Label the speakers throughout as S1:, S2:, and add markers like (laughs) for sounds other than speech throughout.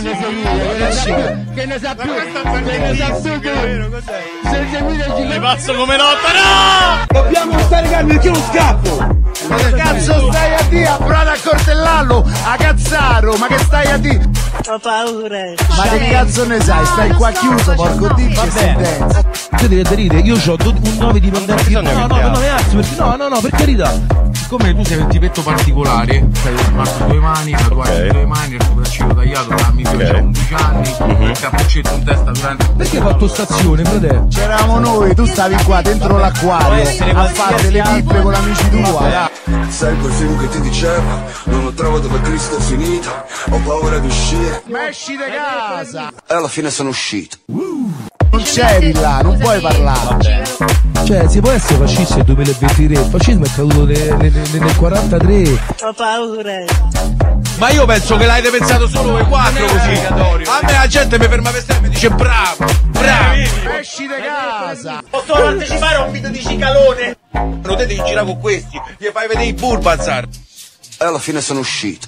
S1: ne sa più, che ne sa più, che ne sa più, che ne sa più.
S2: Se seguite Le passo come lotta, no! Dobbiamo stare calmi perché
S1: lo scappo!
S2: Ma che cazzo stai a dire? A Prada a Cortellallo, a Cazzaro, ma che stai a dire? Ho paura. Ma che cioè, cazzo ne sai? Stai qua chiuso, porco di che sentenza.
S3: Io direte ride, io ho do- un 9 dipendenti. No, no, no, no, ragazzi, perché no, no, no, per carità. Siccome
S4: tu sei un tipetto particolare,
S3: sei rimasto due mani, la tua okay. due mani, il sopraccino
S4: tagliato da mi okay. 11 anni, mm-hmm. il cappuccetto in testa durante. Perché hai fatto stazione,
S2: fratello? C'eravamo noi, tu stavi qua dentro l'acquario a fare delle pippe con amici tuoi Sai quel film che ti diceva non lo trovo dove Cristo è finito, ho paura di uscire. Ma esci da casa! E alla fine sono uscito. Uh non c'eri là, non puoi parlare.
S4: Cioè, si può essere fascisti nel 2023? Il fascismo è caduto nel, nel, nel 43. Ho paura. Ma io penso che l'avete pensato solo voi quattro così. A me la gente mi ferma per strada e mi dice bravo, bravo.
S3: Esci da casa.
S2: Posso partecipare a un video di cicalone? Non te devi girare con questi, gli fai vedere i Burbazar. E alla fine sono uscito.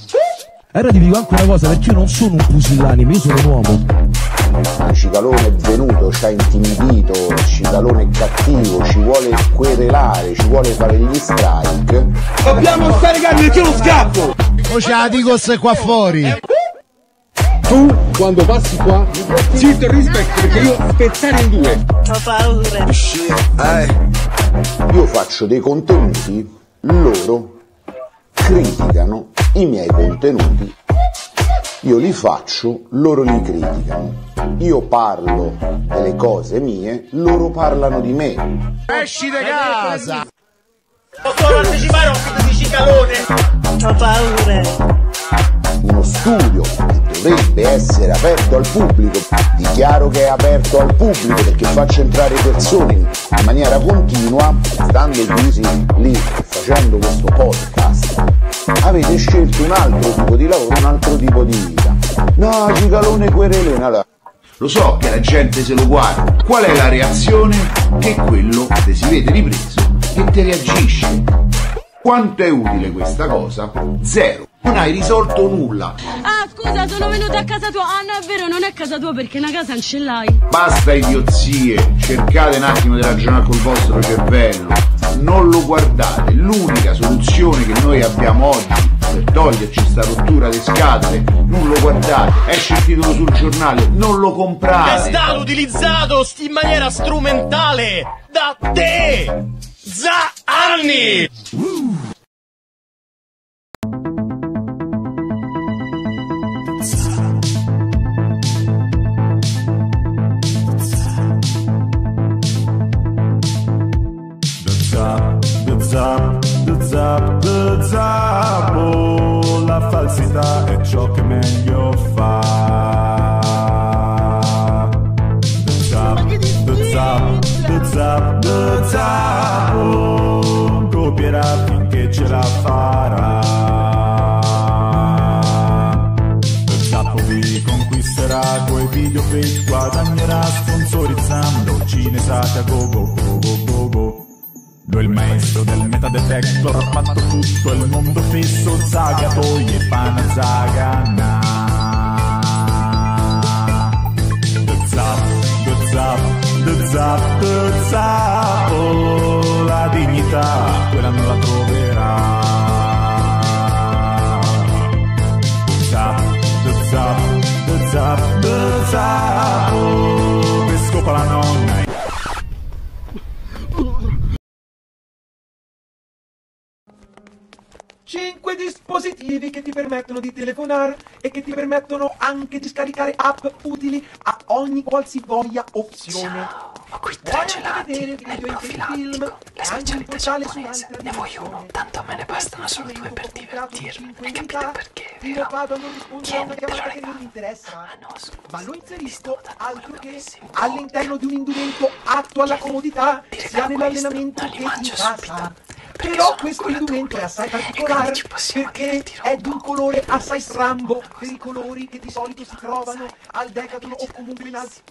S3: Ora ti dico anche una cosa, perché io non sono un pusillanime, io sono un
S2: uomo. Cicalone è venuto, ci ha intimidito, Cicalone è cattivo, ci vuole querelare, ci vuole fare gli strike. Dobbiamo stare calmi perché lo scappo! O c'è la Digos qua fuori! Tu, quando passi qua, zitto e rispetto perché io spezzare in due. Ho
S4: paura.
S2: Eh, io faccio dei contenuti, loro criticano i miei contenuti, io li faccio, loro li criticano. Io parlo delle cose mie, loro parlano di me. Esci da casa! Posso partecipare a un video di cicalone? Ho paura! uno studio che dovrebbe essere aperto al pubblico, dichiaro che è aperto al pubblico perché faccio entrare persone in maniera continua, stando chiusi lì facendo questo podcast, avete scelto un altro tipo di lavoro, un altro tipo di vita. No, Cicalone Querelena, allora, lo so che la gente se lo guarda. Qual è la reazione? Che quello che si vede ripreso e te reagisce. Quanto è utile questa cosa? Zero. Non hai risolto nulla. Ah, scusa, sono venuta a
S3: casa tua. Ah, no, è vero, non è casa tua perché una casa non ce l'hai.
S2: Basta idiozie, cercate un attimo di ragionare col vostro cervello. Non lo guardate. L'unica soluzione che noi abbiamo oggi per toglierci sta rottura di scatole, non lo guardate, esce il titolo sul giornale, non lo comprate. È stato
S1: utilizzato in maniera strumentale da te! Za
S2: anni! Uh.
S1: zap, zap, oh, la falsità è ciò che meglio fa.
S5: The Zap, the zap, the zap, the zap, oh, copierà finché ce la
S6: farà. The zap vi conquisterà quei video fake, guadagnerà sponsorizzando Cinesata Go Go Go il maestro del metadetector ha fatto tutto il mondo fisso zaga poi e panazagana zap, the zap, the zap, the zap oh, la dignità quella non la troverà zap, the zap,
S1: the zap, the zap oh, scopa la nonna
S3: permettono di telefonare e che ti permettono anche di scaricare app utili a ogni qualsivoglia opzione. Ciao, qui tra gelati, vedere video film, le specialità giapponese, ne vuoi uno? Tanto me ne bastano solo due per divertirmi, hai capito perché, vero? Niente, però raga, ah no, scusa, ma lo inserisco altro che all'interno di un indumento atto alla comodità, sia nell'allenamento che in casa. Però questo indumento ecco, è assai particolare perché è di un colore assai strambo per i colori che di solito si trovano al decathlon o comunque in altri.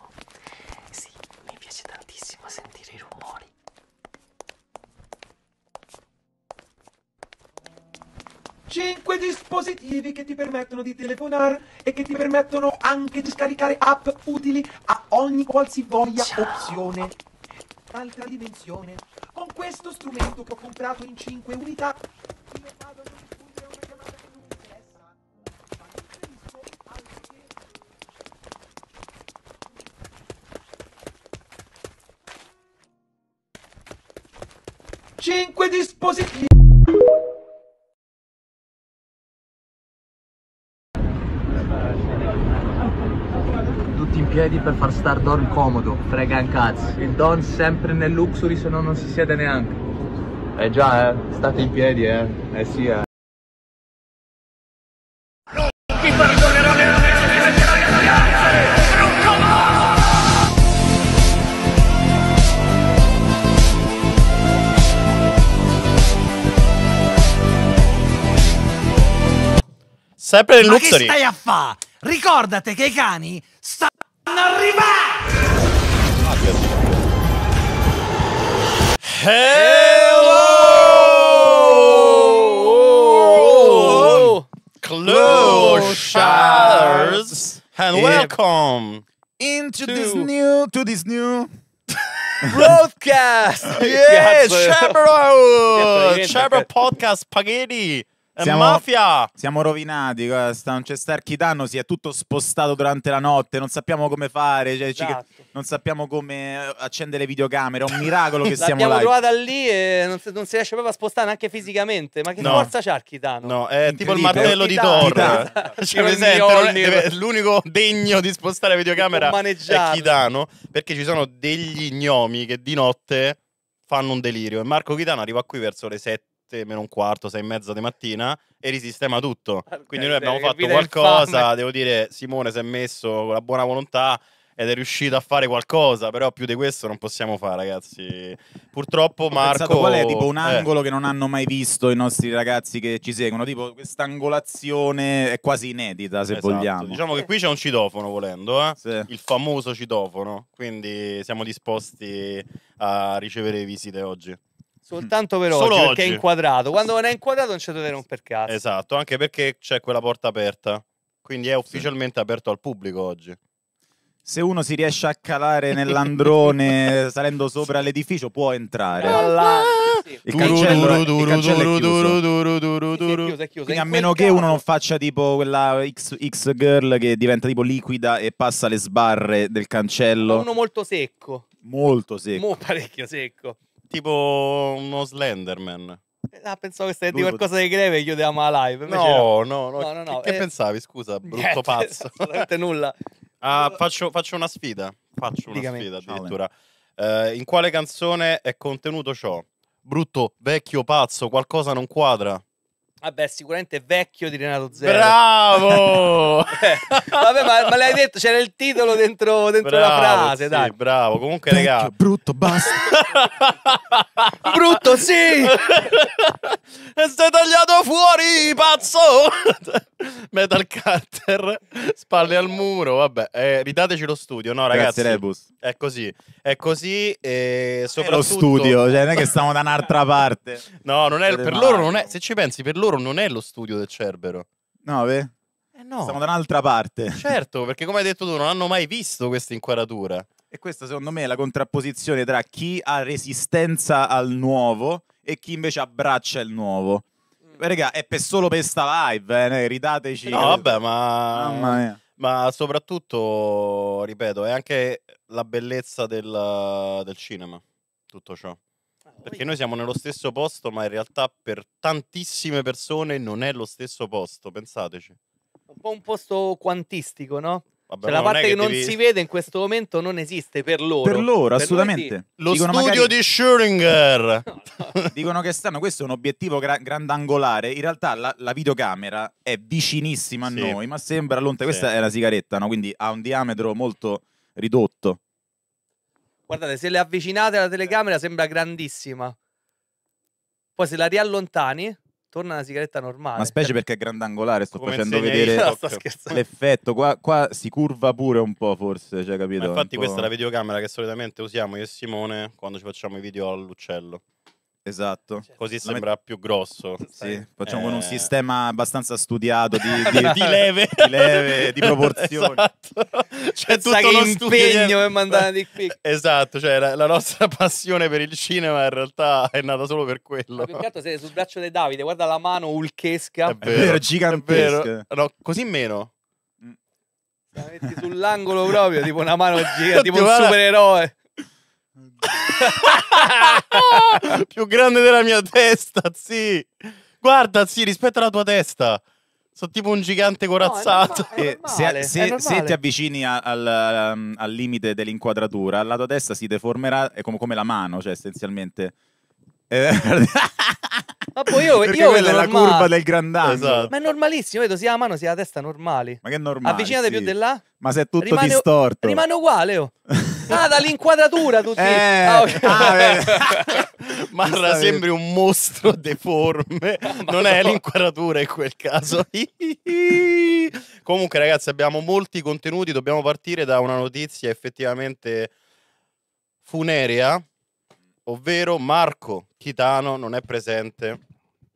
S3: Sì, mi piace tantissimo sentire i rumori. Cinque dispositivi che ti permettono di telefonare e che ti permettono anche di scaricare app utili a ogni qualsivoglia Ciao. opzione altra dimensione. Con questo strumento che ho comprato in 5 unità, io vado ad rispondere a una chiamata che non interessa. Ma previsto al Cinque dispositivi.
S7: piedi per far star Don comodo, frega un cazzo. Il Don sempre nel luxury se no non si siede neanche. Eh già, eh, state in piedi, eh. Eh sì, eh.
S1: Sempre nel luxury. Ma che stai a
S7: fa? Ricordate che i cani stanno... Arriba!
S6: Hello! Clochers! And
S1: welcome!
S6: Into this new, to this new. (laughs) Broadcast! Yeah, Cazzo. Chabra! Chabra Podcast Spaghetti! Siamo, mafia! Siamo rovinati, guarda, non c'è Star si è tutto spostato durante la notte, non sappiamo come fare, cioè, esatto. ci, non sappiamo come eh, accendere le videocamere, è un miracolo che (laughs) siamo là. L'abbiamo trovata
S7: lì e non si, non si, riesce proprio a spostare neanche fisicamente, ma che no.
S6: forza
S1: c'ha Architano? No, è tipo il martello di Thor, cioè, l'unico degno di spostare la videocamera è Chitano, perché ci sono degli gnomi che di notte fanno un delirio e Marco Chitano arriva qui verso le 7 7 meno un quarto, sei e mezza di mattina e risistema tutto. Ah, quindi noi abbiamo fatto qualcosa, devo dire, Simone si è messo con la buona volontà ed è riuscito a fare qualcosa, però più di questo non possiamo fare, ragazzi.
S6: Purtroppo Marco pensato, qual è tipo un eh. angolo eh. che non hanno mai visto i nostri ragazzi che ci seguono, tipo questa angolazione è quasi inedita, se esatto. vogliamo. Diciamo
S1: che qui c'è un citofono volendo, eh? sì. il famoso citofono, quindi siamo disposti a ricevere visite oggi.
S7: Soltanto mm. per oggi, perché oggi. è inquadrato. Quando non è inquadrato
S1: non c'è da dire un per caso. Esatto, anche perché c'è quella porta aperta. Quindi è ufficialmente aperto
S6: al pubblico oggi. Se uno si riesce a calare nell'androne (laughs) salendo sopra l'edificio può entrare. Ah, Alla... Il cancello, è- il cancello è chiuso. Sì, è chiuso, è chiuso. Quindi a meno che caso- uno non faccia tipo quella X, X girl che diventa tipo liquida e passa le sbarre del cancello. Uno
S7: molto secco,
S6: Molto secco.
S1: mo
S7: parecchio secco
S1: tipo uno Slenderman.
S7: Eh, ah, pensavo che stai di qualcosa di greve io della mia live. No, no, no, no, no, Che, no. che eh,
S1: pensavi? Scusa, (laughs) brutto niente, pazzo. Assolutamente nulla. (laughs) ah, faccio, faccio, una sfida. Faccio una Dicamente. sfida addirittura. Eh, in quale canzone è contenuto ciò? Brutto, vecchio, pazzo, qualcosa non quadra.
S7: Vabbè, sicuramente vecchio di Renato Zero. Bravo! (laughs) Eh, vabbè, ma, ma l'hai detto, c'era il titolo dentro, dentro bravo, la frase, sì, dai.
S1: Bravo, comunque, vecchio, raga. Brutto, basta.
S7: (laughs) brutto, sì! e sei
S8: tagliato fuori, pazzo!
S1: (laughs) Metal Carter, spalle al muro, vabbè. Eh, ridateci lo studio, no, ragazzi? Grazie, Rebus. È così, è così e
S6: soprattutto... È lo studio, cioè non è che stiamo da un'altra parte. No, non è, per eh, loro non è...
S1: Se ci pensi, per loro loro non è lo studio del Cerbero.
S6: No, beh. Eh no. Siamo da un'altra parte.
S1: Certo, perché come hai detto tu, non hanno mai visto questa inquadratura.
S6: E questa secondo me è la contrapposizione tra chi ha resistenza al nuovo e chi invece abbraccia il nuovo. Beh, mm. raga, è per solo per sta live, eh, ridateci. No, vabbè, ma... Ma
S1: soprattutto, ripeto, è anche la bellezza del, del cinema, tutto ciò. Perché noi siamo nello stesso posto, ma in realtà per tantissime persone non è lo stesso posto, pensateci.
S7: Un po' un posto quantistico, no?
S6: Vabbè, cioè, la parte che, non devi... si vede in questo momento non esiste per loro. Per loro, per assolutamente. Sì. Lo Dicono studio magari... di Schrödinger. (laughs) No, no. (laughs) Dicono che stanno, questo è un obiettivo gra- grandangolare. In realtà la, la, videocamera è vicinissima a sì. noi, ma sembra lontana. Questa è la sigaretta, no? quindi ha un diametro molto ridotto. Guardate, se
S7: le avvicinate alla telecamera sembra grandissima. Poi se la riallontani, torna una sigaretta normale.
S1: Ma specie
S6: perché è grandangolare, sto Come facendo vedere l'effetto. Qua, qua, si curva pure un po', forse, cioè, capito? Ma infatti, questa è la
S1: videocamera che solitamente usiamo io e Simone quando ci facciamo i video all'uccello. Esatto. Certo. Così La sembra met- più grosso. Sì,
S6: facciamo con eh... un sistema abbastanza studiato (laughs) di, di, di leve, di, leve, di (laughs) proporzioni. Esatto. C'è Pensa tutto lo impegno per mandare di
S1: qui. (laughs) Esatto, cioè la, la, nostra passione per il cinema in realtà è nata solo per quello. Ma
S7: più sei sul braccio di Davide, guarda la mano ulchesca. È vero, è vero gigantesca. È vero. No, così meno. La metti sull'angolo proprio, tipo una mano gigante, tipo un supereroe. (laughs) Più grande della mia testa, sì. Guarda,
S1: sì, rispetto alla tua testa. Sono tipo un gigante corazzato. No, è normale, è eh, normale, se, se, se, ti
S6: avvicini al, al, um, al, limite dell'inquadratura, la tua testa si deformerà come, come la mano, cioè essenzialmente. Eh, (laughs) Ma poi io, Perché io quella è la normale. curva del grandangolo. Esatto. Ma è
S7: normalissimo, vedo sia la mano sia la testa normali. Ma che normale? Avvicinate sì. più di là.
S6: Ma se è tutto rimane, distorto. Rimane
S7: uguale, oh. (laughs) Ah, dall'inquadratura tu dici. Eh, ah, okay.
S1: ah, (laughs) Marra sembri un
S6: mostro deforme. (laughs) Non
S1: è l'inquadratura in quel caso. (laughs) Comunque, ragazzi, abbiamo molti contenuti. Dobbiamo partire da una notizia effettivamente funerea. Ovvero Marco Chitano non è presente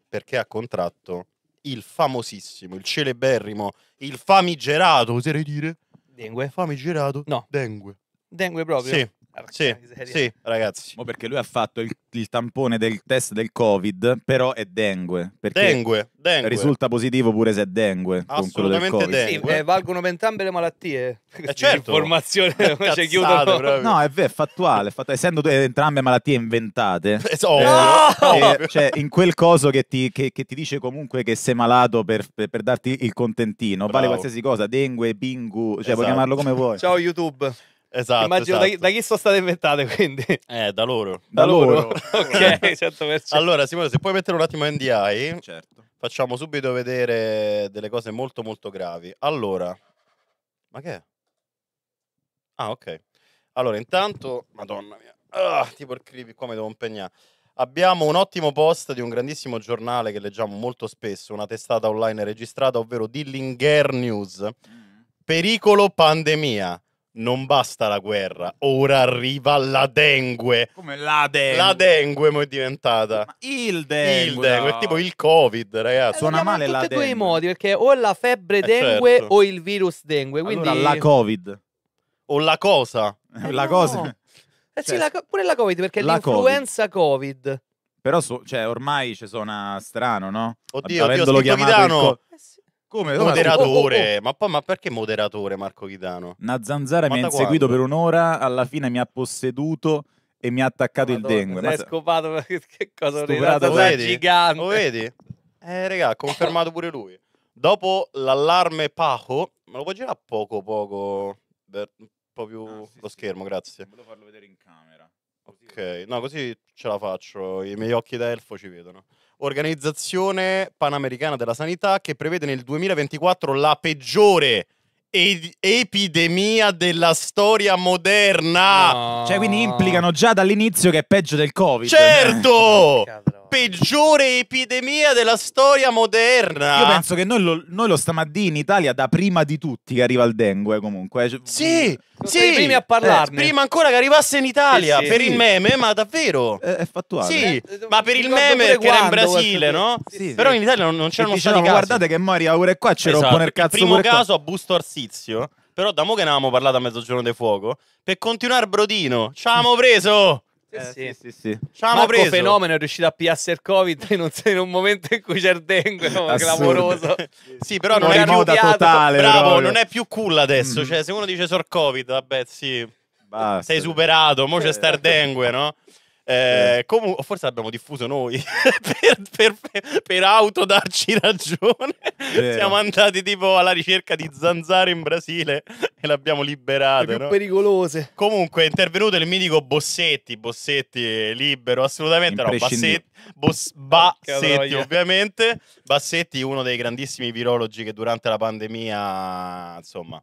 S1: perché ha contratto il famosissimo, il celeberrimo, il famigerato, oserei dire?
S7: Dengue. Famigerato? No. Dengue. Dengue proprio? Sì. Eh, sì, sì,
S6: ragazzi. Ma perché lui ha fatto il, il, tampone del test del Covid, però è dengue. Dengue, dengue. Risulta positivo pure se è dengue. Assolutamente dengue.
S7: Sì, eh, valgono entrambe le malattie. Eh (laughs) certo. Informazione, (laughs) cioè chiudono. No,
S6: è, vero, è fattuale. È fatto, essendo entrambe malattie inventate. (laughs) Eh, eh, eh, no! eh, cioè, in quel coso che ti, che, che ti, dice comunque che sei malato per, per, per darti il contentino, Bravo. vale qualsiasi cosa, dengue, bingu, cioè esatto. puoi chiamarlo come vuoi.
S7: Ciao YouTube.
S6: Esatto. Immagino esatto. Da, chi,
S1: esatto.
S7: da, chi, sono state inventate quindi? Eh,
S1: da loro. Da, da loro. loro. (laughs) ok, 100%. Certo, certo. Allora Simone, se puoi mettere un attimo NDI, certo. facciamo subito vedere delle cose molto molto gravi. Allora, ma che è? Ah, ok. Allora, intanto, madonna mia, ah, tipo il creepy, qua mi devo impegnare. Abbiamo un ottimo post di un grandissimo giornale che leggiamo molto spesso, una testata online registrata, ovvero Dillinger News. Mm. Pericolo pandemia non basta la guerra, ora arriva la dengue.
S6: Come la dengue? La
S1: dengue mo è diventata. Ma
S6: il dengue. Il dengue, no. è tipo
S1: il covid,
S6: ragazzi. Eh, Suona male la dengue. In due i
S7: modi, perché o la febbre eh, dengue eh, certo. o il virus dengue. Quindi... Allora, la
S6: covid. O la cosa. Eh, la no. cosa. Eh sì, (laughs) cioè, la,
S7: pure la covid, perché la l'influenza
S6: covid. COVID. Però so, cioè, ormai ci suona strano, no? Oddio, Avendolo oddio, chiamato... Co- eh sì. Come? Moderatore, oh, oh, oh. Ma, poi, ma, perché moderatore Marco Chitano? Una zanzara ma mi ha inseguito quando? per un'ora, alla fine mi ha posseduto e mi ha attaccato Madonna, il dengue. Ma è
S7: scopato, ma che cosa
S6: ho ridato da
S7: gigante. Lo vedi?
S1: Eh, raga, ha confermato pure lui. Dopo l'allarme Paco, me lo puoi girare poco poco, un po' più ah, sì, lo schermo, sì. grazie. Volevo farlo vedere in camera. Ok, no, così ce la faccio, i miei occhi da elfo ci vedono. Organizzazione Panamericana della Sanità che prevede nel 2024 la peggiore ed- epidemia della storia moderna. No. Cioè, quindi implicano
S6: già dall'inizio che è peggio del Covid.
S1: Certo! peggiore epidemia della storia moderna. Io penso
S6: che noi lo, noi lo stiamo a dire in Italia da prima di tutti che arriva il dengue comunque. Cioè, sì, mm, sì. primi a parlarne. Eh, prima
S1: ancora che arrivasse in Italia, sì, per sì. il meme,
S6: ma davvero. È, eh, è fattuale. Sì, eh, ma per il meme che era in Brasile, no? Sì, Però in Italia non, non c'erano stati casi. Guardate che Mori ora qua c'era esatto, un po' nel cazzo Il primo caso
S1: qua. a Busto Arsizio, però da mo' che ne avevamo parlato a Mezzogiorno di Fuoco, per continuare Brodino, ci avevamo
S6: preso...
S1: Eh, sì, sì, sì.
S7: Marco preso. Fenomeno è riuscito a piazzare il Covid non sei in un, momento in cui c'è il dengue, no? clamoroso. (laughs) sì, però non, non è moda totale. Bravo, proprio. non è
S1: più cool adesso. Mm. Cioè, se uno dice sor Covid, vabbè, sì. Basta. Sei superato, mo c'è eh. star dengue, no? (laughs) Eh, comu- forse l'abbiamo diffuso noi (laughs) per, per, per, per auto darci ragione. Vero. Siamo andati tipo alla ricerca di zanzare in Brasile e l'abbiamo liberato. Le più no? pericolose. Comunque è intervenuto il mitico Bossetti. Bossetti libero, assolutamente. No, Bassetti, Bos- Bassetti ovviamente. Bassetti, uno dei grandissimi virologi che durante la pandemia, insomma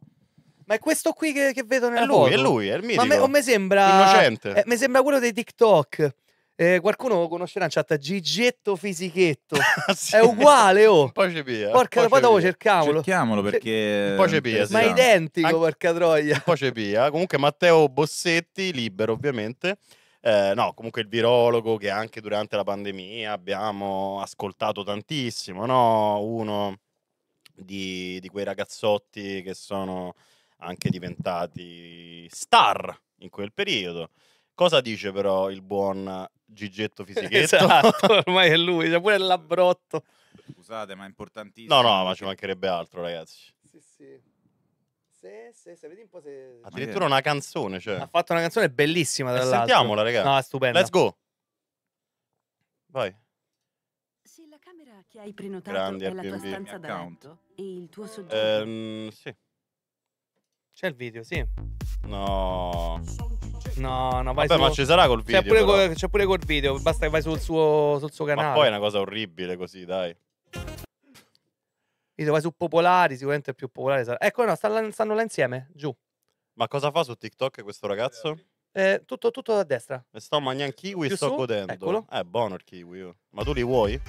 S7: ma è questo qui che, che vedo nella è lui, foto? È lui, è il mio. Ma mi sembra... Eh, mi sembra quello dei TikTok. Eh, qualcuno lo conoscerà in chat Gigetto Fisichetto (laughs) ah, sì. è uguale
S6: oh poi c'è via porca poi, poi dopo cercamolo cerchiamolo cioè, perché poi c'è via ma è identico An-
S1: porca troia poi c'è via comunque Matteo Bossetti libero ovviamente eh, no, comunque il virologo che anche durante la pandemia abbiamo ascoltato tantissimo, no? Uno di, di quei ragazzotti che sono anche diventati star in quel periodo. Cosa dice però il buon Gigetto (laughs) Fisichetto? esatto,
S7: (laughs) ormai è lui, c'è pure il labbrotto.
S6: Scusate, ma è importantissimo. No, no, ma ci
S1: mancherebbe altro, ragazzi.
S6: Sì, sì. Se, se, se, vedi un po' se...
S1: Addirittura una canzone, cioè. Ha
S7: fatto una canzone bellissima, tra eh, l'altro. Sentiamola, ragazzi. No, è stupenda. Let's go.
S1: Vai.
S9: Se la camera che hai prenotato Grandi è la tua stanza da letto
S5: e il tuo soggetto...
S1: Ehm, sì.
S7: C'è il video, sì.
S1: No. No, no, vai Vabbè, su... ma ci sarà col video. C'è pure,
S7: col, c'è pure, col video, basta che vai sul suo, sul suo canale. Ma poi è una
S1: cosa orribile così, dai.
S7: Video vai su Popolari, sicuramente il più popolare sarà. Ecco, no, stanno, là insieme, giù. Ma cosa fa su TikTok questo ragazzo? Eh, tutto, tutto da destra. E sto
S1: mangiando kiwi e sto su? godendo. Eccolo. Eh, buono il kiwi. Oh. Ma tu li vuoi?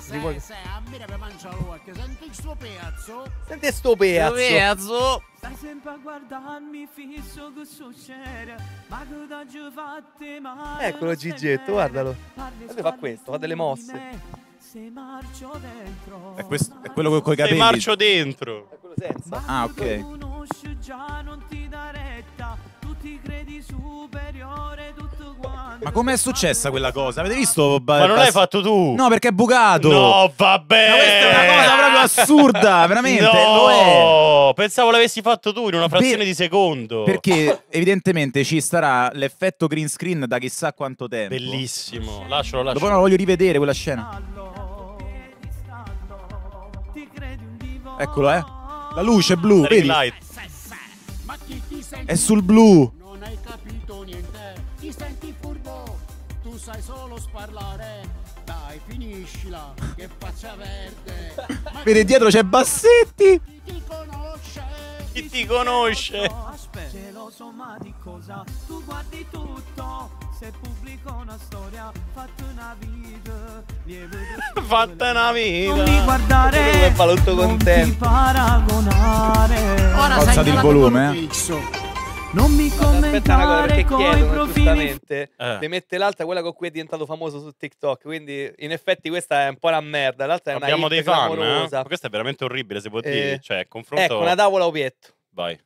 S1: Sì, vuoi... sì,
S2: a per mangiare l'occhio, senti questo pezzo. Senti sto pezzo. pezzo. Stai
S8: sempre a guardarmi fisso con succede, ma che da fatte
S7: male. Eccolo Gigetto, guardalo. Lui fa questo, fa delle mosse. Se marcio
S6: dentro. È, questo, è quello con i capelli. Se marcio dentro.
S1: È quello senza.
S6: Ah, ok
S8: conosci già, non ti dà retta. Tu ti
S6: credi superiore, tutto quanto. Ma com'è successa quella cosa? Avete visto? Ma non l'hai fatto tu? No, perché è bucato. No, vabbè. Ma questa è una cosa proprio assurda, (laughs) veramente. No, pensavo l'avessi fatto tu in una frazione Be di secondo. Perché evidentemente ci starà l'effetto green screen da chissà quanto tempo. Bellissimo. Lascialo, lascialo. Dopo lo voglio rivedere quella scena. Eccolo, eh. La luce blu, vedi? Light. È sul blu. Non hai capito niente. Ti senti furbo. Tu sai
S8: solo sparlare. Dai, finiscila. Che faccia
S10: verde.
S3: (laughs) Vedi dietro c'è Bassetti.
S10: Ti conosce. Chi ti conosce? Aspetta. Geloso ma di cosa? Tu guardi tutto. Se pubblico una storia, fatta una vita, (laughs) fatta una vita.
S7: Non mi guardare, non fa tutto contento.
S8: paragonare. Ora Alzate il volume. Eh.
S3: Non mi commentare Aspetta una cosa
S7: perché chiedono giustamente eh. mette l'altra quella con cui è diventato famoso su TikTok Quindi in effetti questa è un po' la merda L'altra è una Abbiamo dei
S1: fan eh? Questa è veramente orribile se può eh. dire Cioè confronto Ecco una tavola obietto Vai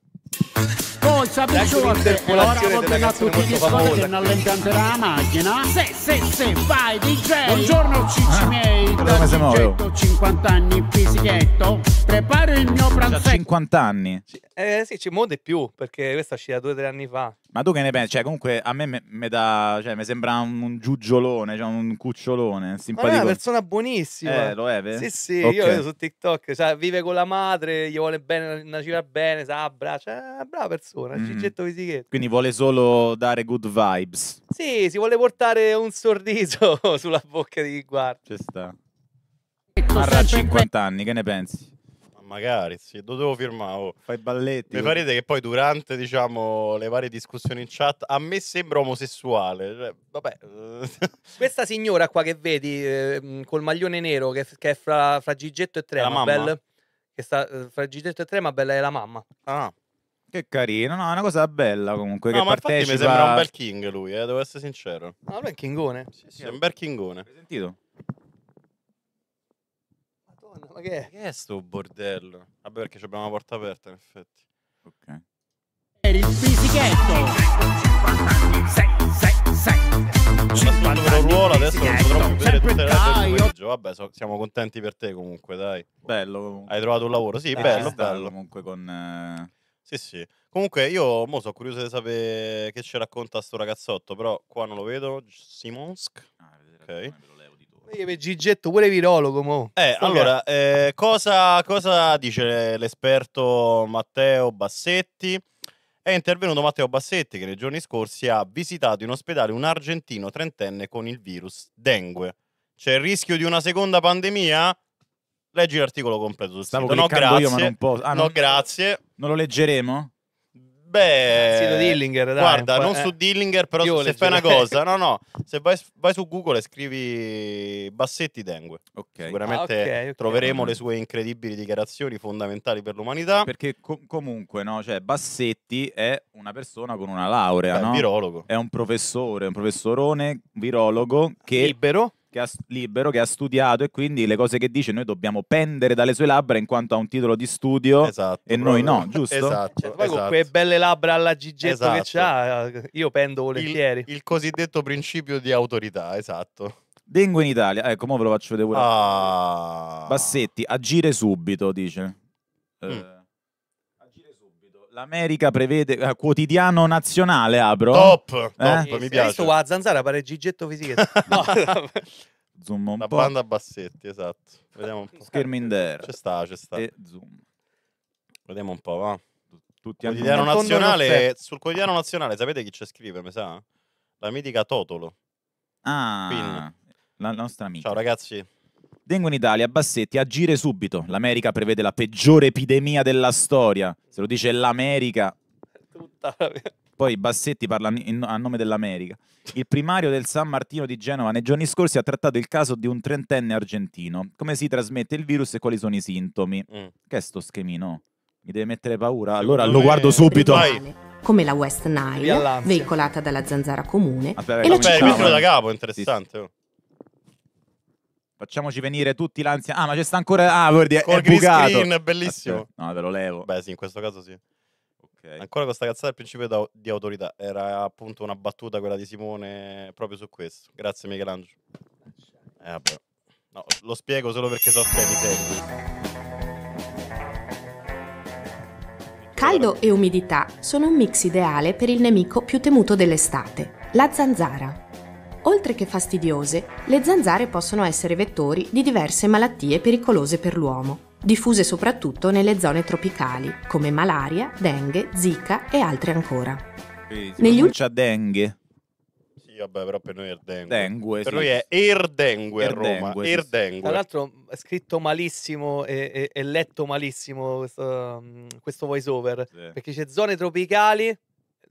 S2: poi sapete ecco che ora volta che tutti gli scopi che non le incanterà la macchina. Se, se, se, vai DJ. Buongiorno cicci ah, miei, da 50 anni fisichetto. Preparo il mio pranzetto.
S6: 50 anni?
S2: Eh
S7: sì, ci muove più, perché questa è uscita due o tre anni fa.
S6: Ma tu che ne pensi? Cioè, comunque a me mi dà. cioè, mi sembra un, un giugiolone, cioè un cucciolone, simpatico. è una persona buonissima. Eh, lo è, vero? Sì, sì, okay. io vedo su
S7: TikTok, cioè, vive con la madre, gli vuole bene, una cifra bene, sa abbraccia, una brava persona, mm. Cicetto Visichetto.
S6: Quindi vuole solo dare good vibes. Sì, si vuole portare un sorriso (laughs) sulla bocca di chi guarda. Ci sta. Marra 50 anni, che ne pensi? magari sì, lo devo firmare. Oh. Fai balletti. Mi oh.
S1: farete che poi durante diciamo, le varie discussioni in chat a me sembra omosessuale. Cioè,
S6: vabbè. (laughs)
S7: Questa signora qua che vedi eh, col maglione nero che, che è fra, fra Gigetto e Tremabel. Che sta eh, fra Gigetto e Tremabel è la mamma. Ah.
S6: Che carino, no, è una cosa bella comunque. No, che ma partecipa... mi sembra un bel
S7: king lui, eh, devo essere sincero.
S1: No, lui è chingone. Sì, sì, è un bel
S6: chingone. Hai sentito?
S3: Madonna, ma che è?
S1: Che è sto bordello? Vabbè, perché abbiamo la porta aperta, in effetti. Ok.
S2: Il fisichetto!
S1: ruolo, adesso non potrò più vedere tutte le lettere Vabbè, so, siamo contenti per te comunque, dai. Bello comunque. Hai trovato un lavoro? Sì, eh, bello, bello.
S6: Comunque con... Eh...
S1: Sì, sì. Comunque io mo sono curioso di sapere che ci racconta sto ragazzotto, però qua non lo vedo. G- Simonsk. Ah, Ok.
S7: ragione, Gigetto pure virologo, mo.
S1: Eh, Sto allora, eh, cosa, cosa dice l'esperto Matteo Bassetti? È intervenuto Matteo Bassetti che nei giorni scorsi ha visitato in ospedale un argentino trentenne con il virus dengue. C'è il rischio di una seconda pandemia?
S6: Leggi l'articolo completo sul Stavo No, grazie. io, ma non posso. Ah, no, non- grazie. Non lo leggeremo? Beh, sì, Dillinger, dai, guarda, non eh. su Dillinger, però se fai una cosa, (laughs) no,
S1: no, se vai, vai, su Google e scrivi Bassetti Dengue, okay. sicuramente ah, okay, troveremo okay. le sue incredibili dichiarazioni fondamentali per l'umanità. Perché co- comunque,
S6: no, cioè, Bassetti è una persona con una laurea, Beh, no? È un virologo. È un professore, un professorone virologo che... Libero? che ha, libero, che ha studiato e quindi le cose che dice noi dobbiamo pendere dalle sue labbra in quanto ha un titolo di studio esatto, e noi no, giusto? Esatto, cioè, poi esatto. con quelle
S7: belle labbra alla Gigetto esatto. che c'ha, io pendo volentieri. Il, il cosiddetto
S1: principio di autorità, esatto.
S6: Vengo in Italia, ecco, ora ve lo faccio vedere pure. Ah. Bassetti, agire subito, dice. Mm. Eh, L'America prevede eh, quotidiano nazionale, apro. Top, eh? top mi piace. Questo a zanzara
S7: pare Gigetto Fisichetta. (laughs) no.
S6: (laughs)
S1: zoom un La po'. banda Bassetti, esatto. Vediamo un po'. Schermo in der. C'è sta, c'è sta. E zoom. Vediamo un po', va. Tutti
S6: quotidiano nazionale, sul quotidiano
S1: nazionale sapete chi ci scrive, mi sa? La mitica Totolo.
S6: Ah, Queen. la nostra amica. Ciao ragazzi. Vengo in Italia, Bassetti, agire subito. L'America prevede la peggiore epidemia della storia. Se lo dice l'America. Poi Bassetti parla in, a nome dell'America. Il primario del San Martino di Genova nei giorni scorsi ha trattato il caso di un trentenne argentino. Come si trasmette il virus e quali sono i sintomi? Mm. Che è sto schemino? Mi deve mettere paura? Allora lo guardo subito. Vai
S9: come la West Nile, veicolata dalla zanzara comune. Vabbè, ah, e la città,
S6: il da capo, interessante. Sì. Facciamoci venire tutti l'ansia. Ah, ma c'è sta ancora. Ah, vuol dire. Col è green bucato. screen, bellissimo. Aspetta.
S1: No, ve lo levo. Beh, sì, in questo caso sì. Okay. Ancora questa cazzata del principio di autorità. Era appunto una battuta quella di Simone proprio su questo. Grazie, Michelangelo. Eh, vabbè. No, lo spiego solo perché so che mi serve.
S9: Caldo e umidità sono un mix ideale per il nemico più temuto dell'estate, la zanzara. Oltre che fastidiose, le zanzare possono essere vettori di diverse malattie pericolose per l'uomo, diffuse soprattutto nelle zone tropicali, come malaria, dengue, zika e altre ancora.
S6: Sì, Negli ultimi... C'è dengue. Sì, vabbè, però per noi è dengue. dengue per sì. noi è erdengue a Roma. Dengue, air Tra l'altro è scritto
S7: malissimo e, e, e letto malissimo questo, mm, questo voice over, sì. perché c'è zone tropicali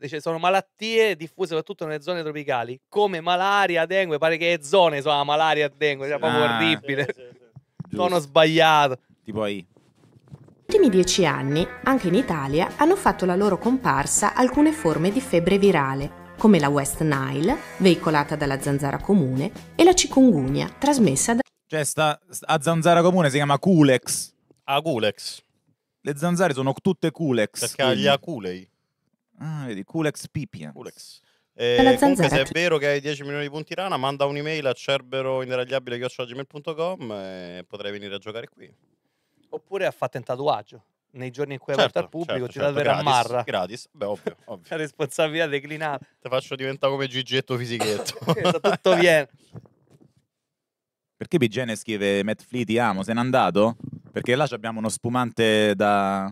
S7: cioè sono malattie diffuse soprattutto nelle zone tropicali, come malaria, dengue, pare che zone sono malaria, dengue, cioè proprio ah, orribile. Sì, sì, sì. (laughs) Sono
S6: sbagliato. Tipo I. Negli
S9: ultimi dieci anni, anche in Italia, hanno fatto la loro comparsa alcune forme di febbre virale, come la West Nile, veicolata dalla zanzara comune, e la cikungunya, trasmessa da...
S6: Cioè, sta, a zanzara comune si chiama Culex. Ah, Culex. Le zanzare sono tutte Culex. Perché quindi. gli aculei. Ah, vedi, Culex Pipian. Culex. Eh, comunque, se è vero che hai 10
S1: milioni di punti rana, manda un'email a cerberoinderagliabile.com e potrai venire a
S7: giocare qui. Oppure a fare un tatuaggio nei giorni in cui è certo, aperto al pubblico, certo, ti certo, davvero gratis,
S1: marra.
S6: Gratis, beh, ovvio,
S1: (laughs) ovvio. La responsabilità declinata. Ti faccio diventare come Gigetto Fisichetto.
S7: (laughs)
S6: tutto viene. Perché Bigene scrive Matt Fleet, ti amo, se n'è andato? Perché là abbiamo uno spumante da,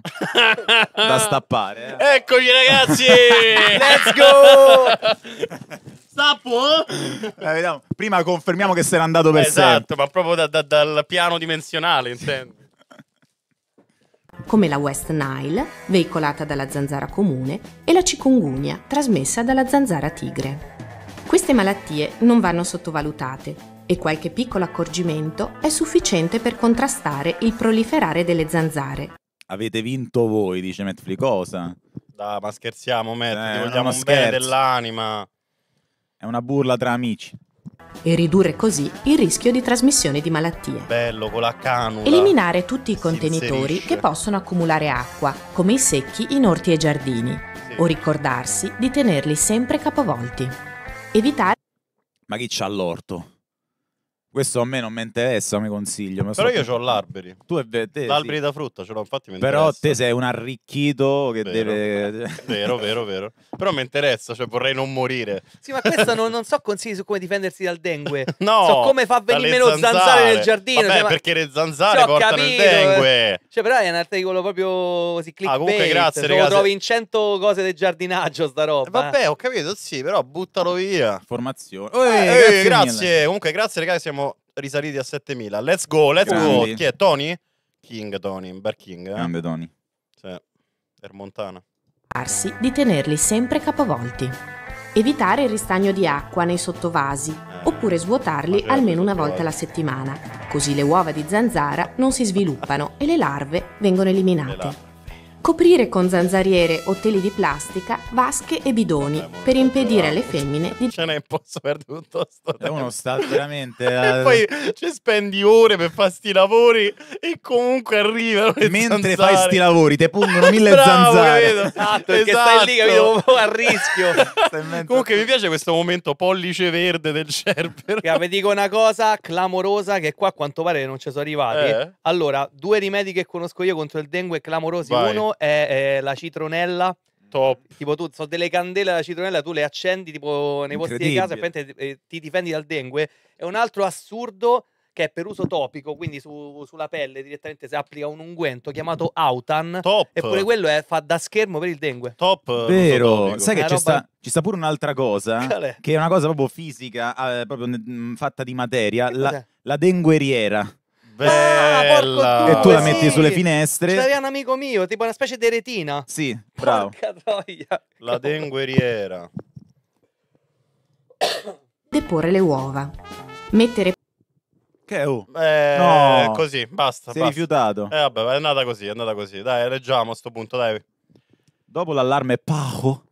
S6: da (laughs) stappare.
S1: Eh. Eccoci ragazzi! (laughs) Let's go! Stappo? (laughs) Eh,
S6: Prima confermiamo che se n'è andato per esatto, sempre.
S1: Esatto, ma proprio da, da, dal piano dimensionale intendo.
S9: Come la West Nile, veicolata dalla zanzara comune, e la cicungunia, trasmessa dalla zanzara tigre. Queste malattie non vanno sottovalutate e qualche piccolo accorgimento è sufficiente per contrastare il proliferare delle zanzare.
S6: Avete vinto voi, dice Matt Flicosa. Da, ma scherziamo, Matt, eh, ti vogliamo un scherzo. bene dell'anima. È una burla tra
S1: amici.
S9: E ridurre così il rischio di trasmissione di malattie.
S1: Bello, con la canula.
S9: Eliminare tutti i contenitori che possono accumulare acqua, come i secchi in orti e giardini, sì. o ricordarsi di tenerli sempre capovolti. Evitare...
S6: Ma chi c'ha l'orto? Questo a me non mi interessa mi consiglio. Però io ho
S1: l'alberi. Tu e te. L'alberi sì. da frutta ce l'ho, infatti mi Però te sei un
S6: arricchito che vero,
S1: deve. (laughs) Vero, vero, vero. Però mi interessa, cioè vorrei non morire.
S7: Sì, ma questo non, non, so consigli su come difendersi dal dengue. (laughs) no. So come fa venire meno zanzare. nel giardino. Vabbè, cioè, perché le zanzare cioè, portano capito, il eh. dengue. Cioè, però è un articolo proprio così clicca. Ah, comunque, grazie, ragazzi. Lo trovi in 100 cose del giardinaggio, sta roba. Eh, vabbè, ho capito, sì, però buttalo via. Formazione.
S1: Oh, eh, grazie. Mille. Comunque, grazie, ragazzi, siamo risaliti a 7000. Let's go, let's Grandi. go. Chi è? Tony? King Tony, un bel King. Eh? Grande Tony. per Montana.
S9: Ermontana. Di tenerli sempre capovolti. Evitare il ristagno di acqua nei sottovasi eh, oppure svuotarli almeno una volta alla settimana, così le uova di zanzara non si sviluppano e le larve vengono eliminate. Coprire con zanzariere o teli di plastica vasche e bidoni per impedire alle
S1: femmine di... Ce ne posso perdere
S6: tutto sto tempo. È uno stato veramente... (laughs) e eh, poi
S1: ci spendi ore per fare sti lavori e comunque arrivano Mentre zanzare. fai sti lavori
S6: ti pungono mille Bravo, zanzare. Capito?
S1: Esatto, perché esatto. stai lì che capito, a rischio.
S7: (laughs) comunque mi piace questo momento pollice verde del Cerber. vi dico una cosa clamorosa che qua a quanto pare non ci sono arrivati. Eh. Allora, due rimedi che conosco io contro il dengue clamorosi. Vai. Uno uno è la citronella. Top. Tipo tu, sono delle candele alla citronella, tu le accendi tipo nei posti di casa e poi eh, ti difendi dal dengue. È un altro assurdo che è per uso topico, quindi su, sulla pelle direttamente si applica un unguento chiamato Autan. Top. Eppure quello è, fa da schermo per il dengue. Top. Vero. Sai che roba... sta,
S6: ci sta, pure un'altra cosa, (laughs) è? che è una cosa proprio fisica, eh, proprio mm, fatta di materia, la, la dengueriera. Bella. Ah, e tu la metti sì. sulle finestre. C'aveva un amico mio, tipo una specie di retina. Sì, bravo.
S7: Porca troia. La dengueriera.
S9: Deporre le uova. Mettere che
S1: oh. eh, no. così, basta. Si è rifiutato. Eh vabbè, è andata così, è andata così. Dai, reggiamo a sto punto, dai.
S6: Dopo l'allarme Paco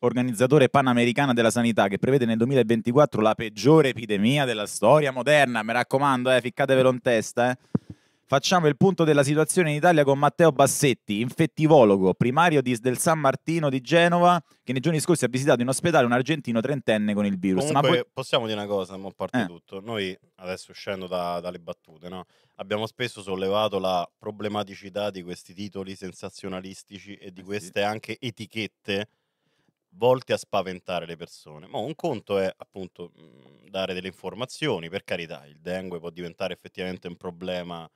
S6: organizzatore panamericana della sanità, che prevede nel 2024 la peggiore epidemia della storia moderna. Mi raccomando, eh, ficcatevelo in testa. Eh. Facciamo il punto della situazione in Italia con Matteo Bassetti, infettivologo, primario di, del San Martino di Genova, che nei giorni scorsi ha visitato in ospedale un argentino trentenne con il virus. Comunque, poi...
S1: possiamo dire una cosa, a parte eh. tutto. Noi, adesso uscendo da, dalle battute, no? abbiamo spesso sollevato la problematicità di questi titoli sensazionalistici e di eh queste anche etichette volte a spaventare le persone. Ma un conto è appunto mhmm, dare delle informazioni, per carità, il dengue può diventare effettivamente un problema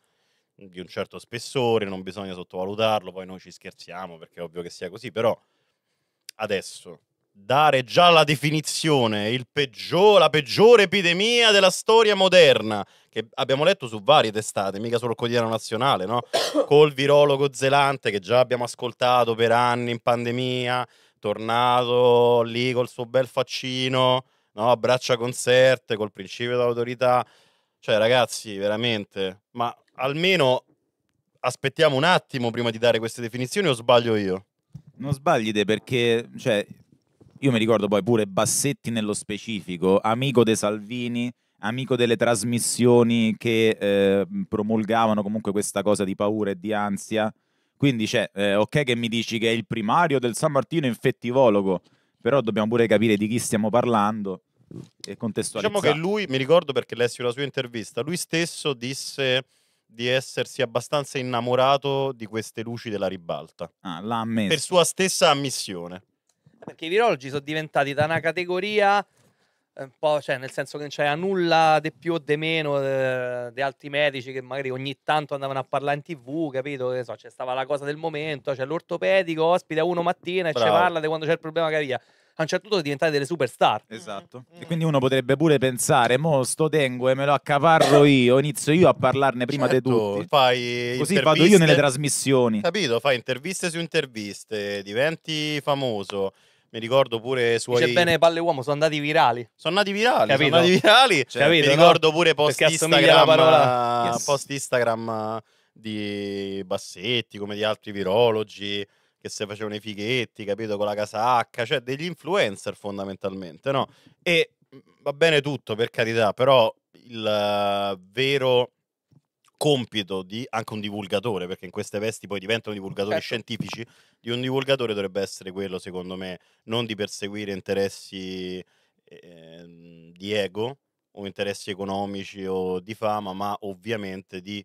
S1: di un certo spessore, non bisogna sottovalutarlo, poi noi ci scherziamo perché è ovvio che sia così, però adesso dare già la definizione, peggio, la peggiore epidemia della storia moderna, che abbiamo letto su varie testate, mica solo il Quotidiano Nazionale, no? (coughs) col virologo zelante che già abbiamo ascoltato per anni in pandemia, tornato lì col suo bel faccino, no? a braccia conserte, col principio d'autorità. Cioè, ragazzi, veramente, ma almeno aspettiamo un attimo prima di dare queste definizioni o sbaglio io? Non
S6: sbaglite perché, cioè, io mi ricordo poi pure Bassetti nello specifico, amico dei Salvini, amico delle trasmissioni che eh, promulgavano comunque questa cosa di paura e di ansia. Quindi c'è, eh, ok che mi dici che è il primario del San Martino infettivologo, però dobbiamo pure capire di chi stiamo parlando e contestualizzare. Diciamo che
S1: lui, mi ricordo perché lessi una sua intervista, lui stesso disse di essersi abbastanza innamorato di queste luci della ribalta. Ah, l'ha ammesso. Per sua stessa ammissione.
S7: Perché i virologi sono diventati da una categoria un po', cioè, nel senso che non c'era nulla di più o di meno eh, di altri medici che magari ogni tanto andavano a parlare in tv, capito? Che so, c'è stava la cosa del momento, c'è cioè l'ortopedico, ospita uno mattina e ci parla di quando c'è il problema che via a un certo punto diventate delle superstar. Esatto. Mm.
S6: E mm. quindi uno potrebbe pure pensare, mo sto dengue me lo accaparro io, inizio io a parlarne prima certo, di tutti. Fai Così vado io nelle trasmissioni.
S1: Capito, fai interviste su interviste, diventi famoso. Mi ricordo pure i suoi. C'è bene
S7: palle uomo, sono andati virali. Sono andati virali, Capito? sono andati virali. Cioè, Capito, mi ricordo no? pure post Perché Instagram, eh, yes. post
S1: Instagram eh, di Bassetti, come di altri virologi che se facevano i fighetti, capito, con la casacca, cioè degli influencer fondamentalmente, no? E mm, va bene tutto, per carità, però il uh, vero compito di anche un divulgatore, perché in queste vesti poi diventano divulgatori certo. scientifici, di un divulgatore dovrebbe essere quello, secondo me, non di perseguire interessi eh, di ego o interessi economici o di fama, ma ovviamente di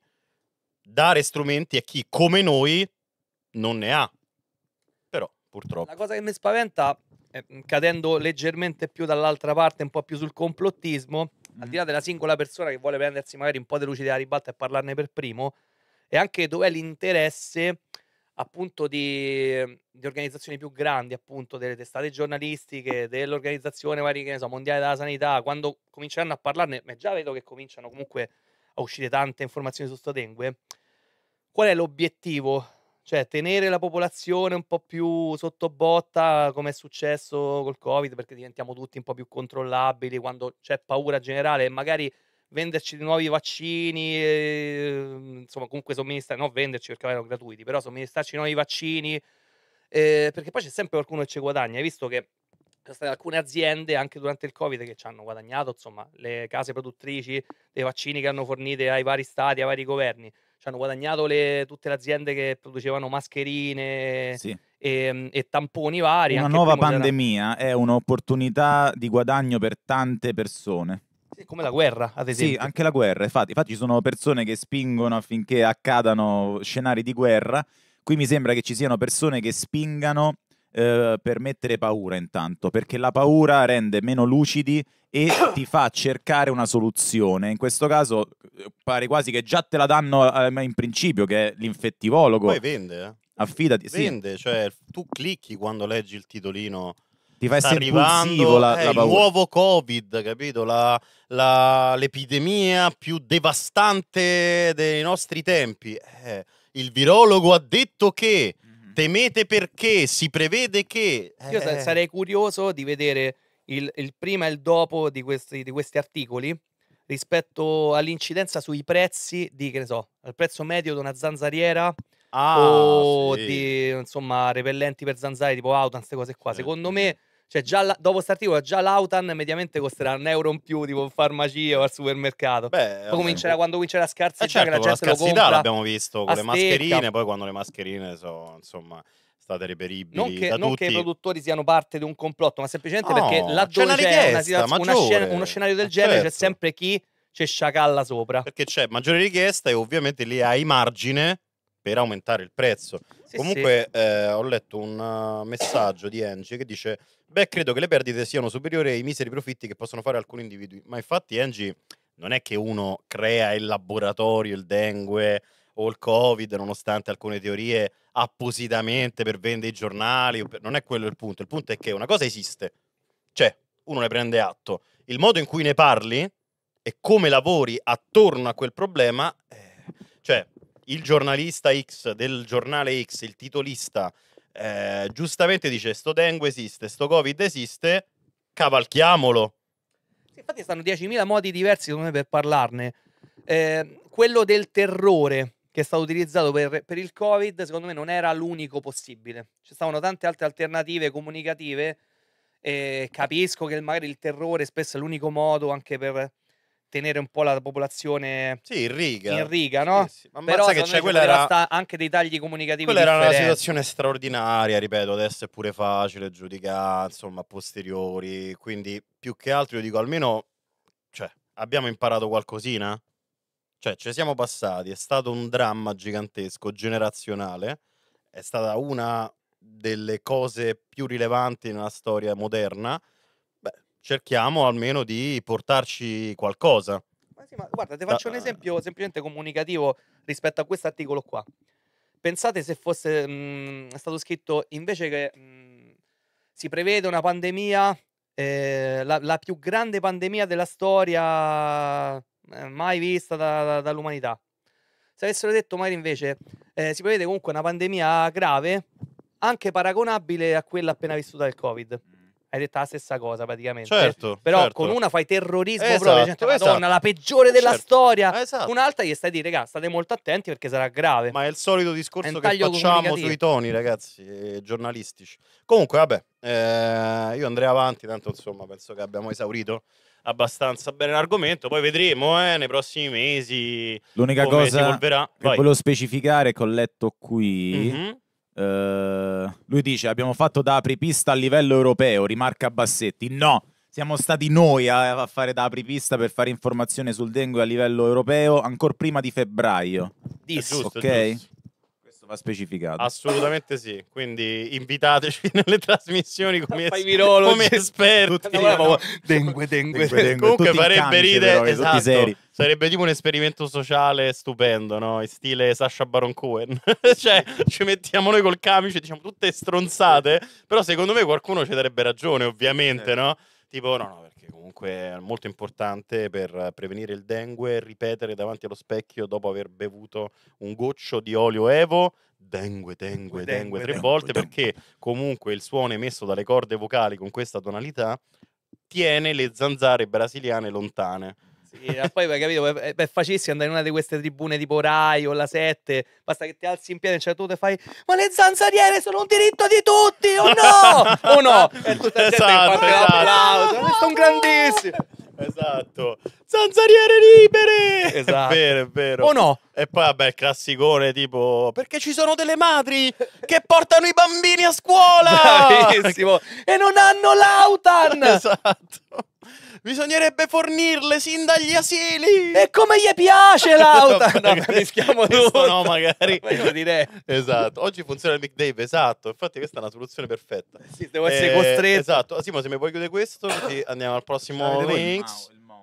S1: dare strumenti a chi come noi non ne ha. Però, purtroppo.
S7: La cosa che mi spaventa, eh, cadendo leggermente più dall'altra parte, un po' più sul complottismo, al di là della singola persona che vuole prendersi magari un po' di lucidità ribalta e parlarne per primo, e anche dov'è l'interesse appunto di, di, organizzazioni più grandi, appunto delle testate giornalistiche, dell'organizzazione magari, che ne so, mondiale della sanità, quando cominceranno a parlarne, ma già vedo che cominciano comunque a uscire tante informazioni su sto dengue, qual è l'obiettivo cioè, tenere la popolazione un po' più sotto botta come è successo col Covid, perché diventiamo tutti un po' più controllabili quando c'è paura generale e magari venderci nuovi vaccini, eh, insomma, comunque somministrare, non venderci perché erano gratuiti, però somministrarci nuovi vaccini, eh, perché poi c'è sempre qualcuno che ci guadagna. Hai visto che ci sono alcune aziende anche durante il Covid che ci hanno guadagnato, insomma, le case produttrici dei vaccini che hanno fornito ai vari stati, ai vari governi ci hanno guadagnato le, tutte le aziende che producevano mascherine sì. e, ehm, e, tamponi vari. Una nuova pandemia
S6: era... è un'opportunità di guadagno per tante persone. Sì, come la guerra, ad esempio. Sì, anche la guerra. Infatti, infatti ci sono persone che spingono affinché accadano scenari di guerra. Qui mi sembra che ci siano persone che spingano eh, per mettere paura intanto, perché la paura rende meno lucidi e ti fa cercare una soluzione. In questo caso eh, pare quasi che già te la danno eh, in principio, che è l'infettivologo. Poi vende, eh? Affidati. Vende, sì. cioè tu clicchi
S1: quando leggi il titolino ti fa essere arrivando la, eh, la paura. il nuovo covid capito la, la, l'epidemia più devastante dei nostri tempi eh, il virologo ha detto che mhm. temete perché si prevede
S7: che eh. io sarei curioso di vedere il, il prima e il dopo di questi, di questi articoli rispetto all'incidenza sui prezzi di, che ne so, al prezzo medio di una zanzariera ah, o sì. di, insomma, repellenti per zanzare tipo Autan, queste cose qua. Eh, Secondo me, cioè già la, dopo questo articolo, già l'Autan mediamente costerà un euro in più, tipo in farmacia o al supermercato. Beh, poi comincerà, quando comincerà a scarsi, eh certo, che la gente la scarsità lo compra. l'abbiamo visto con le mascherine,
S1: poi quando le mascherine sono, insomma state reperibili. Non che, non che i
S7: produttori siano parte di un complotto, ma semplicemente no, perché laddove c'è, c'è una situazione, una scena, uno scenario del eh, genere certo. c'è sempre chi c'è sciacalla sopra. Perché c'è maggiore richiesta e ovviamente lì hai
S1: margine per aumentare il prezzo. Sì, Comunque sì. Eh, ho letto un uh, messaggio di Angie che dice beh credo che le perdite siano superiori ai miseri profitti che possono fare alcuni individui. Ma infatti Angie non è che uno crea il laboratorio, il dengue o il Covid, nonostante alcune teorie appositamente per vendere i giornali, non è quello il punto, il punto è che una cosa esiste, cioè uno ne prende atto, il modo in cui ne parli e come lavori attorno a quel problema, eh, cioè il giornalista X del giornale X, il titolista, eh, giustamente
S7: dice sto dengue esiste, sto Covid esiste, cavalchiamolo. infatti stanno 10.000 modi diversi secondo me per parlarne. Eh, quello del terrore, che è stato utilizzato per, per, il Covid, secondo me non era l'unico possibile. Ci stavano tante altre alternative comunicative. E capisco che magari il terrore spesso è l'unico modo anche per tenere un po' la popolazione sì, in riga, in riga no? Sì, sì. Ma Però che c'è quella era... anche dei tagli comunicativi. Quella differenti. era una
S1: situazione straordinaria, ripeto, adesso è pure facile giudicare, insomma, a posteriori. Quindi più che altro io dico almeno, cioè, abbiamo imparato qualcosina cioè, ci siamo passati, è stato un dramma gigantesco, generazionale, è stata una delle cose più rilevanti nella storia moderna. Beh, cerchiamo almeno di portarci qualcosa. Ma
S7: sì, ma guarda, ti faccio da... un esempio semplicemente comunicativo rispetto a questo articolo qua. Pensate se fosse mh, mhmm, stato scritto invece che mh, mhmm, si prevede una pandemia, eh, la, la più grande pandemia della storia eh, mai vista da, da, dall'umanità. Se avessero detto magari invece eh, si prevede comunque una pandemia grave, anche paragonabile a quella appena vissuta del Covid. Mm. Hai detto la stessa cosa praticamente. Certo, Però certo. con una fai terrorismo esatto, proprio, gente, esatto. Madonna, la peggiore della certo. storia. Esatto. Un'altra gli stai a dire, raga, state molto attenti perché sarà grave. Ma è il solito discorso che facciamo sui toni,
S1: ragazzi, eh, giornalistici. Comunque, vabbè, eh, io andrei avanti, tanto insomma penso che abbiamo esaurito abbastanza bene l'argomento. Poi vedremo eh, nei prossimi mesi. L'unica cosa che Vai. volevo
S6: specificare che ho letto qui. Mm-hmm. Eh, lui dice: Abbiamo fatto da apripista a livello europeo, rimarca Bassetti. No, siamo stati noi a, fare da apripista per fare informazione sul dengue a livello europeo ancora prima di febbraio. Dis, giusto, ok? Giusto va specificato. Assolutamente
S1: sì, quindi invitateci (laughs) nelle trasmissioni come, es- come esperti. No, no. Dengue, dengue, dengue, dengue. Comunque tutti farebbe ridere, esatto. Sarebbe tipo un esperimento sociale stupendo, no? In stile Sasha Baron Cohen. (laughs) cioè, ci mettiamo noi col camice, diciamo tutte stronzate, però secondo me qualcuno ci darebbe ragione, ovviamente, no? Tipo, no, no, comunque molto importante per prevenire il dengue, ripetere davanti allo specchio dopo aver bevuto un goccio di olio evo, dengue, dengue, dengue, dengue tre volte, perché comunque il suono emesso dalle corde vocali con questa tonalità tiene le zanzare brasiliane
S7: lontane. Sì, poi hai capito, è, è eh, facilissimo andare in una di queste tribune tipo Rai o la 7, basta che ti alzi in piedi e cioè tu te fai ma le zanzariere sono un diritto di tutti o no? (laughs) o no? E tutta la gente esatto, esatto. l'applauso, sono grandissimo. Esatto. Zanzariere libere! Esatto. È vero,
S1: è esatto. vero. O no? E poi, vabbè, classicone tipo...
S7: Perché ci sono delle madri che portano i bambini a scuola! Bravissimo! E non hanno l'autan! (laughs) Esatto. Bisognerebbe fornirle sin dagli asili! E come gli piace l'autan! no, rischiamo tutto!
S1: No, magari. (laughs) Esatto. Oggi funziona il McDave, esatto. Infatti questa è una soluzione perfetta. Sì, devo essere eh, costretto. Esatto. Ah, Simo, se mi puoi chiudere questo, andiamo al prossimo link.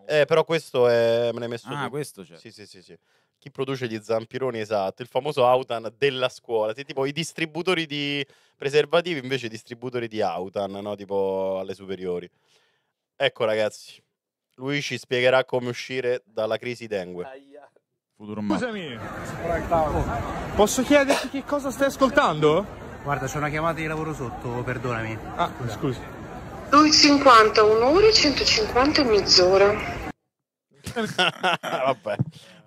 S1: Eh, però questo è... me ne messo Ah, tu. questo c'è. Sì, sì, sì, sì. Chi produce gli zampironi, esatto, il famoso Autan della scuola. Sì, tipo i distributori di preservativi invece distributori di Autan, no? Tipo alle superiori. Ecco ragazzi, lui ci spiegherà come uscire dalla crisi dengue.
S6: Futuro Scusami,
S3: posso chiederti che cosa stai ascoltando? Guarda, c'è una chiamata di lavoro sotto, perdonami. Ah, scusi.
S10: 150 un'ora e 150 mezz'ora. (laughs)
S7: Vabbè.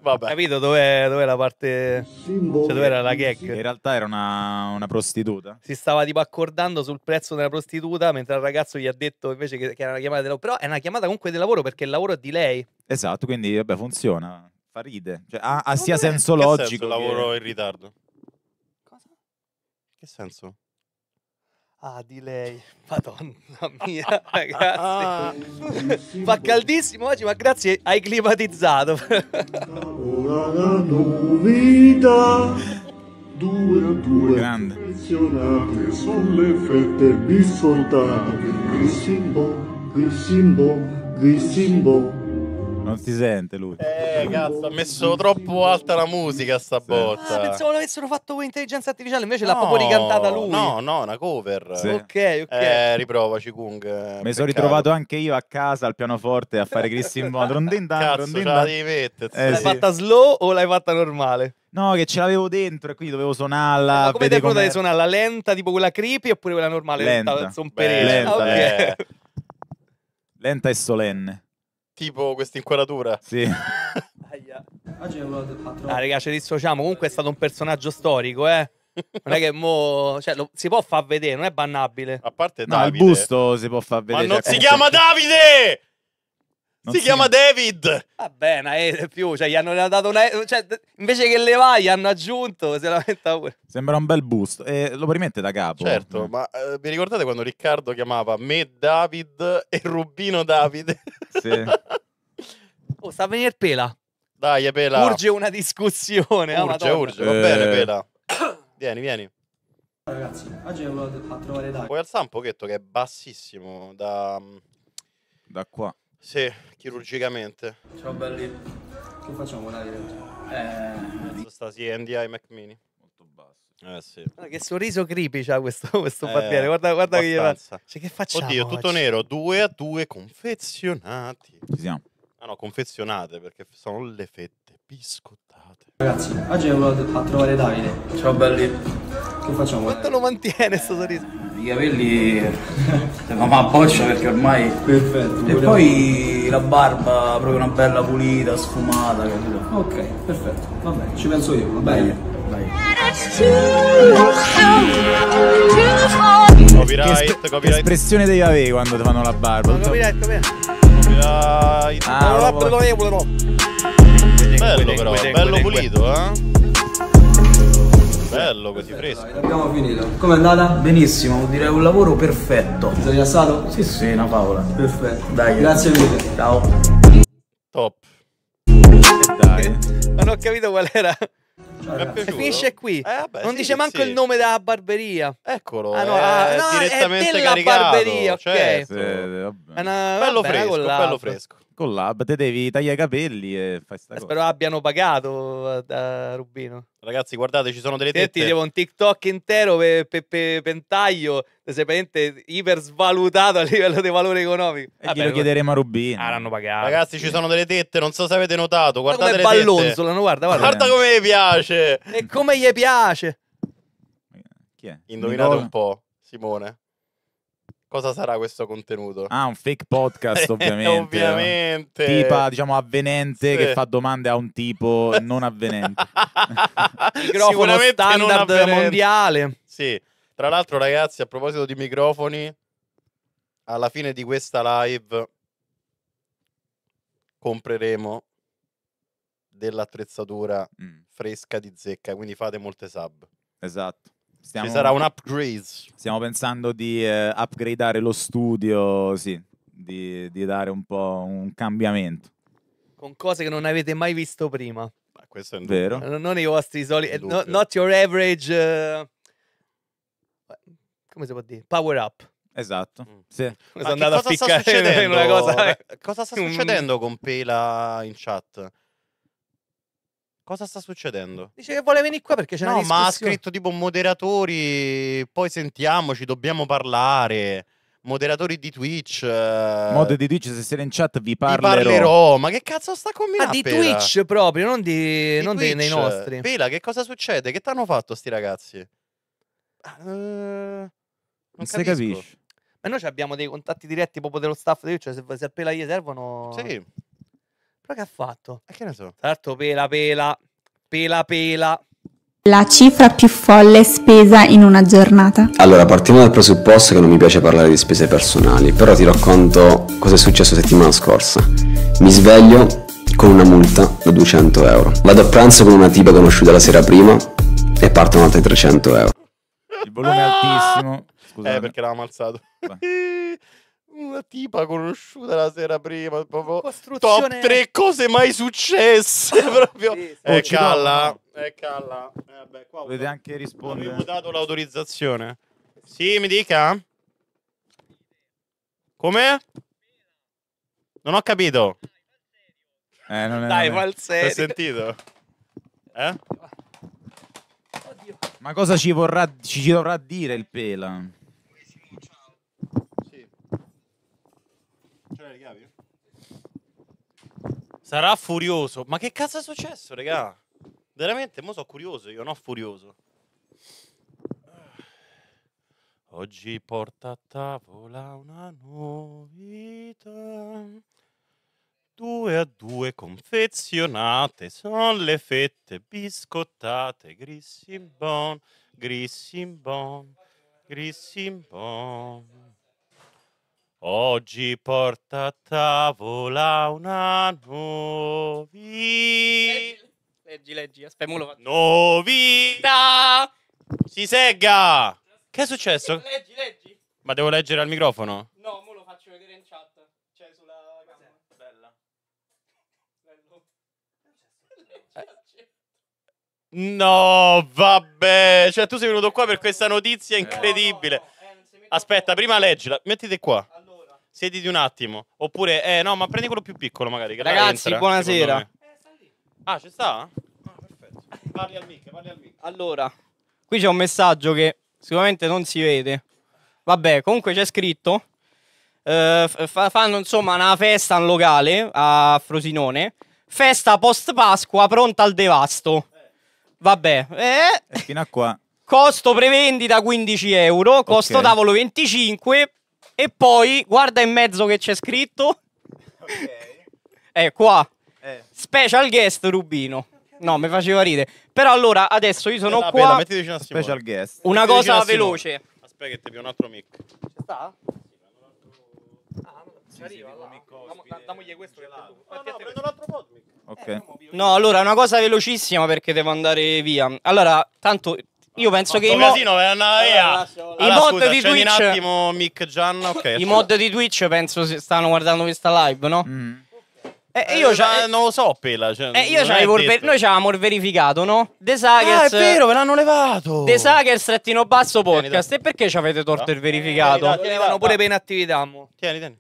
S7: Vabbè. Capito dov'è, dov'è la parte. Simbolo. Cioè, dove era la gag? In
S6: realtà era una, una, prostituta.
S7: Si stava tipo accordando sul prezzo della prostituta, mentre il ragazzo gli ha detto invece che, che era una chiamata di lavoro. Però è una chiamata comunque di lavoro perché il lavoro è di lei.
S6: Esatto, quindi vabbè, funziona. Fa ride. Cioè, ha, ha sia senso logico. Senso, che... lavoro
S1: in ritardo. Cosa? Che senso?
S7: Ah, di lei, (laughs) madonna mia, (laughs) ragazzi. Ah. Fa caldissimo oggi, ma grazie, hai climatizzato.
S10: Una novità dura, due grande. Impressionate sulle fette
S6: bissoltate. Grissimbo, grissimbo, grissimbo non si sente lui.
S1: Eh, cazzo, ha messo troppo alta la musica sta sì. botta.
S6: Ah, pensavo
S7: l'avessero fatto con intelligenza artificiale, invece no, l'ha proprio
S1: ricantata lui. No, no, una cover. Sì. Ok,
S6: ok. Eh, riprovaci, Kung. Eh, Mi sono ritrovato anche io a casa al pianoforte a fare Christine Bond. Rondinda, cazzo, rondinda. la devi mettere. Eh, l'hai sì. fatta slow o l'hai fatta normale? No, che ce l'avevo dentro e quindi dovevo suonarla. Ma come ti è venuta di suonarla? Lenta, tipo quella creepy, oppure quella normale? Lenta. Lenta, Beh, lenta, okay. lenta e solenne
S1: tipo
S7: questa inquadratura.
S6: Sì.
S10: ah,
S6: raga, ci dissociamo. Comunque è
S7: stato un personaggio storico, eh. Non è che mo... Cioè, lo... si può far vedere, non è bannabile.
S6: A parte Davide. No, il busto si può far vedere. Ma non cioè, si
S7: comunque... chiama Davide! si, si, chiama David! Va bene, è più, cioè gli hanno dato una... Cioè, invece che le vai, gli hanno aggiunto, se lamenta pure.
S6: Sembra un bel boost, eh, lo rimette da capo. Certo,
S7: ma eh, vi ricordate
S1: quando Riccardo chiamava me David e Rubino David? Sì. (laughs)
S7: oh, sta a venire Pela. Dai, Pela. Urge una discussione. Urge, ah, urge,
S1: va eh... bene Pela.
S7: Vieni, vieni. Ragazzi, oggi avevo a trovare Dario. Puoi alzare
S1: un pochetto che è bassissimo da... Mm, da qua. Sì, chirurgicamente. Ciao belli. Che facciamo live oggi? Eh, sta sì, NDI Mac Mini. Molto basso. Eh sì.
S7: Guarda che sorriso creepy c'ha questo, questo eh, portiere. Guarda, guarda
S1: che gli Cioè, che facciamo? Oddio, tutto oggi? nero. Due a due confezionati. Ci siamo. Ah no, confezionate perché sono le fette biscottate.
S7: Ragazzi, oggi è venuto a trovare
S8: Davide. Ciao belli. Che facciamo? Quanto
S7: lo mantiene sto sorriso?
S8: I capelli facciamo cioè, a boccia perché ormai. Perfetto. E poi la barba proprio una bella pulita, sfumata, capito? Ok, perfetto. Va bene, ci penso io, va bene.
S6: Copyright, copyright. Espressione devi avere quando ti fanno la barba. No, copyright, copyright. Copyright. Ah, ah, bello però, bello pulito, eh?
S1: Bello, così fresco. Abbiamo finito.
S8: Com'è andata? Benissimo, direi un lavoro perfetto. Ti sei rilassato? Sì, sì, una paola. Perfetto. Dai. Grazie mille. Ciao.
S6: Top. E dai. Eh, non
S7: ho capito qual era. Finisce qui. Eh, vabbè, non sì, dice diciamo manco sì. il nome della barberia.
S6: Eccolo. Ah, no, ah, è, no, direttamente è della caricato. barberia, ok. Certo. Sì, vabbè. bello vabbè, fresco, bella, bello fresco con collab, te devi tagliare i capelli e fai sta eh,
S7: Spero abbiano pagato eh, da Rubino. Ragazzi, guardate, ci sono delle tette. Senti, devo un TikTok intero per pe, pe, Pentaglio, eh, sei praticamente iper svalutato a (laughs) livello di valore economico. E Vabbè, glielo chiederemo a Rubino. Ah, l'hanno pagato. Ragazzi,
S1: ci sono delle tette, non so se avete notato, guardate guarda le ballonzolano, guarda, guarda. Guarda
S7: come gli piace! E come gli piace!
S1: Chi è? Indovinate Nicola. un po', Simone cosa sarà questo contenuto. Ah,
S6: un fake podcast, (laughs) ovviamente. ovviamente. Tipa, diciamo, avvenente sì. che fa domande a un tipo non avvenente. (laughs)
S1: Microfono standard avvenente. mondiale. Sì. Tra l'altro, ragazzi, a proposito di microfoni, alla fine di questa live compreremo dell'attrezzatura mm. fresca di zecca, quindi fate molte sub.
S6: Esatto. Stiamo, Ci sarà un upgrade. Stiamo pensando di eh, upgradeare lo studio, sì, di, di dare un po' un cambiamento.
S7: Con cose che non avete mai visto prima. Ma questo è vero. Non i vostri soliti. Eh, no, not your average. Uh, come si può dire? Power up. Esatto. Mm. Sì. Sono andato a ficcare sta (laughs) succedendo? cosa. cosa sta (laughs) succedendo con
S1: Pela in chat? Cosa sta succedendo?
S7: Dice che vuole venire
S1: qua perché c'è no, una discussione. ma ha scritto tipo moderatori, poi sentiamoci, dobbiamo parlare. Moderatori di Twitch. Eh... Mode
S6: di Twitch, se siete in chat vi parlerò. Vi parlerò.
S1: Ma che cazzo sta combinando? Ah, ma di Pela? Twitch proprio, non, di, di non Twitch. dei nostri. Pela, che cosa succede? Che t'hanno fatto sti ragazzi?
S7: Uh, non, non
S1: si capisce.
S7: Ma noi abbiamo dei contatti diretti proprio dello staff di Twitch, cioè se, se a Pela gli servono... Sì. Però che ha fatto? E che ne so? Tra certo, pela pela, pela pela. La cifra più folle spesa in una giornata.
S3: Allora, partiamo dal presupposto che non mi piace parlare di spese personali, però ti racconto cosa è successo settimana scorsa. Mi sveglio con una multa da 200 euro. Vado a pranzo con una tipa conosciuta la sera prima e partono altri 300 euro.
S6: Il volume è altissimo. Eh, Scusate. Eh, perché l'avevamo
S1: alzato. (laughs) una tipa conosciuta la sera prima, proprio top tre cose mai successe, (laughs) proprio. Sì, sì. Oh, ci calla, eh, calla. Eh, beh, qua Dovete anche Avevo rispondere. dato l'autorizzazione. Sì, mi dica. Come? Non ho capito.
S6: Eh, non è- Dai, falsetto. è- Hai sentito? Eh? Oddio. Ma cosa ci vorrà ci dovrà dire il Pela?
S1: Sarà furioso. Ma che cazzo è successo, regà? Veramente, mo sono curioso, io no furioso. Oggi porta a tavola una novità. Due a due confezionate, sono le fette biscottate, grissimbon, grissimbon, grissimbon. Oggi porta a tavola una novi.
S10: Leggi, leggi, aspetta,
S1: Novità! Si segga! Che è successo? Leggi, leggi. Ma devo leggere al microfono?
S10: No, mo lo faccio vedere in chat. Cioè, sulla camera. Bella. Bello. Eh.
S1: No, vabbè. Cioè, tu sei venuto qua per questa notizia eh, incredibile. Eh, aspetta, prima leggila. Mettiti qua siediti un attimo. Oppure, eh no, ma prendi quello più piccolo magari. Che Ragazzi, entra, buonasera.
S10: Ah, ci sta? Ah, perfetto. Parli al mic, parli al mic. Allora, qui c'è un messaggio che sicuramente non si vede. Vabbè, comunque c'è scritto. Eh, f- fanno insomma una festa in locale a Frosinone. Festa post Pasqua pronta al devasto. Vabbè, eh. fino a qua. Costo prevendita 15 euro, costo Ok. tavolo 25, e poi guarda in mezzo che c'è scritto. Ok. è eh, qua. Eh. Special guest Rubino. No, mi faceva ridere. Però allora adesso io sono eh, qua. metti vicino a Simone. Special guest. Una Metti cosa a veloce.
S1: Aspetta che ti un altro mic. ci
S7: sta? là. Damo- da- Damogli questo che te lo-
S10: mic. Ok. Eh, no, allora una cosa velocissima perché devo andare via. Allora, tanto io penso che i, mo- casino, eh, allora, I mod scusa, di Twitch. Un attimo, Mick Gianna. Okay, I mod di Twitch penso stanno guardando questa live, no? Mm. Eh, io eh, non lo so, Pela. Cioè, eh, io c'avevo ver- noi ci avevamo verificato, no? The Suckers. Ah, è vero, ve l'hanno levato. The Suckers, trattino basso podcast. Tieni, e perché ci avete tolto il verificato? Tieni, tieni, tieni, tieni, tieni, tieni, tieni, tieni,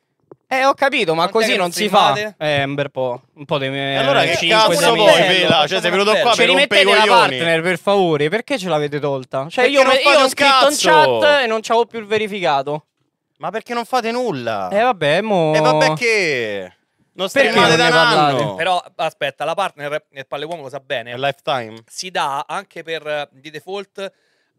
S10: eh, ho capito, ma così non si fa. Eh, un bel po'. Un po' di. Eh, allora che cinque, cazzo vuoi, Vela? Cioè, sei venuto qua per rompere i rimettete la partner, per favore. Perché ce l'avete tolta? Cioè, io, non ho un scritto in chat e non ci avevo più il verificato. Ma perché non fate nulla? Eh, vabbè, mo. E vabbè che... Non Perché streamate da non anno.
S7: Però aspetta, la partner nel Palleuomo lo sa bene. È lifetime. si dà anche per eh, di default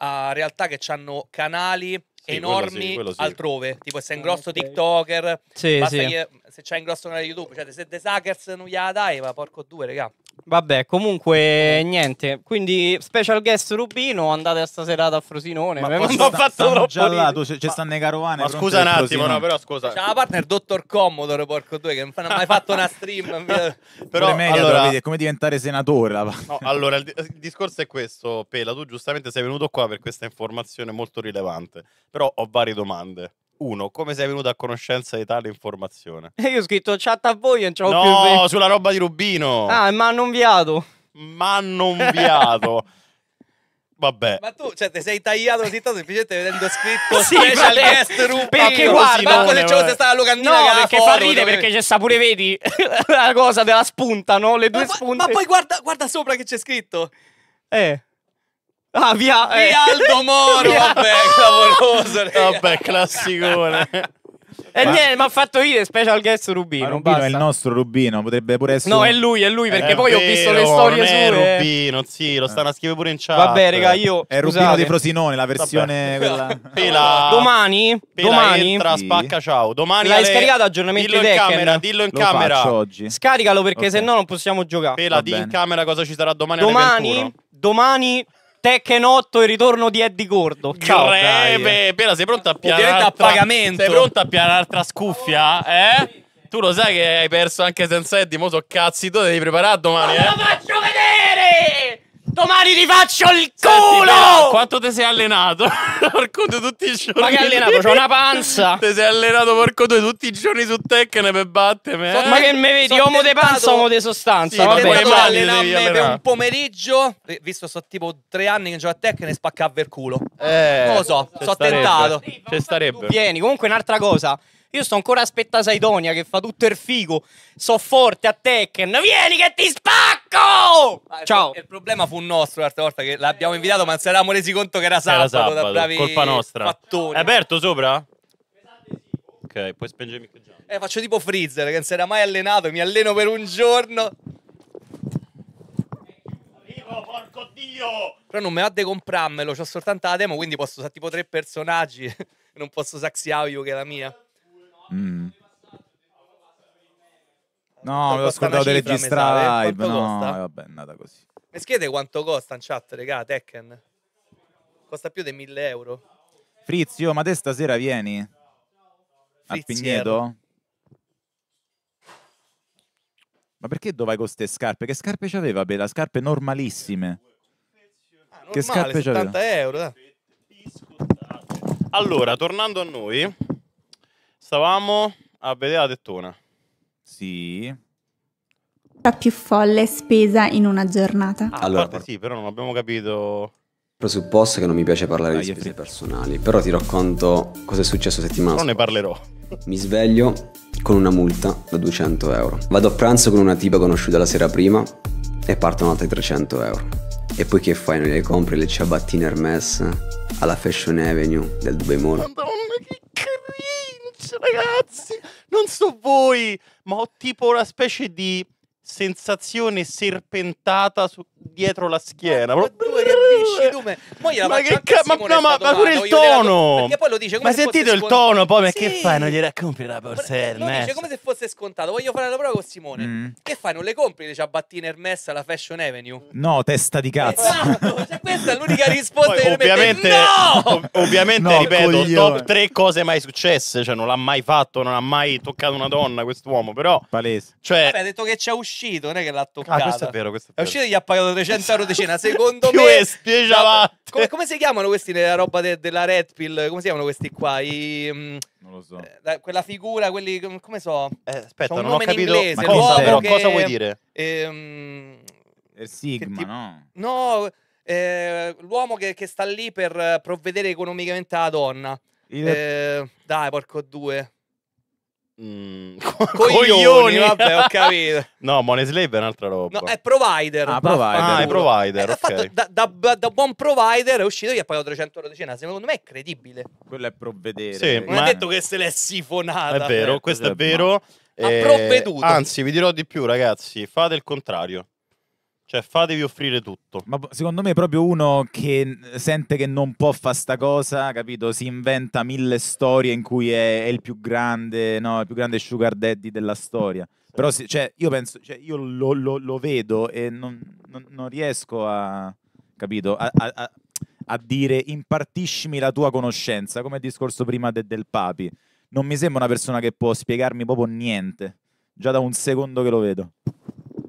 S7: a realtà che hanno canali sì, enormi quello sì, quello sì. altrove. Tipo, se è un grosso okay. TikToker, sì, basta che se c'è un grosso canale YouTube, cioè se The Suckers non gliela dai, ma porco due, regà
S10: Vabbè, comunque niente. Quindi special guest Rubino, andate a stasera a Frosinone. Ma non ho fatto troppo già là,
S6: tu, ci stanno le carovane. Ma scusa un attimo, no, però
S10: scusa. C'ha la partner Dottor Commodore, porco due, che non ha mai fatto una stream.
S7: (laughs)
S1: però è allora... è come diventare senatore. No, allora,
S7: il, il, discorso è questo,
S1: Pela, tu giustamente sei venuto qua per questa informazione molto rilevante, però ho varie domande. 1. Come sei venuto a conoscenza di tale informazione?
S10: E (laughs) io ho scritto chat a voi e non No, più...
S1: sulla roba di Rubino.
S10: Ah, ma hanno inviato. Ma hanno inviato.
S1: (laughs)
S7: Vabbè. Ma tu, cioè, ti sei tagliato così tanto semplicemente vedendo scritto (laughs) sì, special
S10: vabbè. guest room. Perché guarda, ma quelle cose sta la locandina no, perché foto, fa ridere perché c'è sta pure vedi la cosa della spunta, no? Le due ma, spunte. Ma poi guarda, guarda sopra che c'è scritto. Eh. Ah, via, eh. via Aldo Moro, via. vabbè, cosa. Vabbè, classicone. (laughs) E eh, eh, ma... niente, mi ha fatto ridere special guest Rubino. Ma Rubino
S6: basta. è il nostro Rubino, potrebbe pure essere. No, è lui, è lui, perché è poi vero, ho visto le storie su. Rubino,
S1: sì, lo stanno a scrivere pure in chat.
S6: Vabbè, raga, io. È scusate. Rubino di Frosinone, la versione. Quella... (laughs)
S10: Pela... Domani. Pela domani. Entra, sì. spacca, ciao. Domani. L'hai alle... scaricato aggiornamenti dillo in Tekken. camera, dillo in lo camera. Oggi. Scaricalo perché okay. se no non possiamo giocare. Pela, di in camera cosa ci sarà domani. Domani. domani Tekken 8 e il ritorno di Eddie Gordo. Ciao, Greve,
S1: Pera, sei pronta a pianare? a pagamento. Sei pronta a pianare un'altra scuffia? Eh? Tu lo sai che hai perso anche senza Eddie, mo so cazzi, tu devi preparare domani, eh? Non lo
S10: faccio vedere! Domani ti faccio il culo!
S1: Senti, quanto ti sei allenato? (laughs)
S10: porco due tutti i giorni. Ma che allenato? C'ho una
S1: panza! Ti sei allenato porco due tutti i giorni su Tecne per battermi. eh? Ma che mi vedi? So uomo di
S7: panza, uomo di sostanza. Sì, Vabbè, ma allenarmi per un pomeriggio. Eh, visto che sto tipo tre anni
S10: che gioco a Tecne, e
S7: spaccavo il culo.
S10: Eh, non lo so, sono tentato.
S7: Ci starebbe. Vieni,
S10: comunque un'altra cosa. Io sto ancora aspettando Saidonia che fa tutto il figo. So forte a Tekken. Vieni che ti spacco! Ah, Ciao.
S7: Il problema fu nostro l'altra volta che l'abbiamo invitato, ma non ci eravamo resi conto che era sabato. Era sabato, bravi colpa nostra. Fattoni. È eh, aperto sopra? Ok, puoi spengermi qui già. Eh, faccio tipo Freezer che non si era mai allenato, mi alleno per un giorno.
S5: Arrivo, porco dio!
S7: Però non me va de comprarmelo, ho soltanto la demo, quindi posso usare tipo tre personaggi. (laughs) non posso saxiare io che è la mia.
S6: Mm. No, me lo scordato di registrare live. No, costa? vabbè, è andata così.
S7: Mi schiede quanto costa in chat, regà, Tekken? Costa più di 1000 euro.
S6: Frizio, ma te stasera vieni? A Pigneto? Ma perché dov'hai con queste scarpe? Che scarpe c'aveva Bela? Scarpe normalissime. Ah, normale, che scarpe 70
S7: c'aveva? euro, dai.
S6: Allora, tornando a noi,
S1: Stavamo a vedere la tettona. Sì.
S9: La più folle spesa in una giornata.
S1: Ah,
S3: allora, per... sì, però non abbiamo capito presupposto che non mi piace parlare Dai, di ah, spese personali, però ti racconto cosa è successo settimana. Non ne parlerò. Mi sveglio con una multa da 200 euro. Vado a pranzo con una tipa conosciuta la sera prima e partono altri 300 euro. E poi che fai? Non le compri le ciabattine Hermes alla Fashion Avenue del Dubai Mall? Madonna,
S1: che ragazzi, non so voi, ma ho tipo una specie di sensazione serpentata su dietro la schiena. Ma, che cazzo?
S7: Ma, no, ma, ma, pure il tono. Perché poi lo dice come Ma se sentite il tono poi, ma sì.
S6: che fai? Non gliela compri la borsa Hermes? dice eh. come
S7: se fosse scontato. Voglio fare la prova con Simone. Mm. Che fai? Non le compri le ciabattine Hermes alla Fashion Avenue?
S6: No, testa di cazzo. Esatto.
S7: cioè, questa è l'unica risposta
S6: poi, che ovviamente, no! ov- ovviamente no, ripeto, coglione. top 3 cose mai
S1: successe, cioè non l'ha mai fatto, non ha mai toccato una donna quest'uomo, però Palese. Cioè, Vabbè, ha detto
S6: che
S7: ci è uscito, non è che l'ha toccato. Ah, questo è vero, questo è vero. È uscito e gli ha pagato 300 euro di cena. Secondo me, no, come, come, si chiamano questi nella roba de, della Red Pill? Come si chiamano questi qua? I, mh, mm, non lo so. Eh, quella figura, quelli come so? Eh, aspetta, non ho capito. Inglese, cosa, che, cosa vuoi dire?
S6: Ehm, il Sigma, ti, no?
S7: No, eh, l'uomo che, che, sta lì per provvedere economicamente alla donna. Il... Eh, dai, porco due. Mm, (laughs) coglioni, coglioni, vabbè, ho capito.
S1: (laughs) no, Money Moneslave è un'altra roba. No, è provider. Ah, provider. Ah, è provider. Eh, okay. da,
S7: da, da, buon provider è uscito che ha pagato 300 euro di cena. Secondo me è credibile.
S6: Quello è provvedere. Sì, non ma... è detto che se l'è sifonata. È vero, certo, questo è certo, vero. Ma...
S1: Eh, ha provveduto. Anzi, vi dirò di più, ragazzi. Fate il contrario. Cioè, fatevi offrire tutto.
S6: Ma secondo me proprio uno che sente che non può fare sta cosa, capito? Si inventa mille storie in cui è, è il più grande, no? Il più grande sugar daddy della storia. Sì. Però, se, cioè, io penso, cioè, io lo, lo, lo, vedo e non, non, non riesco a, capito? A, a, a, dire impartiscimi la tua conoscenza, come il discorso prima de, del papi. Non mi sembra una persona che può spiegarmi proprio niente, già da un secondo che lo vedo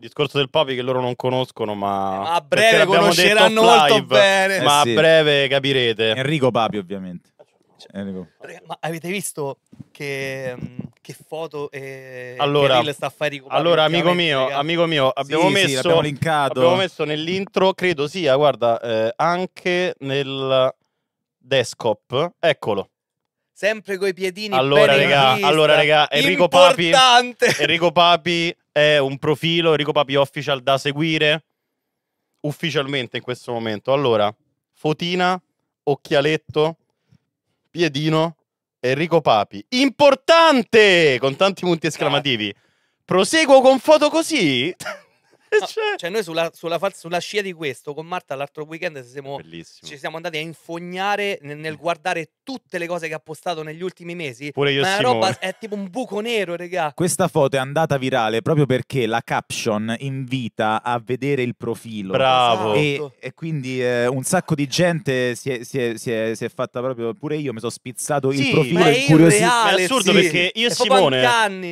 S1: discorso del Papi che loro non conoscono, ma, eh, a breve conosceranno molto live, bene.
S6: Eh, ma sì. a breve capirete. Enrico Papi, ovviamente. Cioè, Enrico.
S7: Ma avete visto che, mm, che foto eh, e allora, che sta a fare Papi, Allora, amico mio, ragazzi. amico mio, abbiamo, sì, messo,
S1: sì, abbiamo messo nell'intro, credo sia, guarda, eh, anche nel desktop. Eccolo
S7: sempre coi piedini allora raga, allora raga Enrico Papi
S1: Enrico Papi è un profilo Enrico Papi Official da seguire ufficialmente in questo momento. Allora, fotina, occhialetto, piedino, Enrico Papi. Importante! Con tanti punti esclamativi. Eh. Proseguo con foto
S7: così? (laughs) (laughs) cioè... cioè... noi sulla, sulla, sulla, scia di questo, con Marta l'altro weekend siamo, ci siamo andati a infognare nel, nel, mm. guardare tutte le cose che ha postato negli ultimi mesi. Pure io Ma Simone. la roba è tipo un buco nero, regà.
S6: Questa foto è andata virale proprio perché la caption invita a vedere il profilo. Bravo. Esatto. E, e, quindi eh, un sacco di gente si è, si, è, si, è, si è, fatta proprio... Pure io mi sono spizzato sì, il profilo. È, curiosi... irreale, è assurdo sì. perché io e Simone...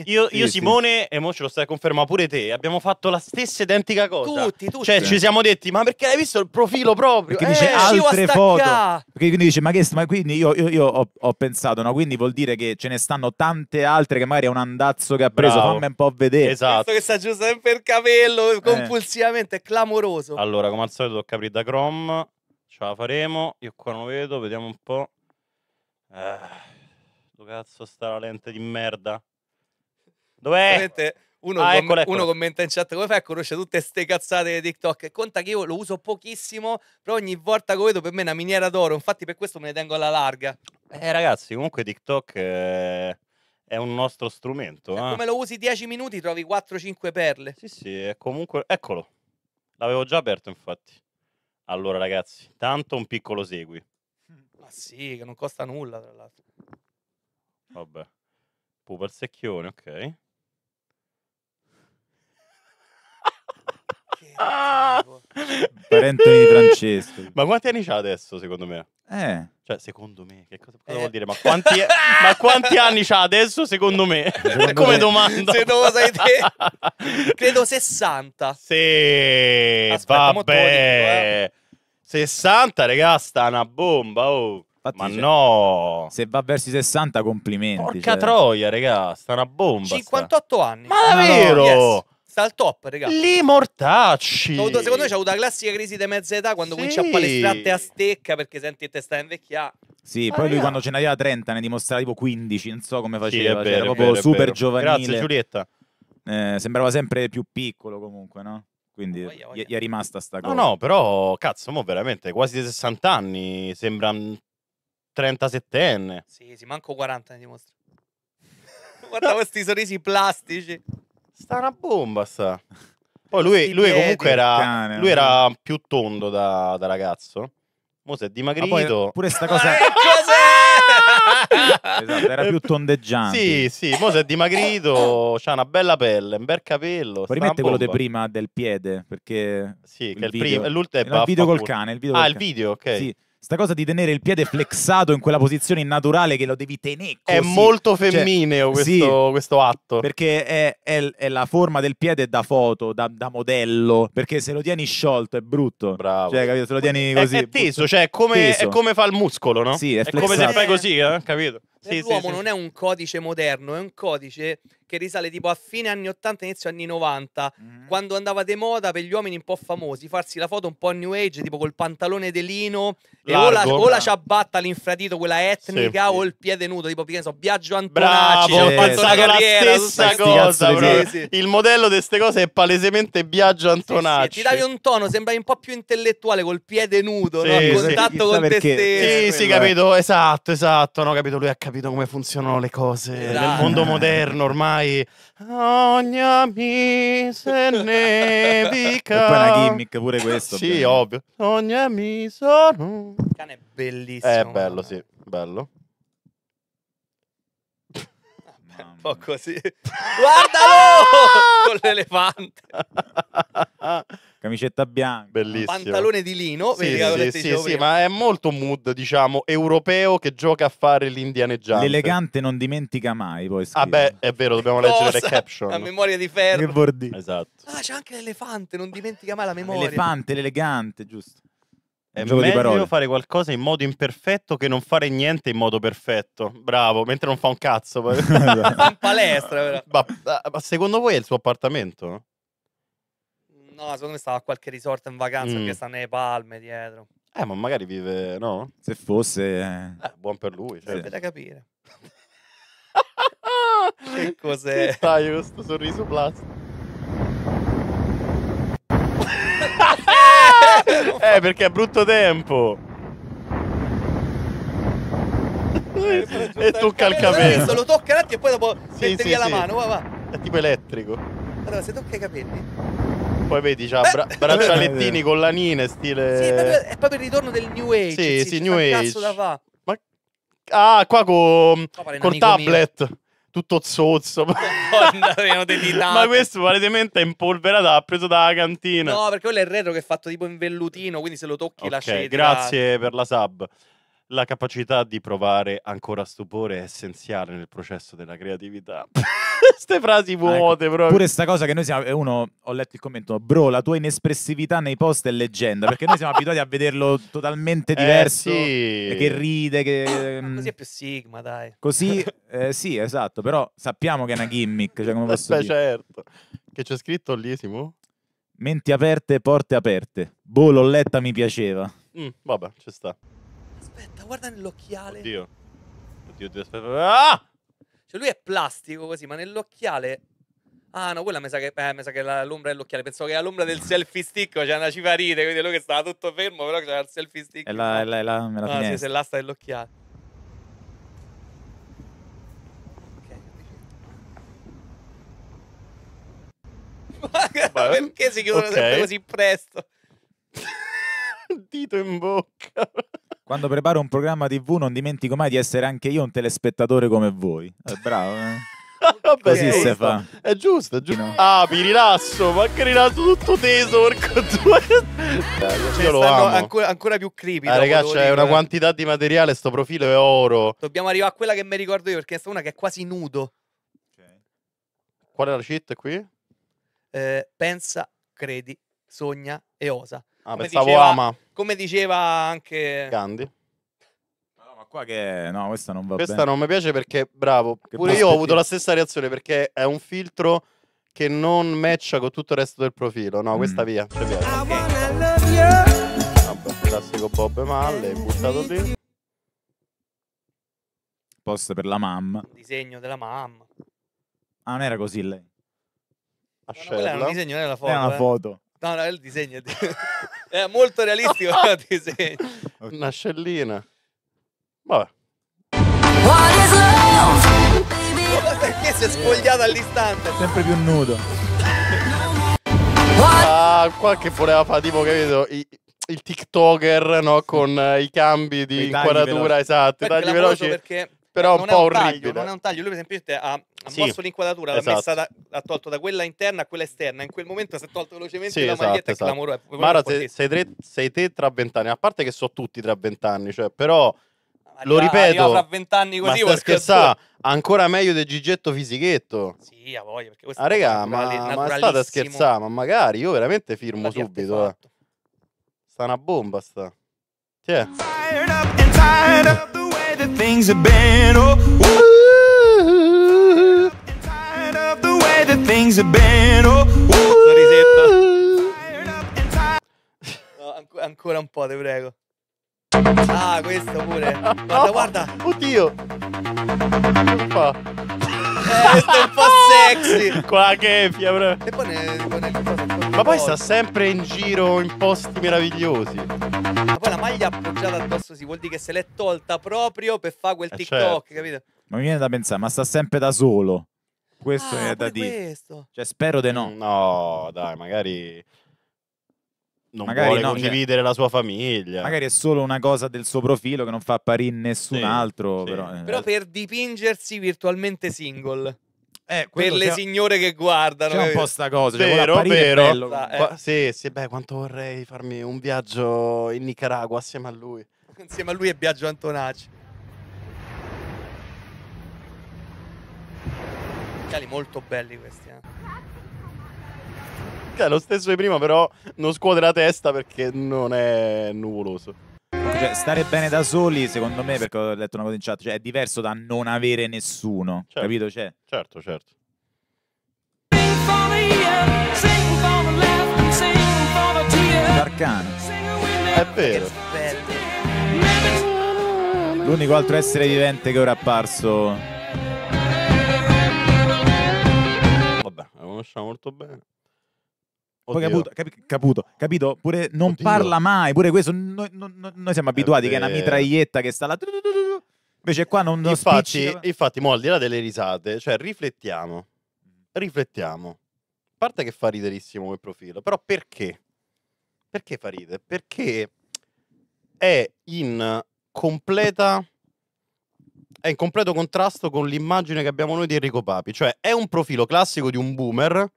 S7: Io,
S1: io sì, Simone,
S6: e mo ce lo stai a confermare pure te,
S1: abbiamo fatto la stessa identica cosa. Tutti, tutti. Cioè, ci siamo detti, ma perché hai visto il profilo proprio? Perché dice eh, altre
S6: foto. Perché quindi dice, ma che ma quindi io, io, io ho, ho, pensato, no? Quindi vuol dire che ce ne stanno tante altre che magari è un andazzo che ha preso. Bravo. Fammi un po' vedere. Esatto.
S7: Questo che sta giù sempre il capello eh. compulsivamente, è clamoroso. Allora, come al solito, tocca aprire da Chrome.
S1: Ce la faremo. Io qua non vedo, vediamo un po'. Eh, dove
S7: cazzo sta la lente di merda? Dov'è? Veramente uno, ah, eccola, uno, commenta in chat come fai a conoscere tutte queste cazzate di TikTok conta che io lo uso pochissimo, però ogni volta che vedo per me è una miniera d'oro, infatti per questo me ne tengo alla larga.
S1: Eh ragazzi, comunque TikTok è, eh, è un nostro strumento. Eh. eh. Come lo
S7: usi 10 minuti trovi 4-5 perle.
S1: Sì, sì, è comunque... Eccolo, l'avevo già aperto infatti. Allora ragazzi, tanto un piccolo segui.
S7: Ma sì, che non costa nulla tra l'altro.
S1: Vabbè, secchione, ok.
S5: Ah! Parente
S1: di Francesco. Ma quanti anni c'ha adesso, secondo me? Eh. Cioè, secondo me, che cosa, cosa eh. vuol dire? Ma quanti, ma quanti anni c'ha adesso, secondo me? Secondo Come me. domanda. Se lo sai te, (laughs) credo
S7: 60.
S6: Sì, Aspetta, vabbè. Dico, eh. 60, regà, sta una bomba, oh. Infatti, ma cioè, no! Se va verso i 60, complimenti. Porca cioè. troia, regà, sta una bomba.
S7: 58 sta. anni. Ma davvero? No, no, yes sta al top, raga. Li
S6: mortacci. secondo me c'ha
S7: avuto la classica crisi di mezza età quando sì. comincia a fare palestrate a stecca perché senti che te stai invecchiando. Sì, ah, poi raga. lui quando
S6: ce n'aveva 30 ne dimostrava tipo 15, non so come faceva, sì, cioè, vero, era proprio vero, super giovane. Grazie Giulietta. Eh, sembrava sempre più piccolo comunque, no? Quindi oh, gli è rimasta sta cosa. No, no, però cazzo, mo veramente quasi
S1: 60 anni, sembra 37enne.
S7: Sì, sì, manco 40 ne dimostra. (laughs) Guarda questi sorrisi plastici.
S1: Sta una bomba, sta. Poi lui, lui comunque era, lui era più tondo da, da ragazzo. Mo si è dimagrito. Ma pure sta cosa. (laughs) che esatto, era più
S6: tondeggiante. Sì,
S1: sì, mo si è dimagrito, c'ha una bella pelle, un bel capello. Poi rimette quello di prima
S6: del piede, perché... Sì, che è il primo, è... No, il video col cane, Ah, il video, ok. Sì Sta cosa di tenere il piede flexato in quella posizione innaturale che lo devi tenere così. È molto cioè, femmineo cioè, questo, sì, questo, atto. Perché è, è, è, la forma del piede da foto, da, da, modello. Perché se lo tieni sciolto è brutto. Bravo. Cioè, capito? Se lo tieni così. È, è teso, cioè è come, teso. è come, fa il muscolo, no? Sì, è, è come se fai
S7: così, eh? capito? Sì, l'uomo sì, non è un codice moderno, è un codice che risale tipo a fine anni 80, inizio anni 90, mm-hmm. quando andava di moda per gli uomini un po' famosi, farsi la foto un po' new age, tipo col pantalone de lino, Largo, e o, la, o la ciabatta all'infradito, quella etnica, sì, o il piede nudo, tipo che ne so, Biagio Antonacci, Bravo, cioè, sì, carriera, la stessa cosa, bro. Sì, il modello di queste cose è
S1: palesemente Biagio Antonacci. Sì, ti davi
S7: un tono, sembravi un po' più intellettuale col piede nudo, no? in contatto con te stesso. Sì, sì, capito,
S1: esatto, esatto, no, capito, lui ha capito come funzionano le cose esatto. nel mondo moderno ormai mai ogni amico nevica. è una gimmick pure questo. sì, ovviamente. ovvio. Ogni amico. Il cane è bellissimo. È eh, bello, sì, bello.
S7: Un po' così. Guardalo! (laughs) Con l'elefante.
S6: (laughs) camicetta bianca, Bellissimo. pantalone di lino. Sì, sì, sì, sì
S1: ma è molto mood, diciamo, europeo che gioca a fare l'indianeggiante. L'elegante
S6: non dimentica mai, poi Ah beh, è vero, dobbiamo Cosa? leggere le (laughs) caption. La memoria di ferro. Che vuol Esatto.
S7: Ah, c'è anche l'elefante, non dimentica mai la memoria. L'elefante,
S6: l'elegante, giusto. È meglio
S1: fare qualcosa in modo imperfetto che non fare niente in modo perfetto. Bravo, mentre non fa un cazzo. (laughs) in
S7: palestra,
S1: però. Ma, ma secondo voi è il suo appartamento?
S7: No, secondo me stava a qualche resort in vacanza Mm. che sta nelle palme dietro.
S1: Eh, ma magari vive, no? Se fosse... eh. eh buon per lui. Cioè. da
S7: capire. (laughs)
S1: Che cos'è? Stai questo sorriso plastico. (laughs) eh, perché è brutto tempo. Eh, e tocca il eh, capello. Lo tocca
S7: un attimo e poi dopo Sì, metti sì, via la mano. Va, va.
S1: È tipo elettrico. Allora,
S7: se tocca i capelli,
S1: poi vedi, c'ha bra- eh, braccialettini eh, con lanine, stile... Sì, è proprio,
S7: è proprio il ritorno del New Age. Sì, sì, sì New Age. cazzo da fa? Ma...
S1: Ah, qua con, oh, con tablet. Mio tutto zozzo. (laughs)
S7: ma questo palesemente è impolverato. ha preso dalla cantina. No, perché quello è il retro che è fatto tipo in vellutino, quindi se lo tocchi okay, la scena.
S1: Grazie per la sub la capacità di provare ancora stupore è essenziale
S6: nel processo della creatività. Queste (laughs) frasi ecco, vuote, ecco, proprio. Pure questa cosa che noi siamo. Uno, ho letto il commento, bro, la tua inespressività nei post è leggenda. Perché noi siamo abituati a vederlo totalmente (laughs) eh, diverso. Eh, sì. Che ride, che. Mm, così è
S7: più Sigma, dai.
S6: Così, (laughs) eh, sì, esatto. Però sappiamo che è una gimmick. Cioè, come eh, posso Beh, certo. Che c'è scritto lì, Simo? Menti aperte, porte aperte. Boh, l'ho letta, mi piaceva. Mm,
S1: vabbè, ci sta aspetta, guarda nell'occhiale.
S7: Oddio. Oddio, ti aspetta. Ah! Cioè, lui è plastico così, ma nell'occhiale. Ah, no, quella mi sa che, eh, mi sa che l'ombra dell'occhiale. Pensavo che era l'ombra del selfie stick. C'è cioè, una cifarite, quindi lui che stava tutto fermo, però c'era il selfie stick.
S6: È la, è la, è la, la ah, sì, se l'asta
S7: dell'occhiale.
S1: Ma (laughs) perché si chiudono okay. sempre così presto? (laughs) dito in bocca.
S6: Quando preparo un programma TV non dimentico mai di essere anche io un telespettatore come voi. Eh, bravo. Eh? (laughs) Vabbè, Così si fa. È giusto, è giusto.
S1: Ah, mi rilasso, ma
S7: che rilasso tutto teso, porco (laughs) due. Cioè,
S6: io lo cioè, amo. Ancora,
S7: ancora più creepy. Ah, ragazzi, c'è una quantità
S1: di materiale, sto profilo è oro.
S7: Dobbiamo arrivare a quella che mi ricordo io, perché è una che è quasi nudo. Okay. Qual è la città qui? Eh, pensa, credi, sogna e osa. Ah, come pensavo diceva, ama.
S6: Come diceva anche Gandhi. No, ma qua che no, questa non va questa bene. Questa non
S1: mi piace perché bravo. Che Pure io ho avuto la stessa reazione perché è un filtro che non matcha con tutto il resto del profilo. No, mm. questa via, ci piace. Okay. classico Bob
S7: Malle, buttato lì.
S6: Post per la mamma. Il
S7: disegno della mamma.
S6: Ah, non era così lei. Ascella. No, no, era un disegno, non era la foto. Era una eh. foto.
S7: No, no, è il disegno. Di... (laughs) (laughs) È molto realistico (laughs) il disegno. Una scellina. Vabbè. Ma
S6: perché si è spogliato
S7: all'istante?
S1: Sempre più nudo. Ah, qua che voleva fare tipo, capito? I, il TikToker, no? Con eh, i cambi di I tagli inquadratura, esatto, tagli ecco, veloci. perché però un po' un taglio, Non è un
S7: taglio, lui per esempio ha, ha sì, mosso l'inquadratura, esatto. l'ha messa da, ha tolto da quella interna a quella esterna, in quel momento si è tolto velocemente sì, la esatto, maglietta esatto. clamorosa. Eh, Mara, sei, sei, tre,
S1: sei te tra vent'anni, a parte che so tutti tra vent'anni, cioè, però lo ripeto, fra vent'anni così, ma scherzà, ancora meglio del Gigetto Fisichetto. Sì,
S7: a voglia, perché questo ah, raga, ma, ma state scherzando, ma
S1: magari io veramente firmo subito. Eh. Sta una bomba sta.
S8: Tiè. Fired up fired up that things have been. Oh,
S7: tired of the way the things have been. Oh, ooh. ancora un po', te prego. Ah, questo pure. Guarda, (laughs) guarda. Oddio. Che
S1: fa? questo è un po' sexy. Qua che fiamma. E poi ne, ne Ma poi sta sempre in giro in posti meravigliosi.
S7: Ma poi la maglia appoggiata addosso si vuol dire che se l'è tolta proprio per fare quel eh, TikTok, certo. capito?
S6: Ma mi viene da pensare, ma sta sempre da solo. Questo ah, è da dire. Questo. Cioè, spero di no. No,
S1: dai, magari non magari vuole no, cioè condividere cioè, la sua famiglia. Magari è
S6: solo una cosa del suo profilo che non fa apparire nessun sì, altro. Sì. Però, eh. però,
S7: per dipingersi virtualmente single. Eh, per le signore che guardano, c'è un eh. po' sta cosa, cioè, vero, vero. Bello. eh.
S1: sì, sì, beh, quanto vorrei farmi un viaggio in Nicaragua assieme a
S7: lui. (laughs) Insieme a lui e Biagio Antonacci. Cali molto belli questi, eh
S1: è lo stesso di
S6: prima, però non scuote la testa perché
S1: non è
S6: nuvoloso. Cioè, stare bene da soli, secondo me, perché ho letto una cosa in chat, cioè, è diverso da non avere nessuno. Certo. Capito? Cioè... Certo, certo. Arcano. È vero. L'unico altro essere vivente che ora è apparso.
S1: Vabbè, la conosciamo molto bene.
S6: Poi caputo, capi, caputo, capito? Pure non Oddio. parla mai, pure questo. Noi, no, noi siamo abituati eh, che è una eh, eh. mitraglietta che sta là. Invece qua non, non infatti, infatti, mo, al di là
S1: delle risate, cioè riflettiamo. Riflettiamo. A parte che fa riderissimo quel profilo, però perché? Perché fa ridere? Perché è in completa è in completo contrasto con l'immagine che abbiamo noi di Enrico Papi, cioè è un profilo classico di un boomer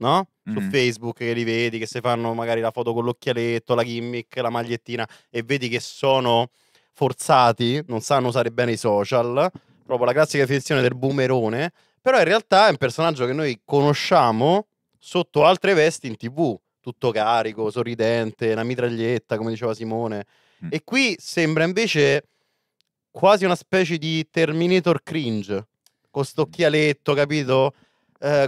S1: no? Mm. Su mm-hmm. Facebook che li vedi, che si fanno magari la foto con l'occhialetto, la gimmick, la magliettina e vedi che sono forzati, non sanno usare bene i social, proprio la classica definizione del boomerone, però in realtà è un personaggio che noi conosciamo sotto altre vesti in tv, tutto carico, sorridente, una mitraglietta, come diceva Simone. Mm. E qui sembra invece quasi una specie di Terminator cringe, con sto mm. occhialetto, capito?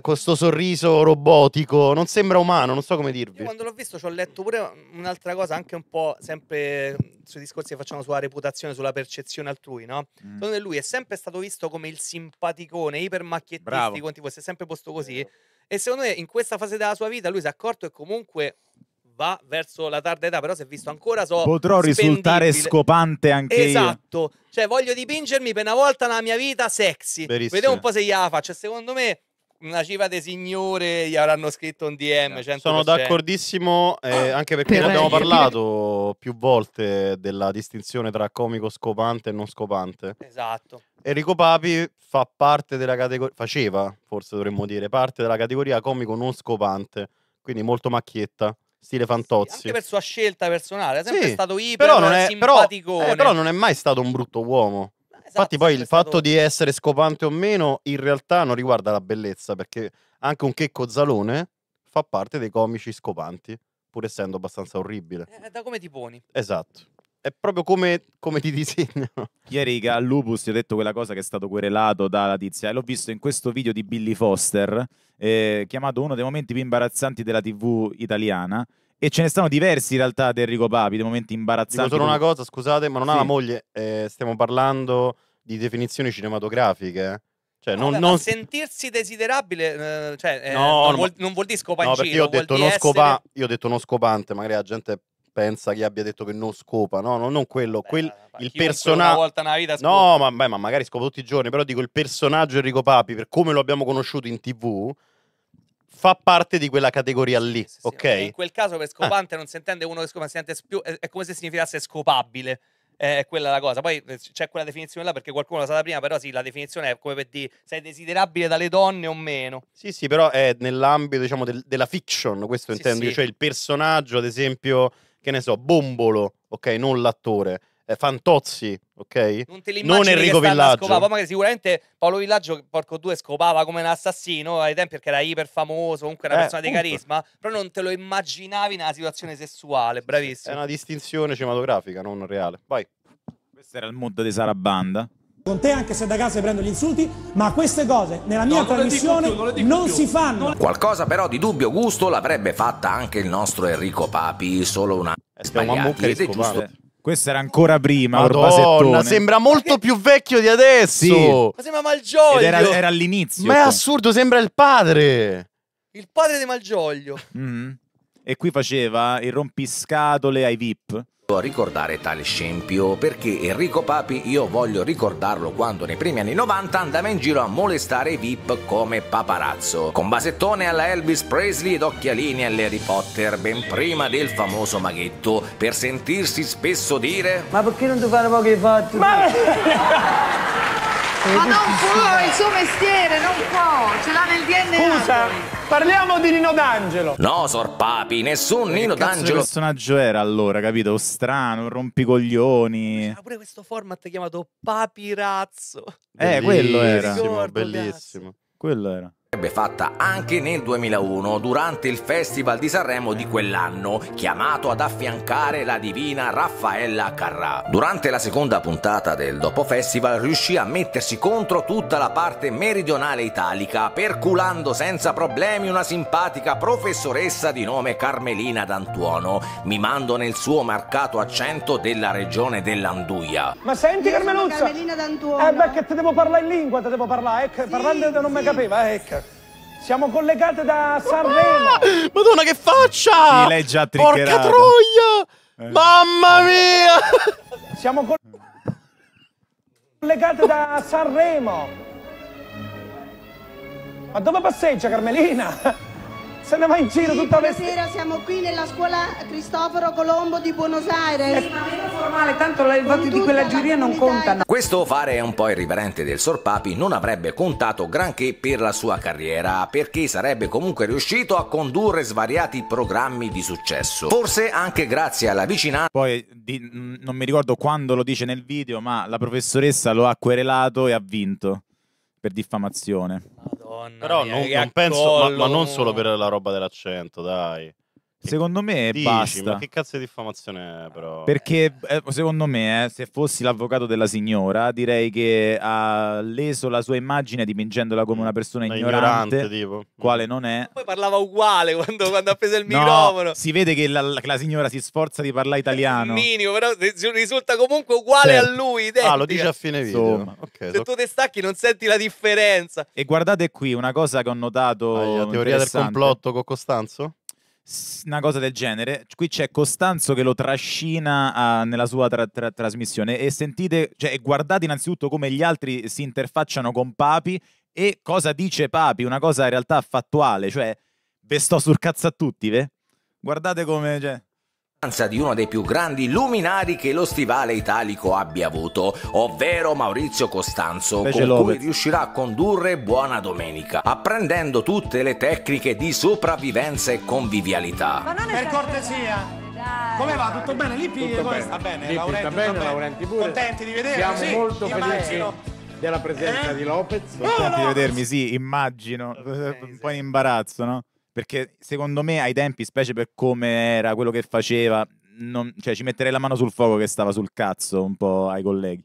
S1: questo eh, sorriso robotico, non sembra umano, non so come dirvi. Io quando
S7: l'ho visto ci ho letto pure un'altra cosa, anche un po' sempre sui discorsi che facciamo sulla reputazione, sulla percezione altrui, no? Mm. Secondo lui è sempre stato visto come il simpaticone, ipermacchiettistico, tipo, si è sempre posto così. Bravo. E secondo me in questa fase della sua vita lui si è accorto che comunque va verso la tarda età, però si è visto ancora so potrò spendibile. risultare
S6: scopante anche esatto. io.
S7: Esatto. Cioè voglio dipingermi per una volta nella mia vita sexy.
S6: Verissimo. Vediamo un po'
S7: se gliela faccio. Secondo me una cifra dei signore gli avranno scritto un DM. 100%. Sono
S1: d'accordissimo, eh, ah, anche perché ne abbiamo parlato più volte della distinzione tra comico scopante e non scopante. Esatto. Enrico Papi fa parte della categoria, faceva forse dovremmo dire, parte della categoria comico non scopante, quindi molto macchietta stile Fantozzi. Sì, anche
S7: per sua scelta personale, è sempre sì, stato iper però non è,
S1: però, eh, però, non è mai stato un brutto uomo. Infatti esatto, poi il fatto di essere scopante o meno in realtà non riguarda la bellezza, perché anche un checco zalone fa parte dei comici scopanti, pur essendo abbastanza orribile. Eh,
S7: è da come ti poni. Esatto. È proprio
S1: come, come ti (laughs) disegnano.
S6: Ieri al Lupus ti ho detto quella cosa che è stato querelato dalla tizia e l'ho visto in questo video di Billy Foster, eh, chiamato uno dei momenti più imbarazzanti della TV italiana, e ce ne stanno diversi in realtà di Enrico Papi, dei momenti imbarazzanti. Dico solo una cosa,
S1: scusate, ma non sì. ha la moglie.
S6: Eh, stiamo parlando di definizioni cinematografiche. Eh.
S1: Cioè, non, Vabbè, non...
S7: sentirsi desiderabile, eh, cioè, eh, no, non, vuol, non, vuol, dire scopancino. No, perché io ho,
S1: detto non essere... scopa, io ho detto non scopante, magari la gente pensa che abbia detto che non scopa, no, no non quello, beh, quel, il personaggio... No, ma, beh, ma magari scopo tutti i giorni, però dico il personaggio Enrico Papi, per come lo abbiamo conosciuto in tv, fa parte di quella categoria lì, sì, sì, ok? In quel
S7: caso per scopante ah. non si intende uno che scopa, si intende più, è, come se significasse scopabile. è quella la cosa. Poi eh, c'è quella definizione là perché qualcuno l'ha usata prima, però sì, la definizione è come per dire sei desiderabile dalle donne o meno.
S1: Sì, sì, però è nell'ambito, diciamo, del, della fiction, questo sì, intendo, sì. cioè il personaggio, ad esempio, che ne so, Bombolo, ok, non l'attore eh, Fantozzi, ok? Non, te li non Enrico Villaggio. Scopava,
S7: magari sicuramente Paolo Villaggio, porco due, scopava come un assassino ai tempi perché era iper famoso, comunque era una eh, persona punto. di carisma, però non te lo immaginavi nella situazione sessuale, bravissimo. È una distinzione cinematografica, non
S6: reale. Vai. Questo era il mondo di Sarabanda
S3: con te anche se da casa prendo gli insulti,
S4: ma queste cose nella mia no, trasmissione non, più, non, non si fanno.
S6: Qualcosa però di dubbio gusto
S4: l'avrebbe fatta anche il nostro Enrico Papi, solo una sbagliata ed è giusto.
S6: Questo era ancora prima, Madonna, sembra molto più vecchio di adesso. Sì. Ma sembra Malgioglio. era, era all'inizio. Ma è ecco. assurdo, sembra il padre.
S7: Il padre di Malgioglio.
S6: Mm -hmm. E qui faceva il rompiscatole ai VIP ricordare tale
S4: scempio perché Enrico Papi io voglio ricordarlo quando nei primi anni 90 andava in giro a molestare i VIP come paparazzo, con basettone alla Elvis Presley ed occhialini all'Harry Potter ben prima del famoso maghetto per sentirsi spesso dire
S3: ma perché non ti fai poche fatti? Ma... ma non può è il suo mestiere, non può, ce l'ha nel DNA. Scusa, Parliamo di Nino D'Angelo.
S4: No, Sor Papi, nessun che Nino D'Angelo. Che
S6: personaggio era allora, capito? Strano, rompicoglioni. C'era
S7: pure questo format chiamato Papirazzo. Eh,
S6: quello era. Bellissimo, bellissimo. Quello era
S4: fatta anche nel 2001 durante il Festival di Sanremo di quell'anno, chiamato ad affiancare la divina Raffaella Carrà. Durante la seconda puntata del Dopo Festival riuscì a mettersi contro tutta la parte meridionale italica, perculando senza problemi una simpatica professoressa di nome Carmelina D'Antuono, mimando nel suo marcato accento della regione dell'Anduia.
S3: Ma senti Carmeluzza? Carmelina D'Antuono. Eh beh, che te devo parlare in lingua, te devo parlare, ecco, eh, sì, parlando non sì. mi capiva, ecco. Eh. Siamo collegate da Sanremo. Ah, Madonna, che faccia! Chi l'hai già triggerato? Porca troia! Eh. Mamma mia! Siamo co collegate da Sanremo. Ma dove passeggia, Carmelina? se ne va in giro sì, tutta vestita.
S9: sera siamo qui nella scuola Cristoforo Colombo di Buenos Aires. eh, ma meno
S3: formale, tanto i voti di quella giuria non contano.
S4: Questo fare un po' irriverente del Sor Papi non avrebbe contato granché per la sua carriera, perché sarebbe comunque riuscito a condurre svariati
S6: programmi di successo. Forse anche grazie alla vicinanza. Poi di, non mi ricordo quando lo dice nel video, ma la professoressa lo ha querelato e ha vinto per diffamazione.
S1: Madonna, Però non, non penso, ma, ma, non solo per la roba dell'accento,
S6: dai. Secondo me Dici, basta. Ma che
S1: cazzo di diffamazione è, però? Perché
S6: eh, secondo me, eh, se fossi l'avvocato della signora, direi che ha leso la sua immagine dipingendola come mm. una persona ignorante, ignorante, tipo. Mm. quale non è. Poi
S7: parlava uguale quando, quando ha preso il No, microfono.
S6: si vede che la, che la signora si sforza di parlare italiano.
S7: Minimo, però ris- risulta comunque uguale Certo. a lui. Ah, lo dice a
S6: fine video. Insomma. Ok, so- Se tu te stacchi non senti la differenza. E guardate qui una cosa che ho notato. la teoria del complotto con Costanzo? una cosa del genere. Qui c'è Costanzo che lo trascina uh, nella sua tra- tra- trasmissione e sentite, cioè, guardate innanzitutto come gli altri si interfacciano con Papi e cosa dice Papi, una cosa in realtà fattuale, cioè ve sto sul cazzo a tutti, ve? Guardate come... Cioè di uno dei più grandi luminari che lo
S4: stivale italico abbia avuto, ovvero Maurizio Costanzo, Fece con Lopez. cui riuscirà a condurre Buona Domenica, apprendendo tutte le tecniche di sopravvivenza e convivialità.
S3: Per cortesia. Come va? Tutto bene? Lì Tutto bene. Sta bene? Lippi Laurenti, sta bene,
S2: Laurenti pure. Contenti di vedervi? Siamo sì, molto felici della presenza eh? di Lopez. Oh, Contenti no,
S6: no, di vedermi, sì, immagino. Un po' in imbarazzo, no? Perché secondo me ai tempi, specie per come era, quello che faceva, non, cioè, ci metterei la mano sul fuoco che stava sul cazzo un po' ai colleghi.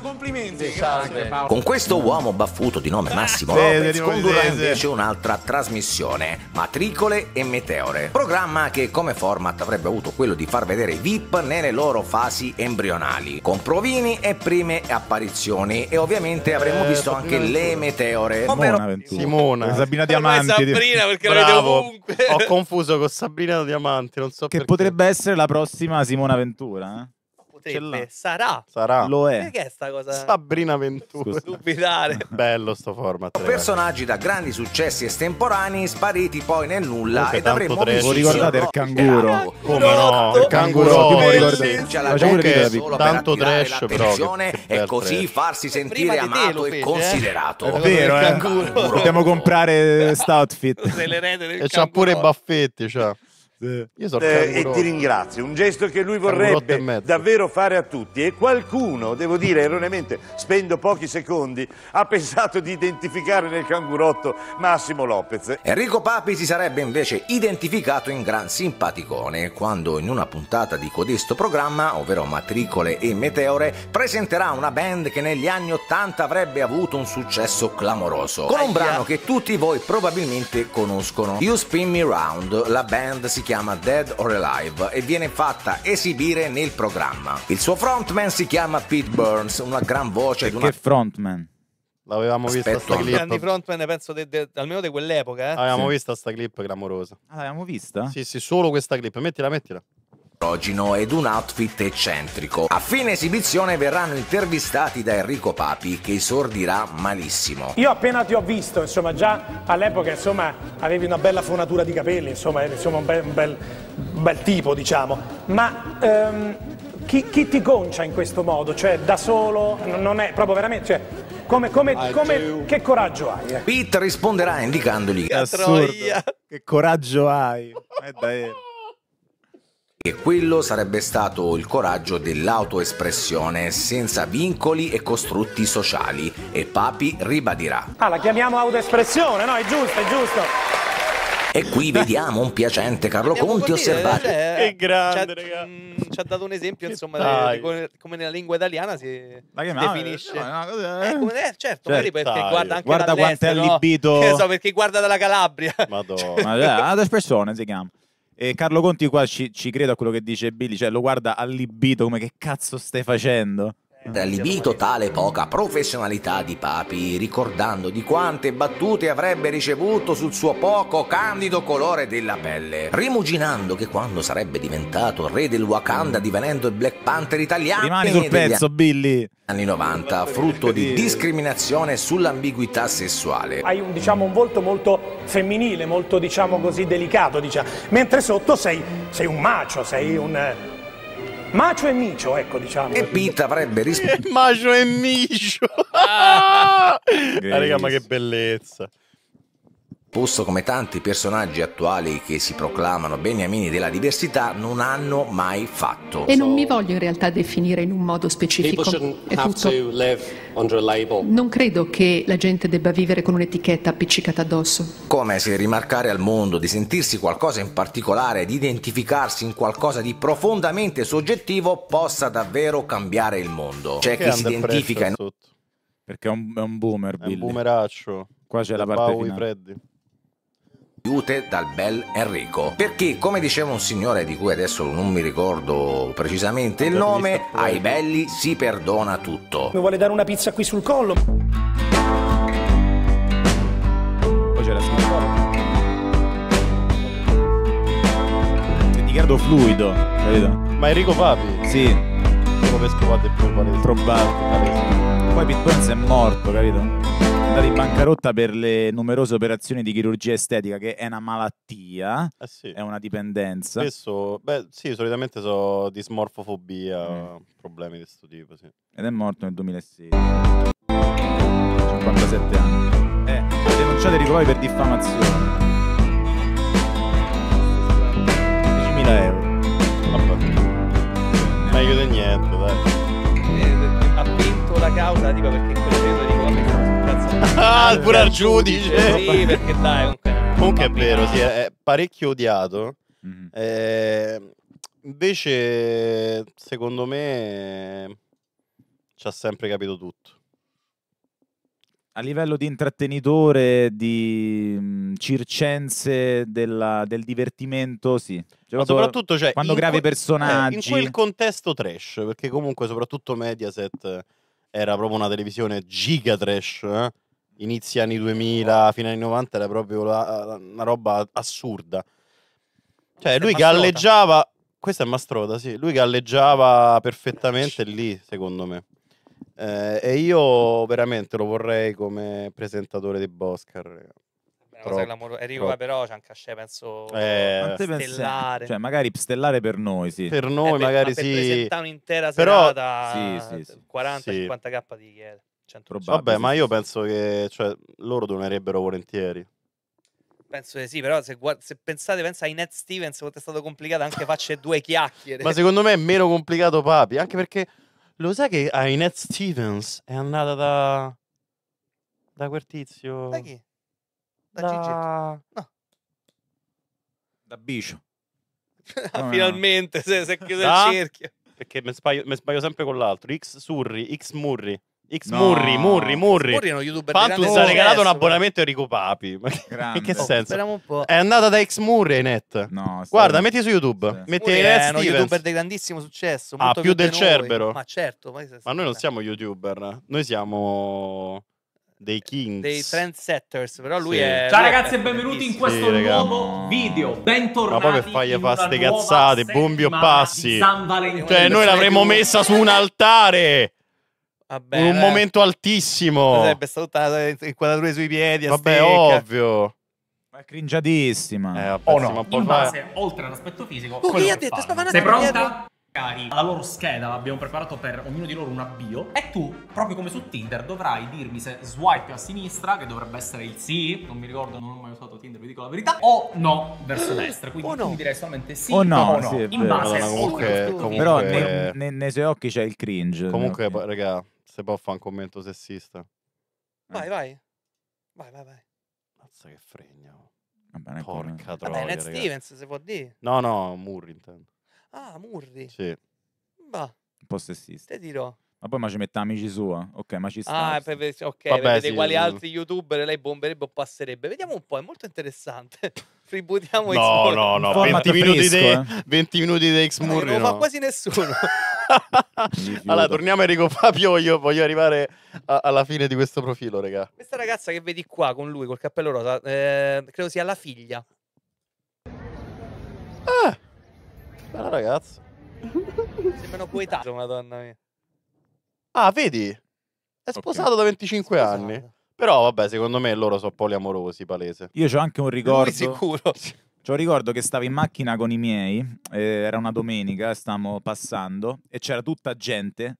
S2: Complimenti, Salve. Con
S3: questo uomo
S6: baffuto di
S4: nome eh, Massimo Lopez condurrà invece un'altra trasmissione, Matricole e Meteore, programma che come format avrebbe avuto quello di far vedere i VIP nelle loro fasi embrionali, con provini e prime apparizioni e ovviamente avremmo eh, visto anche le
S1: Meteore, ovvero
S6: Simona, Sabrina Diamante. Sabrina perché Bravo.
S4: ovunque. Ho confuso
S6: con Sabrina Diamante, non so che perché. potrebbe essere la prossima Simona Ventura, eh?
S7: potrebbe, sarà. sarà. Lo è. Perché è sta cosa?
S6: Sabrina Ventura. Dubitare. (laughs) Bello sto
S4: format. Personaggi da grandi successi estemporanei spariti poi nel nulla ed avremo visto. Lo ricordate il
S2: canguro? Cioè, Come no? Il canguro. Facciamo ridere. Tanto trash però. E così farsi sentire amato e considerato. È
S4: vero,
S6: eh. Dobbiamo comprare quest'outfit. E c'ha pure i baffetti, cioè.
S2: Eh, e ti ringrazio. Un gesto che lui vorrebbe davvero fare a tutti. E qualcuno, devo dire erroneamente, spendo pochi secondi, ha pensato di identificare nel cangurotto Massimo Lopez. Enrico Papi si sarebbe invece identificato
S4: in gran simpaticone quando in una puntata di codesto programma, ovvero Matricole e Meteore, presenterà una band che negli anni Ottanta avrebbe avuto un successo clamoroso, con un brano che tutti voi probabilmente conoscono. You Spin Me Round, la band si chiama chiama Dead or Alive e viene fatta esibire nel programma. Il suo frontman si chiama Pete Burns, una gran voce ed una... Che
S6: frontman?
S4: L'avevamo Aspetta, vista sta
S7: clip. grandi frontman, penso, de, de, almeno di quell'epoca. Eh? Avevamo sì.
S4: vista sta clip clamorosa.
S7: Ah, l'avevamo vista?
S4: Sì, sì, solo questa clip.
S1: Mettila, mettila
S4: ed un outfit eccentrico. A fine esibizione verranno intervistati da Enrico Papi che esordirà malissimo. Io
S3: appena ti ho visto, insomma già all'epoca insomma avevi una bella fonatura di capelli, insomma, insomma un, bel, un bel, bel tipo diciamo, ma ehm, chi, chi, ti concia in questo modo? Cioè da solo, non è proprio veramente... Cioè, come, come, ah, come, che coraggio hai? Eh?
S4: Pete risponderà indicandogli che assurdo,
S6: che coraggio hai. Eh, dai.
S4: E quello sarebbe stato il coraggio dell'autoespressione, senza vincoli e costrutti sociali. E Papi ribadirà.
S10: Ah, la chiamiamo autoespressione, no? È giusto, è giusto.
S4: E qui vediamo un piacente Carlo Andiamo Conti osservare. Cioè,
S7: eh, che eh, grande, ci ha, mh, mm, ci ha dato un esempio, insomma, di, di come, come, nella lingua italiana si definisce. Eh, certo, cioè, magari perché guarda anche guarda quanto è allibito. No? (laughs) Che so, perché guarda dalla Calabria. Madonna, ma, (laughs)
S6: cioè, espressione si chiama. E Carlo Conti qua ci, ci credo a quello che dice Billy, cioè lo guarda allibito come che cazzo stai facendo? da Allibito tale poca professionalità di Papi, ricordando
S4: di quante battute avrebbe ricevuto sul suo poco candido colore della pelle, rimuginando che quando sarebbe diventato re del Wakanda mm. divenendo il Black Panther italiano... Rimani sul pezzo, anni Billy! Anni 90, frutto di discriminazione sull'ambiguità sessuale. Hai un, diciamo, un volto molto femminile, molto, diciamo così, delicato, diciamo. mentre sotto sei, sei un macio, sei un Macio e Micio, ecco diciamo. E Pita avrebbe risposto. (laughs) Macio e Micio. ah, (laughs) ah ma che bellezza posto come tanti personaggi attuali che si proclamano beniamini della diversità non hanno mai fatto. E non
S9: mi voglio in realtà definire in un modo specifico. Non credo che la gente debba vivere con un'etichetta appiccicata addosso.
S4: Come se rimarcare al mondo di sentirsi qualcosa in particolare, di identificarsi in qualcosa di profondamente soggettivo possa davvero cambiare il mondo. C'è chi si identifica in...
S6: Perché è un, è un boomer, Billy. È un boomeraccio.
S1: Qua c'è la parte Bowie finale. Freddy
S4: aiute dal bel Enrico. Perché, come diceva un signore di cui adesso non mi ricordo precisamente il nome, ai belli si perdona tutto.
S3: Mi vuole dare una pizza qui sul collo? Poi
S6: c'è la signora. Riccardo fluido, capito? Ma Enrico Papi? Sì. Come pescovato e poi Probabile. Poi Pit Burns è morto, capito? andata in bancarotta per le numerose operazioni di chirurgia estetica, che è una malattia, eh sì. è una dipendenza.
S1: Spesso, beh, sì, solitamente so dismorfofobia, mm. problemi di
S6: questo tipo, sì. Ed è morto nel 2006. 57 anni. Eh, i Ricovai per diffamazione. 10.000
S1: euro. Vabbè. Meglio di niente, dai. Eh, ha vinto la causa, dico perché quello ah, pure al giudice. Sì, perché dai, comunque. Comunque è vero, sì, è parecchio odiato. Mm. Eh, invece, secondo me, ci ha sempre capito tutto.
S6: A livello di intrattenitore, di mm, circenze, della, del divertimento, sì. Cioè, Ma soprattutto cioè, quando gravi eh, personaggi. Eh, in quel contesto trash, perché comunque
S1: soprattutto Mediaset era proprio una televisione giga trash. Eh? inizi anni 2000, fine anni 90 era proprio la, la, una roba assurda. Cioè, lui galleggiava. Questa è Mastroda, sì. Lui galleggiava perfettamente lì, secondo me. Eh, e io veramente lo vorrei come presentatore
S6: dei Boscar. Troppo, Enrico eh,
S7: però c'è anche Asce, cioè, penso eh, stellare. Cioè, magari
S6: stellare per noi, sì. Per noi, eh, per, magari per sì. Per un'intera però, serata, sì, sì, sì. 40-50k
S7: di chiede.
S1: 100%.
S6: Vabbè, ma io penso che cioè,
S1: loro donerebbero volentieri.
S7: Penso che sì, però se, se pensate, pensa ai Ned Stevens, quanto è stato complicato anche facce due (laughs) chiacchiere. ma secondo me è
S1: meno complicato Papi, anche perché lo sai che ai Ned Stevens è andata da... da quel tizio... Da
S7: chi?
S3: Da, da... Gigito? No.
S1: Da Bicio. ah, (laughs) finalmente, no. se, se chiude da... il cerchio. Perché mi sbaglio, sbaglio sempre con l'altro, X Surri, X Murri. X no. Murri, Murri, Murri. Murri è uno youtuber Pantus ha regalato un abbonamento a Rico Papi. Ma (laughs) grande. che senso? Oh, un po'. è andata da X Murri in net. No, Guarda, metti su YouTube. Sì. Metti Murri è uno youtuber
S7: di grandissimo successo. Ah, più, più del Cerbero. Ma certo. Ma, ma
S1: noi non siamo youtuber. Noi siamo dei kings dei
S7: trendsetters però lui sì. è ciao ragazzi e benvenuti in questo sì, nuovo
S1: video bentornati ma poi per fargli fare ste cazzate bombi o passi
S7: cioè noi l'avremmo messa su
S1: un
S6: altare Vabbè, un momento altissimo. Sarebbe
S7: stata inquadratura sui
S6: piedi. Vabbè, stecca. ovvio. Ma cringiatissima. Eh, oh, no. In base,
S10: oltre all'aspetto fisico, oh, che ha detto? Sei pronta? Cari, alla loro scheda abbiamo preparato per ognuno di loro un avvio e tu, proprio come su Tinder, dovrai dirmi se swipe a sinistra, che dovrebbe essere il sì, non mi ricordo, non ho mai usato Tinder, vi dico la verità, o no verso (gasps) destra, quindi oh no. direi solamente sì o no, no. Sì, in base no, comunque, comunque,
S6: Però nei, nei, nei, suoi occhi c'è il
S1: cringe. Comunque, raga, se può fare un commento sessista.
S7: Vai, eh. vai. Vai, vai, vai. Mazza che fregna. oh.
S1: Vabbè, Porca troia. Eh Vabbè, Ned Stevens se può dire.
S6: No, no, Murri intendo. Ah,
S7: Murri. Sì. Bah,
S6: Un po' sessista. te dirò. Ma poi ma ci mette amici sua. Ok, ma ci sta. Ah, per, ok, Vabbè, per sì, quali sì. altri
S7: youtuber lei bomberebbe o passerebbe. Vediamo un po', è molto interessante. (laughs) Tributiamo no, no, eh.
S6: no, no,
S1: 20 minuti, eh. 20 minuti di X Murray. Non no. fa quasi
S7: nessuno. (laughs) allora, torniamo
S1: a Enrico Fabio. Io voglio arrivare a, alla fine di questo profilo, raga. Questa
S7: ragazza che vedi qua con lui, col cappello rosa, eh, credo sia la figlia.
S1: Ah, bella ragazza.
S7: Sembrano coetanei, madonna mia.
S1: Ah, vedi? È sposato da 25 Sposato. anni. Però vabbè, secondo me loro sono poliamorosi, palese. Io ho anche un Lui ricordo. sicuro.
S6: (laughs) C'ho un ricordo che stavo in macchina con i miei, eh, era una domenica, stavamo passando e c'era tutta gente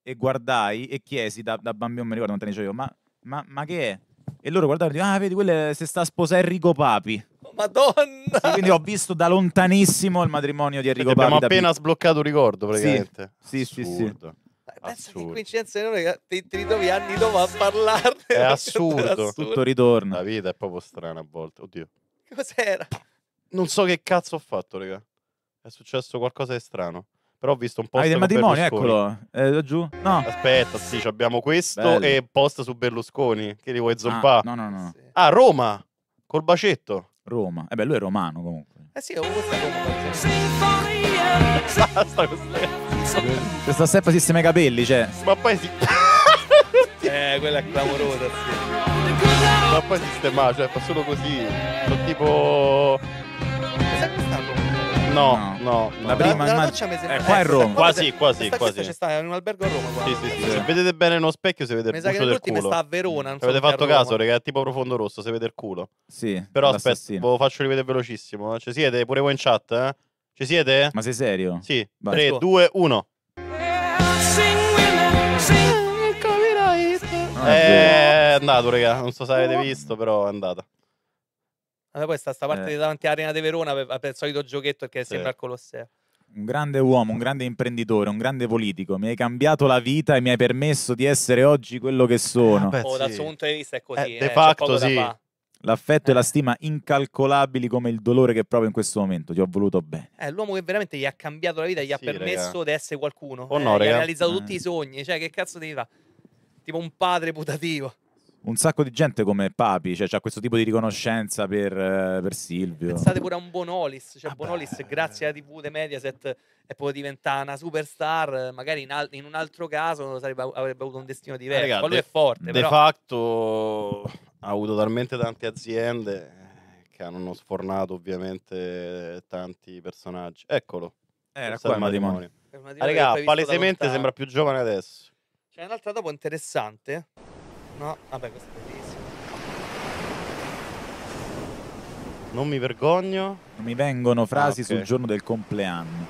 S6: e guardai e chiesi da, da bambino, non mi ricordo quanti anni c'avevo, ma, ma, ma che è? E loro guardavano e dicevano, ah vedi, quello se sta a sposare Enrico Papi. Madonna! Sì, quindi ho visto da lontanissimo il matrimonio di Senti, Enrico Papi. abbiamo da appena sbloccato un ricordo, praticamente. Sì, sì, sì. Assurdo. Pensa assurdo. che
S7: coincidenza enorme che ti, ti, ritrovi anni dopo a parlarne.
S6: È (laughs) assurdo.
S1: Tutto ritorna. La vita è proprio strana a volte. Oddio. Cos'era? Non so che cazzo ho fatto, raga. È successo qualcosa di strano. Però ho visto un post. Ah, del matrimonio, eccolo.
S6: Eh, giù? No.
S1: Aspetta, sì, abbiamo questo Bello. e post su Berlusconi. Che li vuoi zoppare? Ah, no, no,
S6: no. Sì. Ah, Roma. Col bacetto. Roma. Eh beh, lui è romano comunque.
S7: Eh sì, ho questa cosa. Basta così
S6: cazzo. Sta si sistema i capelli, cioè.
S7: Ma poi si. (laughs) eh, quella è clamorosa, sì.
S1: Ma poi si sistema, cioè fa solo così. Sono tipo. No, no, no, La prima la, ma...
S7: doccia mi sembra. Eh, qua è eh, Roma. Quasi, quasi, quasi. C'è sta in un albergo a Roma. Qua. Sì, sì, sì, Se
S1: vedete bene nello specchio si vede mi il culo. Mi sa che l'ultima sta a Verona. Non avete fatto caso, raga, è tipo profondo rosso, si vede il culo. Sì. Però aspetta, ve lo faccio rivedere velocissimo. Eh. Cioè, siete pure voi in chat, eh? Ci siete? Ma sei serio? Sì. Vai. 3, 2, 1. È andato, raga. Non so se avete oh. visto,
S6: però è andato.
S7: Allora, questa sta parte eh. davanti all'Arena di Verona per, per, il solito giochetto che sì. sembra il Colosseo.
S6: Un grande uomo, un grande imprenditore, un grande politico. Mi hai cambiato la vita e mi hai permesso di essere oggi quello che sono. Eh, beh, oh, sì. dal
S7: suo punto di vista è così. Eh, de eh, facto, sì
S6: l'affetto eh. e la eh. stima incalcolabili come il dolore che provo in questo momento. Ti ho voluto bene.
S7: È eh, l'uomo che veramente gli ha cambiato la vita, gli ha permesso di essere qualcuno. Oh, eh, no, eh, gli ha realizzato tutti i sogni. Cioè, che cazzo devi fare? Tipo un padre putativo.
S6: Un sacco di gente come Papi, cioè ha questo tipo di riconoscenza per, per, Silvio. Pensate
S7: pure a un Bonolis, cioè ah Bonolis beh. grazie alla TV di Mediaset è poi diventata una superstar, magari in, al- in un altro caso sarebbe, avrebbe avuto un destino diverso, ma lui è forte.
S1: De però... facto ha avuto talmente tante aziende eh, che hanno sfornato ovviamente tanti personaggi. Eccolo.
S6: Era qua il matrimonio.
S1: matrimonio. Ah, raga, palesemente sembra più giovane adesso.
S7: C'è un'altra dopo interessante. No, vabbè, questa è bellissima.
S6: Non mi vergogno. Non mi vengono frasi ah, okay. sul giorno del compleanno.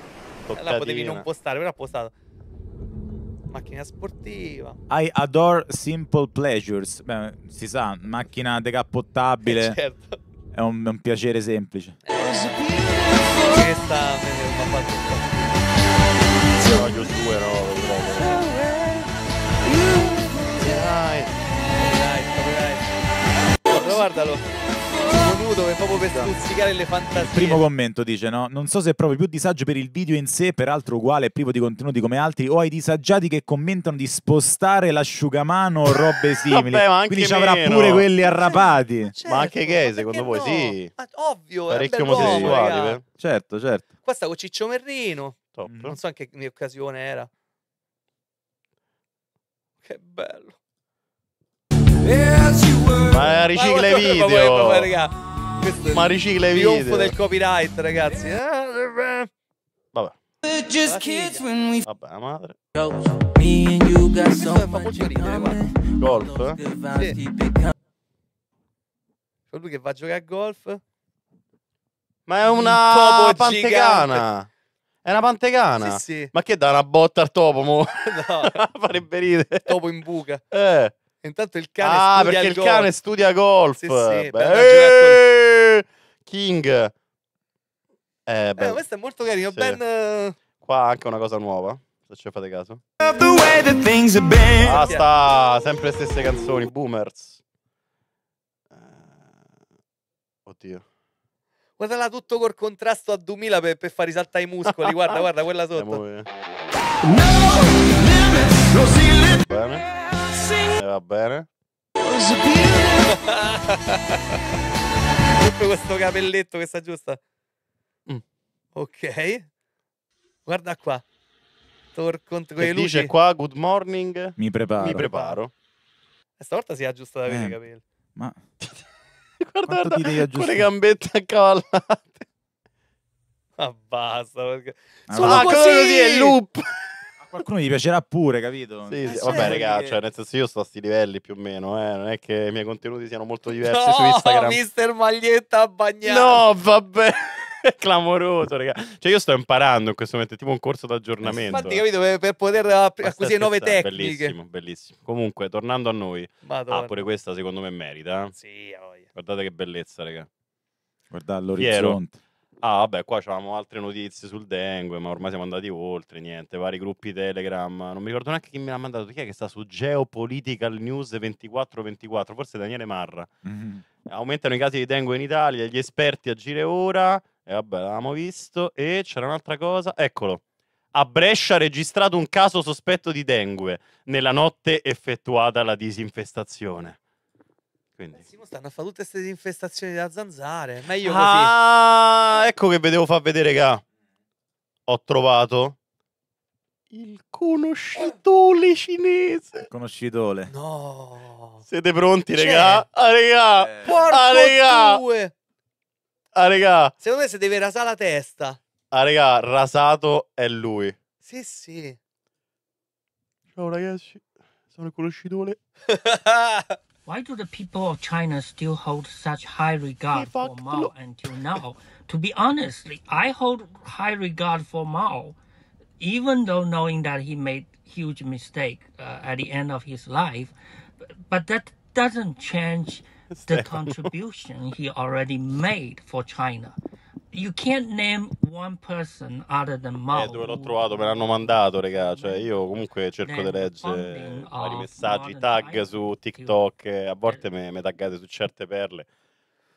S6: Toccatina. Eh, la potevi non
S7: postare, però ha postato macchina sportiva.
S6: I adore simple pleasures. Beh, si sa, macchina decappottabile. Eh, certo. È un, un piacere semplice. Eh. me ne ha fatto un po'. Io voglio due, no?
S7: Copyright. Copyright. Guardalo minuto proprio per esatto. stuzzicare le fantasie. Il
S6: primo commento dice: No, non so se è proprio più disagio per il video in sé, peraltro uguale e privo di contenuti come altri, o ai disagiati che commentano di spostare l'asciugamano o robe (laughs) simili. Vabbè, ma anche Quindi ci avrà pure quelli arrapati. Certo,
S1: ma anche gay, secondo voi? No? Sì, ma
S7: ovvio. Parecchio
S1: omosessuali. Eh.
S7: Certo, certo. Qua sta con Ciccio Merrino. Top. Mm. Non so anche in che occasione era. Che bello. Ma ricicla i video. Ma, ma, ma, ma ricicla i video. trionfo del copyright, ragazzi. Eh? Vabbè. Vabbè, la madre. Questo fa molto ridere, guarda. Golf, eh? Sì. C'è lui che va a giocare a golf. Ma è una topo pantegana.
S1: È una pantegana. Sì, sì. Ma che dà una botta al topo? Mo? (laughs) No, (laughs) Farebbe ridere. Topo in buca. Eh. Intanto il cane ah, studia perché il golf. cane studia golf. Sì, sì, Beh, eh, King. Eh, eh, questo è molto carino. Sì. Ben... Eh, Qua anche una cosa nuova, se ci fate caso. Basta, sempre le stesse canzoni. Boomers. Eh,
S7: oddio. Guarda Guardala tutto col contrasto a 2000 per, per far risaltare i muscoli. guarda, guarda quella (laughs) sotto. Bene va bene. questo capelletto che sta giusta. Mm. Ok. Guarda qua. Torcon- che dice luci. qua,
S1: good morning. Mi preparo. Mi preparo.
S7: E eh, stavolta si è aggiusta da eh. i capelli.
S1: Ma...
S6: (laughs) guarda, guarda, con le gambette accavallate.
S7: Ma basta. Perché...
S6: Allora. Ah, Solo ah, così! è loop. Qualcuno gli piacerà pure, capito?
S1: Sì, eh, sì. Vabbè, raga, cioè, nel senso io sto a sti livelli più o meno, eh. Non è che i miei contenuti siano molto diversi no, su Instagram.
S7: Mister Maglietta bagnato. No, vabbè. (laughs) È clamoroso, raga.
S1: Cioè, io sto imparando in questo momento, è tipo un corso d'aggiornamento. Infatti, capito, per,
S7: per poter ah, acquisire nuove tecniche. Bellissimo,
S1: bellissimo. Comunque, tornando a noi, Madonna. ah, pure questa secondo me merita. Eh. Sì, oh Guardate che bellezza, raga.
S6: Guardate all'orizzonte. Piero.
S1: Ah, vabbè, qua c'avevamo altre notizie sul dengue, ma ormai siamo andati oltre, niente, vari gruppi Telegram. Non mi ricordo neanche chi me l'ha mandato, chi è che sta su Geopolitical News 2424, forse Daniele Marra. Mm-hmm. Aumentano i casi di dengue in Italia, gli esperti a gire ora. E vabbè, l'avevamo visto. E c'era un'altra cosa, eccolo. A Brescia registrato un caso sospetto di dengue nella notte effettuata la disinfestazione. Quindi. Massimo
S7: eh stanno a fare tutte queste infestazioni da zanzare. Meglio ah, così. Ah,
S1: ecco che vedevo far vedere, raga. Ho trovato
S7: il conoscitore cinese.
S6: Il conoscitole. No. Siete pronti, raga?
S7: Ah, raga. Eh. ah, raga.
S6: Ah, raga.
S7: Secondo me si deve rasare la testa.
S1: Ah, raga, rasato è lui.
S7: Sì, sì.
S10: Ciao ragazzi, sono il conoscitore. (laughs) Why do the people of China still hold such high regard for Mao until now? to be honest, I hold high regard for Mao, even though knowing that he made huge mistake uh, at the end of his life, but that doesn't change the contribution he already made for China. You can't name one person other than Mao. Eh, dove l'ho
S1: trovato? Me l'hanno mandato, regà. Cioè, io comunque cerco di leggere vari messaggi, tag su TikTok. A volte me taggate su certe perle.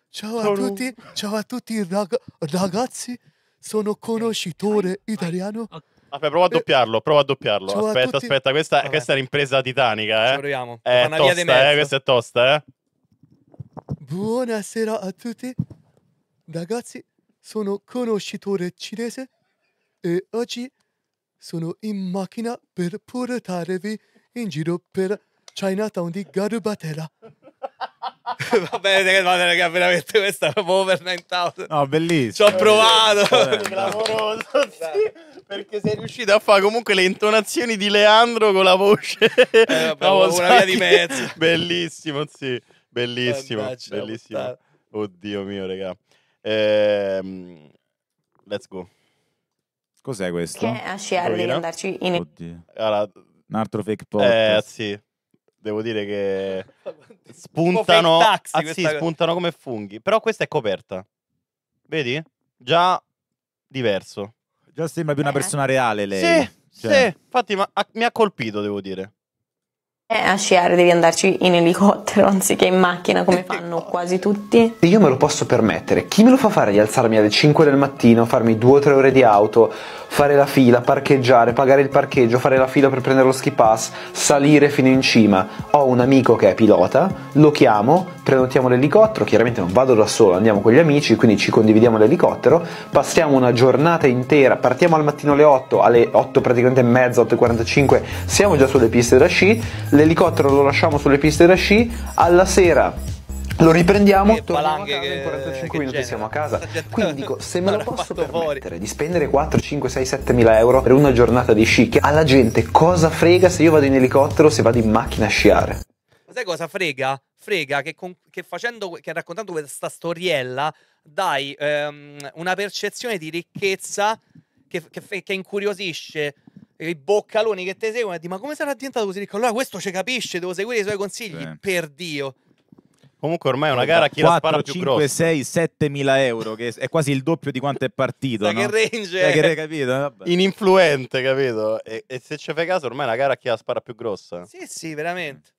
S7: Ciao a tutti, ciao a tutti rag ragazzi, sono conoscitore italiano.
S1: Vabbè, prova a eh, doppiarlo, prova a doppiarlo. Ciao aspetta, a aspetta, questa, Vabbè. questa è l'impresa titanica, eh. Ci proviamo. È una tosta, di eh, questa è tosta, eh.
S7: Buonasera a tutti. Ragazzi, sono conoscitore cinese e oggi sono in macchina per portarvi in giro per Chinatown di Garubatela. (laughs) va bene, va bene, raga, veramente questa è proprio over 9000. No, bellissimo. Ci ho provato. (laughs) Clamoroso,
S1: sì, perché sei riuscito a fare comunque le intonazioni di Leandro con la voce. Eh, vabbè, no, (laughs) una via di mezzo. Bellissimo, sì. Bellissimo, Andaccia, bellissimo. Puttana. Oddio mio, raga. Ehm, let's
S6: go. Cos'è questo? Che a sciarli di andarci in... Oddio. Allora, Un altro fake eh, podcast. sì, devo dire che (laughs) spuntano, Un taxi
S1: ah, sì, spuntano come funghi. Però questa è coperta. Vedi? Già diverso. Già sembra più una eh. persona reale lei. Sì, Cioè, sì, infatti ma- ha- mi ha colpito, devo dire.
S9: Eh, a sciare devi andarci in elicottero (laughs) anziché in macchina come eh, fanno quasi tutti.
S3: Io me lo posso permettere. Chi me lo fa fare di alzarmi alle 5 del mattino, farmi 2-3 ore di auto, fare la fila, parcheggiare, pagare il parcheggio, fare la fila per prendere lo ski pass, salire fino in cima? Ho un amico che è pilota, lo chiamo, prenotiamo l'elicottero, chiaramente non vado da solo, andiamo con gli amici, quindi ci condividiamo l'elicottero, passiamo una giornata intera, partiamo al mattino alle 8, alle 8 praticamente e mezza, 8.45 siamo già sulle piste da sci, l'elicottero lo lasciamo sulle piste da sci, alla sera lo riprendiamo e torniamo a casa in 45 minuti genere. siamo a casa (laughs) quindi dico se me lo posso permettere fuori. di spendere 4, 5, 6, 7 mila euro per una giornata di sci che alla gente cosa frega se io vado in elicottero se vado in macchina a sciare
S7: ma sai cosa frega? Frega che, con, che, facendo, che raccontando questa storiella dai ehm, una percezione di ricchezza che, che, che incuriosisce i boccaloni che ti seguono e dici ma come sarà diventato così ricco? Allora questo ci capisce, devo seguire i suoi consigli, sì. per Dio.
S6: Comunque ormai è una gara a chi 4, la spara 5, più grossa. 5, 6, 7 mila euro, che è quasi il doppio di quanto è partito. Ma no? che
S1: range Sai che capito? Vabbè. Ininfluente, capito? E, e se ci fai caso ormai è una gara a chi la spara più grossa. Sì,
S7: sì, veramente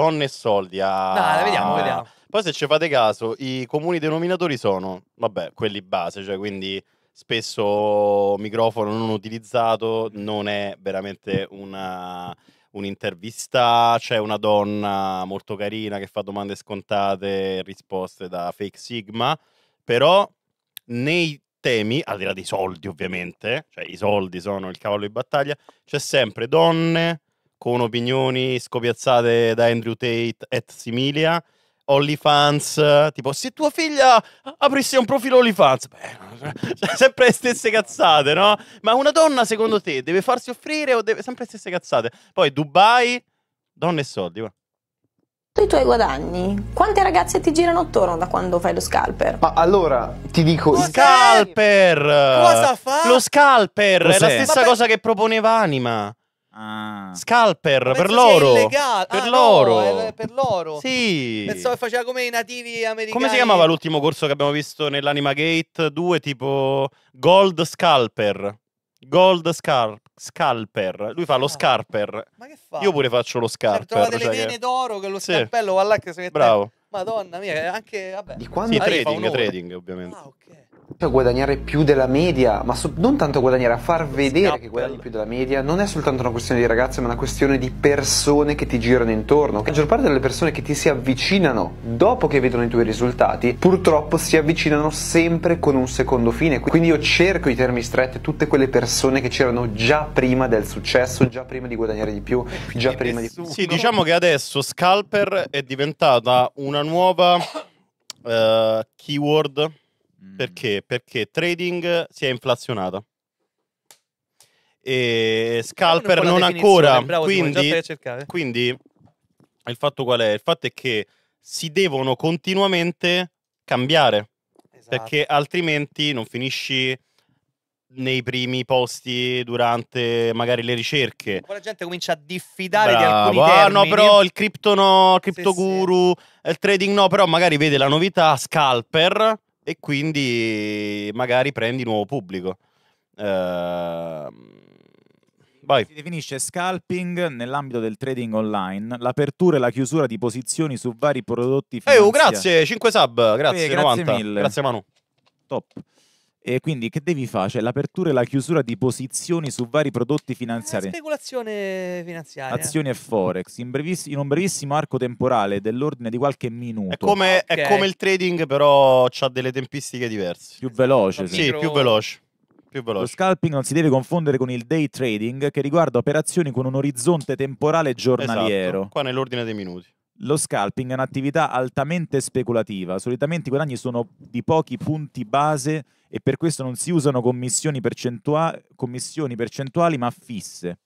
S1: donne e soldi. A... Dai, vediamo, vediamo. Poi se ci fate caso, i comuni denominatori sono, vabbè, quelli base, cioè quindi spesso microfono non utilizzato, non è veramente una, un'intervista, c'è una donna molto carina che fa domande scontate, risposte da fake Sigma, però nei temi, al di là dei soldi ovviamente, cioè i soldi sono il cavallo di battaglia, c'è sempre donne, con opinioni scopiazzate da Andrew Tate et similia. OnlyFans, tipo se tua figlia aprisse un profilo OnlyFans, beh, (laughs) sempre le stesse cazzate, no? Ma una donna secondo te deve farsi offrire o deve sempre le stesse cazzate? Poi Dubai, donne e soldi, va.
S9: I tuoi guadagni, quante ragazze ti girano attorno da quando fai lo scalper? Ma allora
S1: ti dico: Cos'è? Scalper! Cosa fa? Lo scalper Cos'è? è la stessa Vabbè. cosa che proponeva Anima. Ah. Scalper Penso per loro. Illegale. Per ah, loro. No, per loro. Sì. Pensavo
S7: che faceva come i nativi americani. Come si chiamava
S1: l'ultimo corso che abbiamo visto nell'Anima Gate 2? Tipo Gold Scalper. Gold Scar- Scalper. Lui fa lo ah. Scarper.
S3: Ma che fa? Io pure faccio lo Scarper. Cioè, trova delle cioè vene d'oro
S7: che lo sì. scarpello va là che si mette. Bravo. Madonna mia, anche vabbè. Di
S1: quando sì, trading, trading, ovviamente. Ah, ok
S3: a guadagnare più della media, ma so, non tanto a guadagnare, a far vedere che guadagni più della media, non è soltanto una questione di ragazze, ma una questione di persone che ti girano intorno. La maggior parte delle persone che ti si avvicinano dopo che vedono i tuoi risultati, purtroppo si avvicinano sempre con un secondo fine. Quindi io cerco i termini stretti tutte quelle persone che c'erano già prima del successo, già prima di guadagnare di più, già prima di...
S1: Sì, diciamo che adesso Scalper è diventata una nuova uh, keyword Mm. Perché? Perché trading si è inflazionato. E scalper non, non ancora. Bravo, quindi, quindi il fatto qual è? Il fatto è che si devono continuamente cambiare. Esatto. Perché altrimenti non finisci nei primi posti durante magari le ricerche.
S7: Poi la gente comincia a diffidare Bravo. di alcuni ah, no, però il cripto no, il cripto sì, guru, sì. il trading no,
S1: però magari vede la novità scalper e quindi magari prendi nuovo
S6: pubblico. Uh, Vai. Si definisce scalping nell'ambito del trading online, l'apertura e la chiusura di posizioni su vari prodotti finanziari. Eh, oh, grazie,
S1: 5 sub, grazie, eh, grazie 90. Mille. Grazie Manu.
S6: Top. E quindi che devi fare? Cioè l'apertura e la chiusura di posizioni su vari prodotti finanziari. Eh,
S7: speculazione finanziaria.
S1: Azioni
S6: e forex, in, breviss- in, un brevissimo arco temporale dell'ordine di qualche minuto. È come, okay. è come il
S1: trading però ha delle tempistiche diverse. Più veloce. Sì, sì più veloce.
S6: Lo scalping non si deve confondere con il day trading che riguarda operazioni con un orizzonte temporale esatto, giornaliero. Esatto, qua nell'ordine dei minuti. Lo scalping è un'attività altamente speculativa, solitamente i guadagni sono di pochi punti base e per questo non si usano commissioni, percentua- commissioni percentuali ma fisse.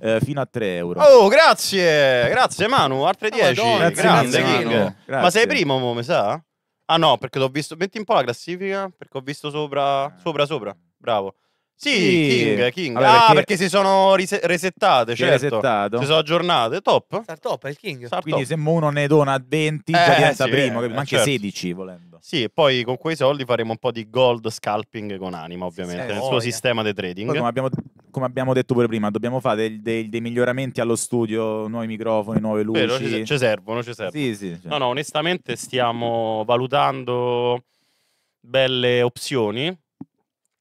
S6: Eh, fino a 3 euro.
S1: Oh, grazie, grazie Manu, altre 10. Oh, ah, grazie, Grande grazie, King. Grazie. Ma sei primo, mo, mi sa? Ah no, perché l'ho visto, metti un po' la classifica, perché ho visto sopra, sopra, sopra. Bravo. Sì, King, King. Vabbè, ah, perché... perché... si sono rise- resettate, certo. Resettato. Si sono aggiornate, top. Star top è il King. Star Quindi top.
S6: se uno ne dona 20 eh, già diventa sì, primo, eh, ma anche certo. 16 volendo.
S1: Sì, e poi con quei soldi faremo un po' di gold scalping con Anima, eh, ovviamente, sì, nel suo
S6: sistema di trading. Poi, come, abbiamo, come, abbiamo, detto pure prima, dobbiamo fare dei, dei, dei miglioramenti allo studio, nuovi microfoni, nuove luci. Vero, ci, ci servono, ci servono. Sì, sì,
S1: certo. No, no, onestamente stiamo valutando belle opzioni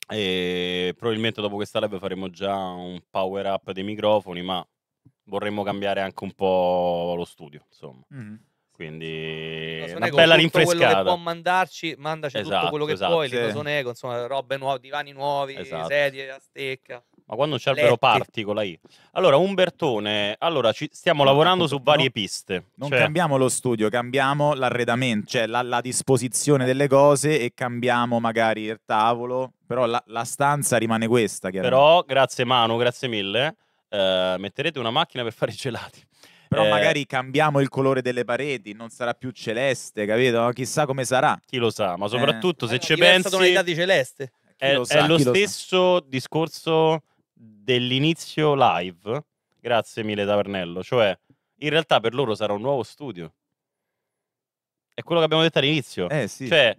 S1: e probabilmente dopo questa live faremo già un power up dei microfoni, ma vorremmo cambiare anche un po' lo studio, insomma. Mm. Quindi no, una bella rinfrescata. Quello che può
S7: mandarci, mandaci esatto, tutto quello che esatto, puoi, sì. Sonego, insomma, robe nuove, divani
S6: nuovi, esatto.
S7: sedie a stecca.
S6: Ma quando c'è albero parti con la I. Allora, Umbertone, allora ci stiamo lavorando su varie piste. Non cioè... cambiamo lo studio, cambiamo l'arredamento, cioè la, la, disposizione delle cose e cambiamo magari il tavolo, però la, la stanza rimane questa. Però, grazie Manu, grazie mille, eh, metterete una macchina per fare i gelati. Però eh... magari cambiamo il colore delle pareti, non sarà più celeste, capito? Chissà come sarà. Chi lo sa, ma eh. soprattutto eh. se ci pensi... È tonalità
S7: di celeste. È, lo, sa, è lo
S1: stesso lo discorso dell'inizio live, grazie mille Tavernello, cioè in realtà per loro sarà un nuovo studio. È quello che abbiamo detto all'inizio. Eh, sì. Cioè,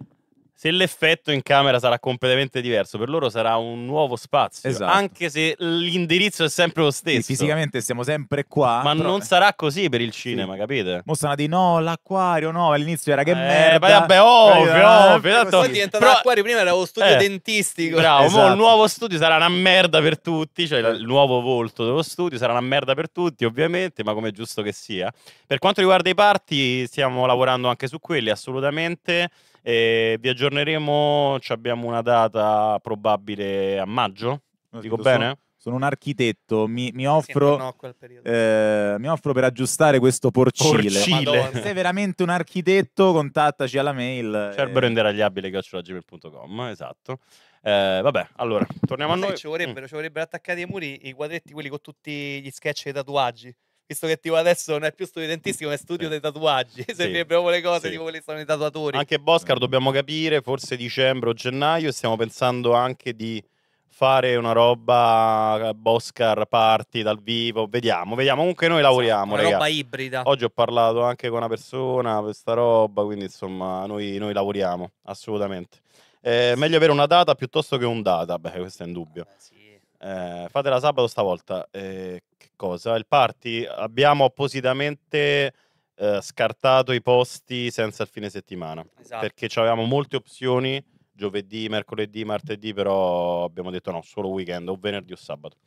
S1: se l'effetto in camera sarà completamente diverso, per loro
S6: sarà un nuovo spazio, esatto. anche se l'indirizzo è sempre lo stesso. Sì, fisicamente siamo sempre qua. Ma però... non sarà così per il cinema, sì. capite? Mo sono di no, l'acquario, no, all'inizio era che eh, merda. Beh, vabbè, ovvio, ah, ovvio. Tanto... Poi è
S7: diventato però... l'acquario, prima era lo studio
S6: eh,
S1: dentistico. Bravo, esatto. mo il nuovo studio sarà una merda per tutti, cioè il eh. nuovo volto dello studio sarà una merda per tutti, ovviamente, ma come è giusto che sia. Per quanto riguarda i parti, stiamo lavorando anche su quelli, assolutamente. E ehm, vi aggiorneremo, abbiamo una data probabile
S6: a maggio, no, dico bene? Sono, sono un architetto, mi, mi, offro, eh, mi, offro, per aggiustare questo porcile. porcile. sei veramente un architetto, contattaci alla mail. Cerbero cioè, eh. inderagliabile, gmail.com, esatto. Eh, vabbè,
S1: allora, torniamo Ma a noi. Ci
S7: vorrebbero, mm. ci vorrebbero attaccati ai muri i quadretti, quelli con tutti gli sketch e i tatuaggi visto che tipo adesso non è più studentissimo, è studio dei tatuaggi. (laughs) Se sì. proprio le cose sì. tipo quelli sono
S1: i tatuatori. Anche Boscar dobbiamo capire, forse dicembre o gennaio, stiamo pensando anche di fare una roba eh, Boscar party dal vivo. Vediamo, vediamo. Comunque noi esatto, lavoriamo. Esatto, una roba ibrida. Oggi ho parlato anche con una persona per questa roba, quindi insomma noi, noi lavoriamo assolutamente. Eh, meglio avere una data piuttosto che un data, beh questo è in dubbio. sì. Eh, la sabato stavolta. Eh, che cosa? Il party? Abbiamo appositamente eh, scartato i posti senza il fine settimana. Esatto. Perché avevamo molte opzioni giovedì, mercoledì, martedì, però abbiamo detto no, solo weekend o venerdì o sabato.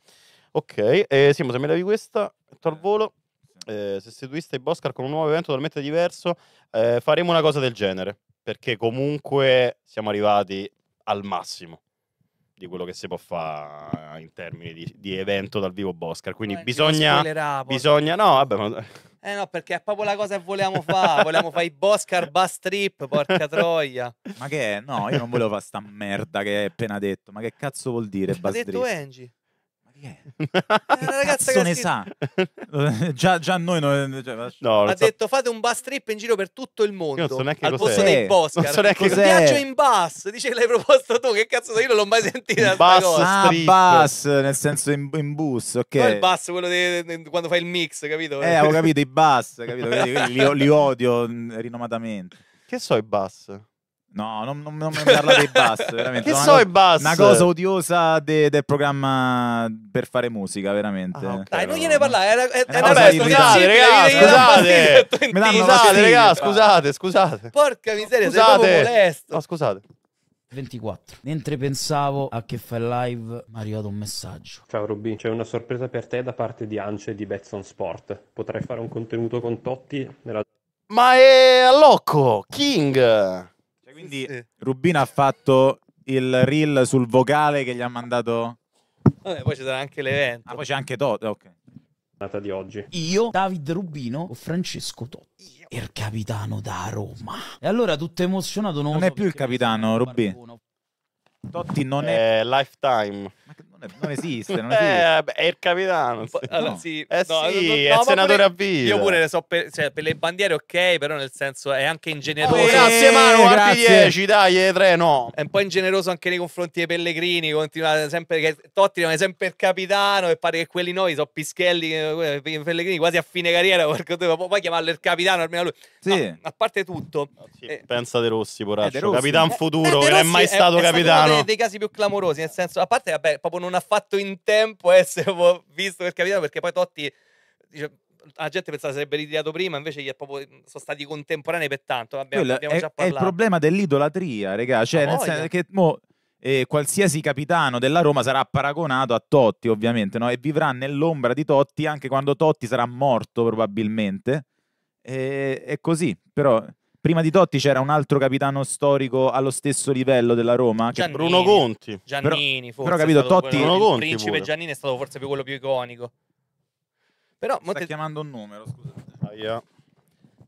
S1: Ok, eh, Simo, se mi levi questa, metto al volo. Eh, se seduista i Boscar con un nuovo evento totalmente diverso, eh, faremo una cosa del genere, perché comunque siamo arrivati al massimo di quello che si può fare in termini di, di evento dal vivo Boscar. Quindi eh, bisogna,
S6: bisogna, no, vabbè, ma...
S7: Eh no, perché è proprio la cosa che volevamo fare. volevamo fare i Boscar Bus Trip, porca troia. Ma
S5: che è? No, io non volevo
S6: fare sta merda che hai appena detto. Ma che cazzo vuol dire? Bus ha detto Angie è? (laughs) Ragazza che ne sa? (laughs) già, già noi non... Cioè, no, ha so. detto
S7: fate un bus trip in giro per tutto il mondo. So al cos'è. posto dei Boscar. Non so neanche cos'è. Viaggio in bus. Dice che l'hai proposto tu. Che cazzo Io non l'ho mai sentita bus cosa. Ah, bus,
S6: nel senso in, in bus, ok. No, il bus,
S7: quello di, quando fai il mix, capito? Eh, ho capito, i bus, capito? li, li
S6: odio mm, rinomatamente. Che so i bus? No, non, non, non mi dei bass, (laughs) veramente. che una, so i bass? Una cosa odiosa de, del programma per fare musica, veramente. Ah, okay. Dai, non gliene parlare, era, era,
S7: era vabbè, scusate, regà, scusate. Scusate, regà,
S6: scusate, scusate.
S7: Porca miseria, scusate. sei molesto.
S8: No, scusate. 24. Mentre pensavo a che fai live, mi è arrivato un messaggio. Ciao Rubin, c'è una sorpresa per te da parte di Ance di Betson Sport. Potrai fare un contenuto con Totti
S6: nella... Ma è a Locco, King! Quindi sì. Rubino ha fatto il reel sul vocale che gli ha mandato. Vabbè, poi sarà anche l'evento. Ah, poi c'è anche Toto, ok. Di oggi. Io,
S8: David Rubino o Francesco Totti. Io. Il capitano da Roma. E
S6: allora tutto emozionato non, non so è più il capitano, Rubino. Totti non è... è eh,
S1: lifetime non esiste, non (laughs) eh, esiste. Eh, è il capitano. Sì. Allora, sì, eh no, sì no, è il senatore pure, a vita. Io pure
S7: ne so per, cioè, per, le bandiere, ok, però nel senso è anche ingeneroso. Oh, grazie, eh, Manu, grazie. 10, dai, 3, eh, no. È un po' ingeneroso anche nei confronti dei Pellegrini. Continua sempre che Totti è sempre il capitano e pare che quelli noi sono Pischelli, Pellegrini quasi a fine carriera. poi chiamarlo il capitano, almeno lui. Sì. No, a parte tutto,
S1: sì, eh, pensa De Rossi, poraccio, capitan futuro, che non è mai stato è, capitano. È uno dei, dei
S7: casi più clamorosi, nel senso, a parte, vabbè, proprio non non ha fatto in tempo a essere (laughs) visto per capitano perché poi Totti dice, la gente pensava sarebbe ritirato prima, invece gli è proprio, sono stati contemporanei per tanto. Abbiamo, abbiamo è, è, il problema
S6: dell'idolatria, regà. Cioè, nel senso che mo, eh, qualsiasi capitano della Roma sarà paragonato a Totti, ovviamente, no? e vivrà nell'ombra di Totti anche quando Totti sarà morto, probabilmente. E, è così, però Prima di Totti c'era un altro capitano storico allo stesso livello della Roma. Giannini, Bruno Conti. Giannini, però, forse. Però capito, Totti... Quello, Bruno il Conti principe pure.
S7: Giannini è stato forse più quello più iconico.
S6: Però... Sta te... chiamando un numero, scusa
S7: Ah, yeah.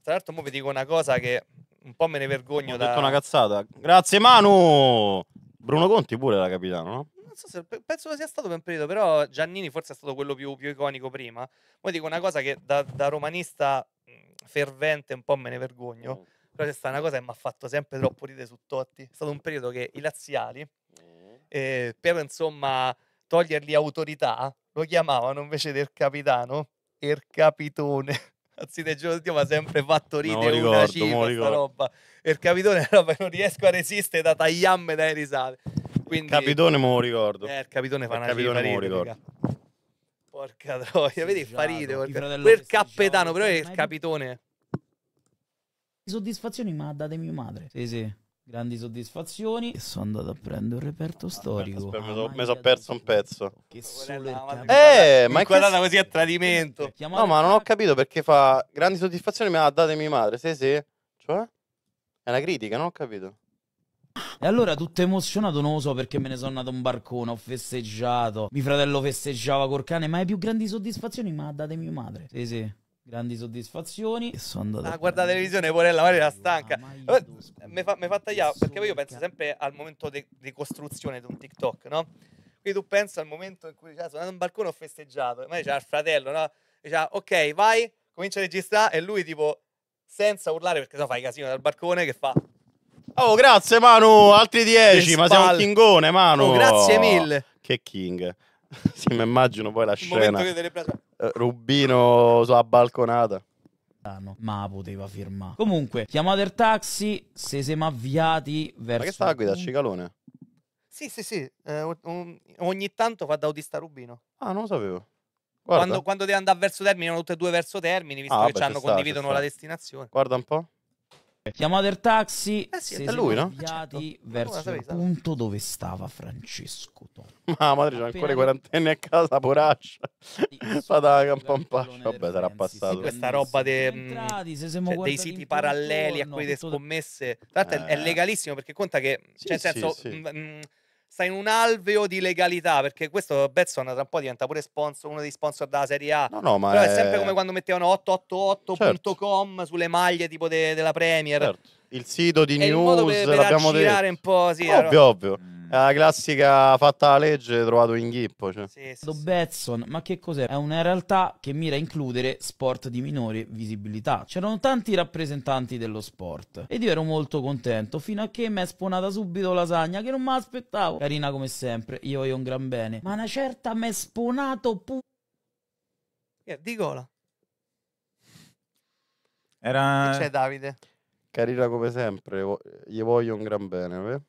S7: Tra l'altro mo vi dico una cosa che un po' me ne vergogno Ho da... detto una cazzata.
S1: Grazie Manu! Bruno Conti pure era capitano, no?
S7: So se, penso che sia stato per un periodo, però Giannini forse è stato quello più, più iconico prima. Poi dico una cosa che da, da romanista mm, fervente un po' me ne vergogno. Oh. Però c'è stata una cosa che mi ha fatto sempre troppo ridere su Totti. È stato un periodo che i laziali, mm. eh, per insomma togliergli autorità, lo chiamavano invece del capitano, il capitone. Anzi, (laughs) te giuro Dio, ha sempre fatto ridere no, una cifra, sta roba. il capitone roba, non riesco a resistere da tagliamme dai risate.
S1: Quindi, capitone me lo ricordo.
S7: Eh, il capitone fa il una capitone cifra ricordo. Porca troia, vedi, fa ridere. Quel cappetano, però è il capitone
S8: soddisfazioni mi ha date mia madre. Sì, sì. Grandi soddisfazioni. E sono andato a prendere un reperto ah, storico. Aspetta, aspetta, ah, mi
S1: sono perso un pezzo. Che solo Eh, ma è guardata così a tradimento. No, ma non ho capito perché fa grandi soddisfazioni me ha date mia madre. Sì, sì. Cioè? È
S8: una critica, non ho capito. E allora tutto emozionato non lo so perché me ne sono andato un barcone, ho festeggiato. Mio fratello festeggiava col cane, ma le più grandi soddisfazioni mi ha date mia madre. Sì, sì grandi soddisfazioni. E sono andato. Ah, guarda la televisione, Porella, magari era
S7: stanca. Eh, mi fa, fa tagliare perché poi io penso sempre al momento di de- costruzione di un TikTok, no? Quindi tu pensi al momento in cui dici, ah, sono andato in balcone ho festeggiato, e magari c'era il fratello, no? Dice, ah, ok, vai, comincia a registrare, e lui tipo, senza urlare, perché sennò fai casino dal balcone, che fa...
S1: Oh, grazie Manu, altri 10, ma siamo un kingone, Manu. Oh, grazie mille. Che king. (laughs) sì, mi immagino poi la il scena. Momento che te le eh, Rubino
S8: sulla balconata. Ah, no. Ma poteva firmare. Comunque, chiamate il taxi. Se siamo avviati verso. Ma che sta qui da Cicalone?
S7: Sì, sì, sì. Eh, ogni tanto fa da autista Rubino.
S8: Ah, non lo sapevo.
S7: Quando, quando devi andare verso termini, erano tutte e due verso termini, visto ah, che vabbè, hanno condividono la destinazione.
S8: Guarda un po'. Chiamò del taxi. Eh sì, è lui, no? Eh, certo. verso il punto dove stava Francesco
S1: Totti. Ma madre, c'ha ancora i quarantenni a casa, poraccia. (laughs) Fa da campampaccia. Vabbè,
S7: sarà passato. questa roba de, entrati, se cioè, dei siti paralleli a quelli delle scommesse. Tra l'altro eh. è legalissimo perché conta che, sì, cioè, nel senso... Sì, sì. Mh, mh, sta in un alveo di legalità perché questo Betson tra un po' diventa pure sponsor, uno dei sponsor della Serie A. No, no, ma Però è, sempre come quando mettevano 888.com certo. sulle maglie tipo de- della Premier. Certo. Il sito di è news, il modo
S8: per, per l'abbiamo detto. un po', sì, ovvio, allora.
S1: ovvio. La classica fatta la legge trovato in ghippo. Cioè. Sì,
S8: sì, sì. Betson, ma che cos'è? È una realtà che mira a includere sport di minore visibilità. C'erano tanti rappresentanti dello sport ed io ero molto contento fino a che mi è sponata subito lasagna che non mi aspettavo. Carina come sempre, io voglio un gran bene. Ma una certa mi è sponato pu... Che di gola. Era... c'è Davide? Carina come sempre,
S1: gli voglio un gran bene, vero? Eh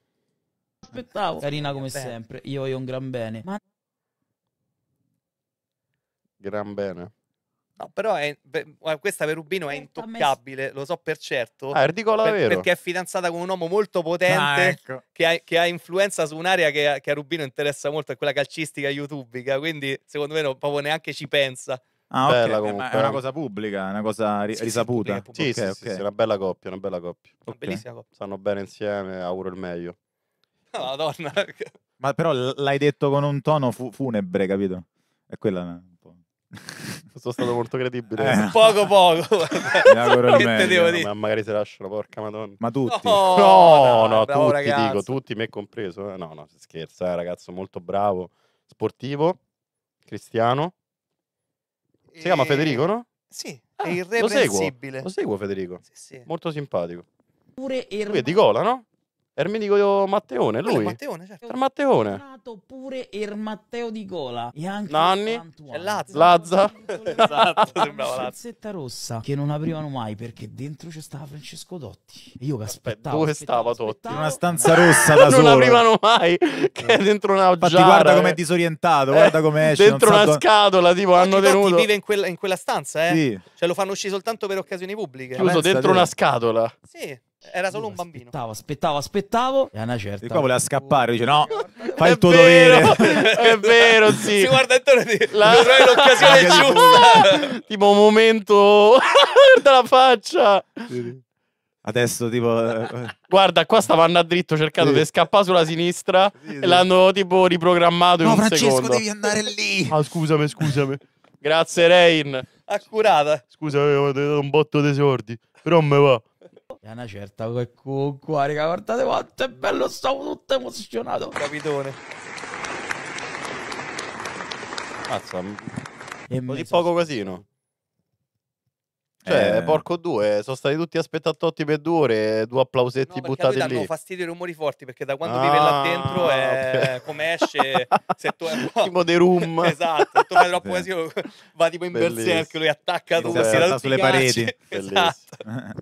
S8: aspettavo. Carina come eh bene. sempre. Io voglio un gran bene. Ma... Gran bene.
S7: No, però è, beh, questa per Rubino è intoccabile, lo so per certo. Ah, Erdicola per, vero. Perché è fidanzata con un uomo molto potente ah, ecco. che, ha, che, ha, influenza su un'area che, che, a Rubino interessa molto, è quella calcistica youtubica, quindi secondo me non, proprio neanche ci pensa. Ah, bella, okay. Comunque. È una cosa pubblica,
S6: una cosa ri sì, risaputa. Sì, sì, okay, sì, okay. sì, una bella coppia, una bella coppia. Una bellissima coppia. Stanno bene insieme, auguro il meglio. (laughs) Madonna. Ma però l'hai detto con un tono fu- funebre, capito? E quella un po'. (laughs) Sono stato molto
S1: credibile. Eh. (laughs) Poco poco. Mi auguro il meglio. devo dire? Ma magari se lasciano, porca madonna. Ma tutti? No, no, no, no bravo tutti ragazzo. dico, tutti, me compreso. Eh. No, no, scherza, eh, ragazzo molto bravo, sportivo, cristiano. Si chiama eh, Federico, no?
S8: Sì, è Ah, lo seguo,
S1: Lo seguo Federico, Sì, sì. molto simpatico.
S8: Pure il Lui è
S1: di erm- gola, no? Ermitico Matteone, lui. Matteone, certo. Il Matteone.
S8: Nato pure il er Matteo di Gola. E anche Nanni. E Lazza. Lazza. esatto, sembrava Lazza. Una rossa che non aprivano mai perché dentro c'è stava Francesco Dotti. E io che aspettavo.
S1: Dove stava Dotti? In una stanza rossa da (laughs) solo. non aprivano mai. Che è dentro una Infatti giara. guarda eh. com'è
S6: disorientato, eh, guarda com'è esce. Dentro una santo...
S7: scatola, tipo, Oggi
S6: hanno Dotti tenuto. vive
S7: in quella, in quella stanza, eh? Sì. Cioè lo fanno uscire soltanto per occasioni pubbliche. Chiuso dentro una
S6: scatola.
S7: Sì. Era solo un
S6: bambino. Aspettavo, aspettavo, aspettavo. E una certa. E qua voleva scappare. Dice: No, fai il tuo vero, dovere.
S1: È vero, sì. Si guarda intorno e la... trovi l'occasione giusta. tipo, un momento. Guarda la faccia.
S6: Adesso tipo... Eh,
S1: guarda, qua stavano a dritto cercando sì. di scappare sulla sinistra sì, sì. e l'hanno tipo riprogrammato no, in un Francesco, secondo. devi andare lì! Ah, scusami, scusami. Grazie, Rain.
S8: Accurata.
S1: Scusa, avevo dato un botto di sordi, però me va. E una certa con
S8: qua, raga, guardate quanto è bello, stavo tutto emozionato. Capitone.
S1: Mazza. E così poco casino. Cioè, eh. porco due, sono stati tutti aspettatotti per due ore, due applausetti no, buttati lì. No,
S7: fastidio i rumori forti, perché da quando ah, vive là dentro è okay. (laughs) come esce... se tu è Tipo The Room. esatto, tu fai troppo casino, (laughs) va tipo in berserk, lui
S1: attacca tu, si sulle pareti. Esatto. (laughs)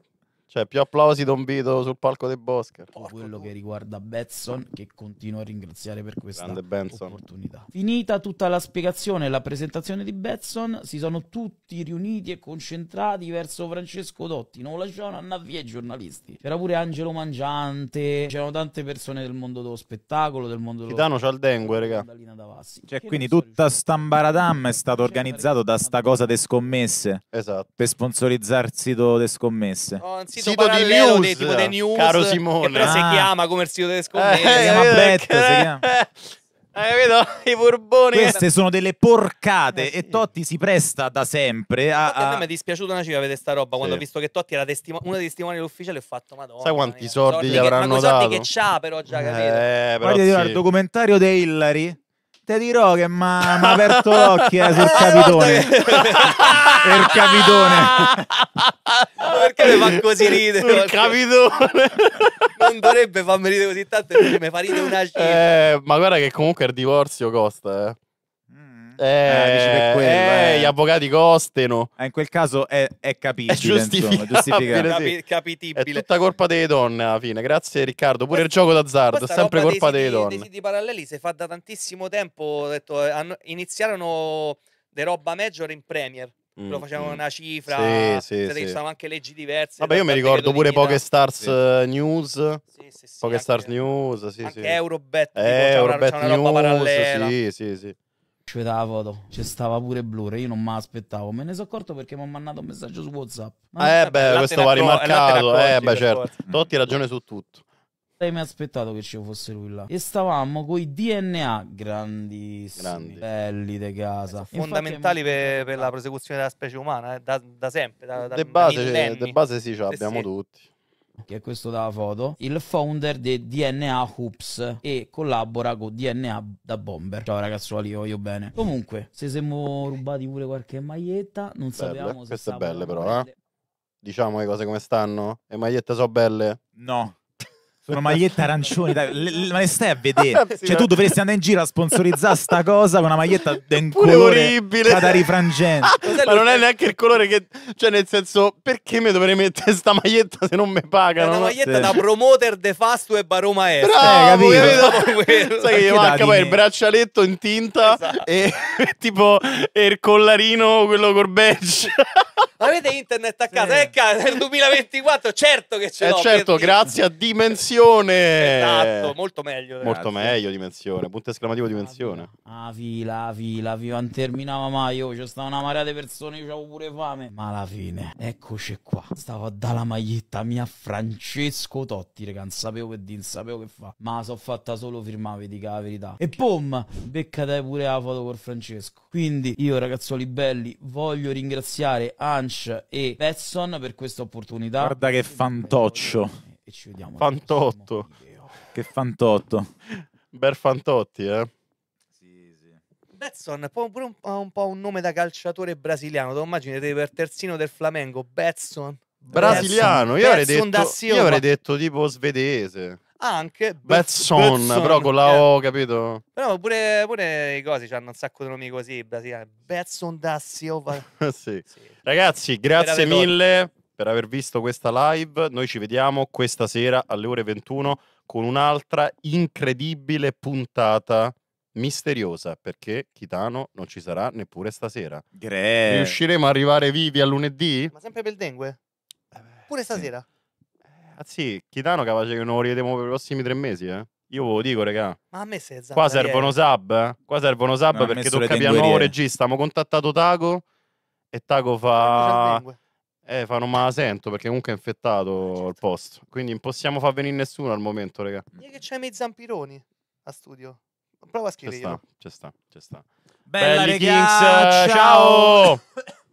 S8: Cioè, più applausi Don Vito sul palco dei Boscher. Oh, quello che riguarda Betson, che continuo a ringraziare per questa opportunità. Finita tutta la spiegazione e la presentazione di Betson, si sono tutti riuniti e concentrati verso Francesco Dotti. Non lo lasciavano andare via i giornalisti. C'era pure Angelo Mangiante, c'erano tante persone del mondo dello spettacolo, del mondo dello... Titano
S6: c'ha il dengue, raga. Cioè, quindi tutta st'ambaradam è stato cioè, organizzato da sta cosa de scommesse. Esatto. Per sponsorizzarsi de scommesse. Oh, anzi, sito di news. tipo The eh, News. Caro Simone. Che però ah. si
S7: chiama come il sito delle eh, scommesse. Eh, eh si chiama Bet,
S6: si chiama. Hai capito?
S7: (laughs) I burboni. Queste sono
S6: delle porcate. Eh sì. E Totti si presta da sempre a. a... a me è
S7: dispiaciuto una città vedere sta roba. Sì. Quando ho visto che Totti era testimo... una dei testimoni dell'ufficiale, ho fatto
S6: Madonna. Sai quanti soldi, gli avranno che... dato? Ma soldi che c'ha, però già capito. Eh, però Guarda, sì. il documentario di Hillary Te dirò che mi ha aperto l'occhio eh, sul eh, capitone. Eh, (laughs) il capitone. Perché mi fa così ridere? Il
S1: capitone.
S7: Non dovrebbe farmi ridere così tanto, invece mi fa ridere una scia. Eh,
S1: ma guarda che comunque il divorzio costa, eh. Eh, eh, quello, eh, eh, gli avvocati costano. Eh, in quel caso è, è capibile. È giustificabile. Insomma, Capi- capitibile. È tutta colpa delle donne alla fine. Grazie Riccardo. Pure Questo, il gioco d'azzardo è sempre colpa dei siti, delle donne. I siti
S7: paralleli si fa da tantissimo tempo. Ho detto, eh, hanno, iniziarono de roba major in Premier. Mm, lo facevano mm. una cifra, sì, sì, sì. ci sono anche leggi diverse. Vabbè, io mi ricordo pure
S1: PokéStars sì. News,
S8: sì, sì, sì, PokéStars News, sì, anche sì. Eurobet, eh, Eurobet c'è una, c'è una News, parallela. Sì, sì, sì ci la foto, c'è stava pure Blur, ray io non me l'aspettavo, me ne sono accorto perché mi ha mandato un messaggio su Whatsapp. Ma ah, eh beh, questo va rimarcato, eh beh certo, Totti ragione su
S7: tutto. Lei mi ha aspettato che ci fosse lui là.
S8: E stavamo con i DNA grandissimi, Grandi. belli di casa. Esatto.
S7: fondamentali per, per, la prosecuzione della specie umana, eh, da, da, sempre. Da, da, de, base, da de base sì, ce l'abbiamo
S8: tutti che è questo dalla foto, il founder di DNA Hoops e collabora con DNA da Bomber. Ciao ragazzuoli, io voglio bene. Comunque, se siamo rubati pure qualche maglietta, non belle, sapevamo se queste
S1: belle però, eh? Diciamo le cose come stanno? Le magliette sono belle?
S6: No. Sono magliette arancioni, dai, ma le stai a vedere? (laughs) Sì, cioè, tu dovresti andare in giro a sponsorizzare sta cosa con una maglietta (laughs) d'un colore orribile. cadarifrangente.
S1: Ah, ma non è neanche il colore che... Cioè, nel senso, perché mi dovrei mettere sta maglietta se non mi pagano? È una maglietta sì. da promoter de Fasto e Baroma
S7: Est. Bravo, eh, capito? Sai che gli manca poi il
S1: braccialetto in tinta esatto. e (laughs) tipo e il collarino, quello col badge.
S7: Avete internet a casa? Sì. Eh, cazzo, nel 2024 certo che c'è. Eh certo, grazie a
S8: Dimensione. Esatto, molto meglio. Ragazzi. Molto meglio Dimensione, punto esclamativo Dimensione. Ah, fila, fila, fila, non terminava mai, io oh, c'è stata una marea di persone, io avevo pure fame. Ma alla fine, eccoci qua. Stavo a dare la maglietta mia Francesco Totti, Ragazzi, non sapevo che dire, sapevo che fa. Ma sono fatta solo firmare, dica la verità. E pom, beccate pure la foto con Francesco. Quindi io ragazzuoli belli, voglio ringraziare Ansh e Betson per questa opportunità. Guarda
S6: che fantoccio. E
S8: ci vediamo. Fantotto.
S6: Che fantotto.
S8: Ber fantotti, eh.
S7: Betson ha un po' un nome da calciatore brasiliano. Tu immagini per terzino del Flamengo, Betson. Brasiliano, io avrei, detto, io avrei
S1: detto tipo svedese anche Betson, però con la eh. O, capito?
S7: Però pure, pure i cosi hanno un sacco di nomi così brasiliani. Betson da Silva. (laughs) sì. sì.
S1: Ragazzi, grazie mille per aver visto questa live. Noi ci vediamo questa sera alle ore 21 con un'altra incredibile puntata misteriosa perché Chitano non ci sarà neppure stasera.
S6: Gre. Riusciremo
S1: a arrivare vivi a lunedì?
S7: Ma sempre per il dengue? Eh pure stasera. Sì.
S1: Anzi, ah, Chitano capace che non lo rivediamo per i prossimi tre mesi, eh. Io ve lo dico, regà.
S7: Ma a me se Qua servono sub,
S1: eh. Qua servono sub Ma perché tocca via nuovo regista. Abbiamo contattato Taco e Taco fa... Eh, fa non me la sento perché comunque è infettato ah, certo. il posto. Quindi non possiamo far venire nessuno al momento, regà.
S7: Io che c'hai i zampironi a studio. Prova a scrivere. C'è sta,
S1: c'è sta, c'è sta. Belli Kings, eh, ciao! ciao!
S7: (laughs)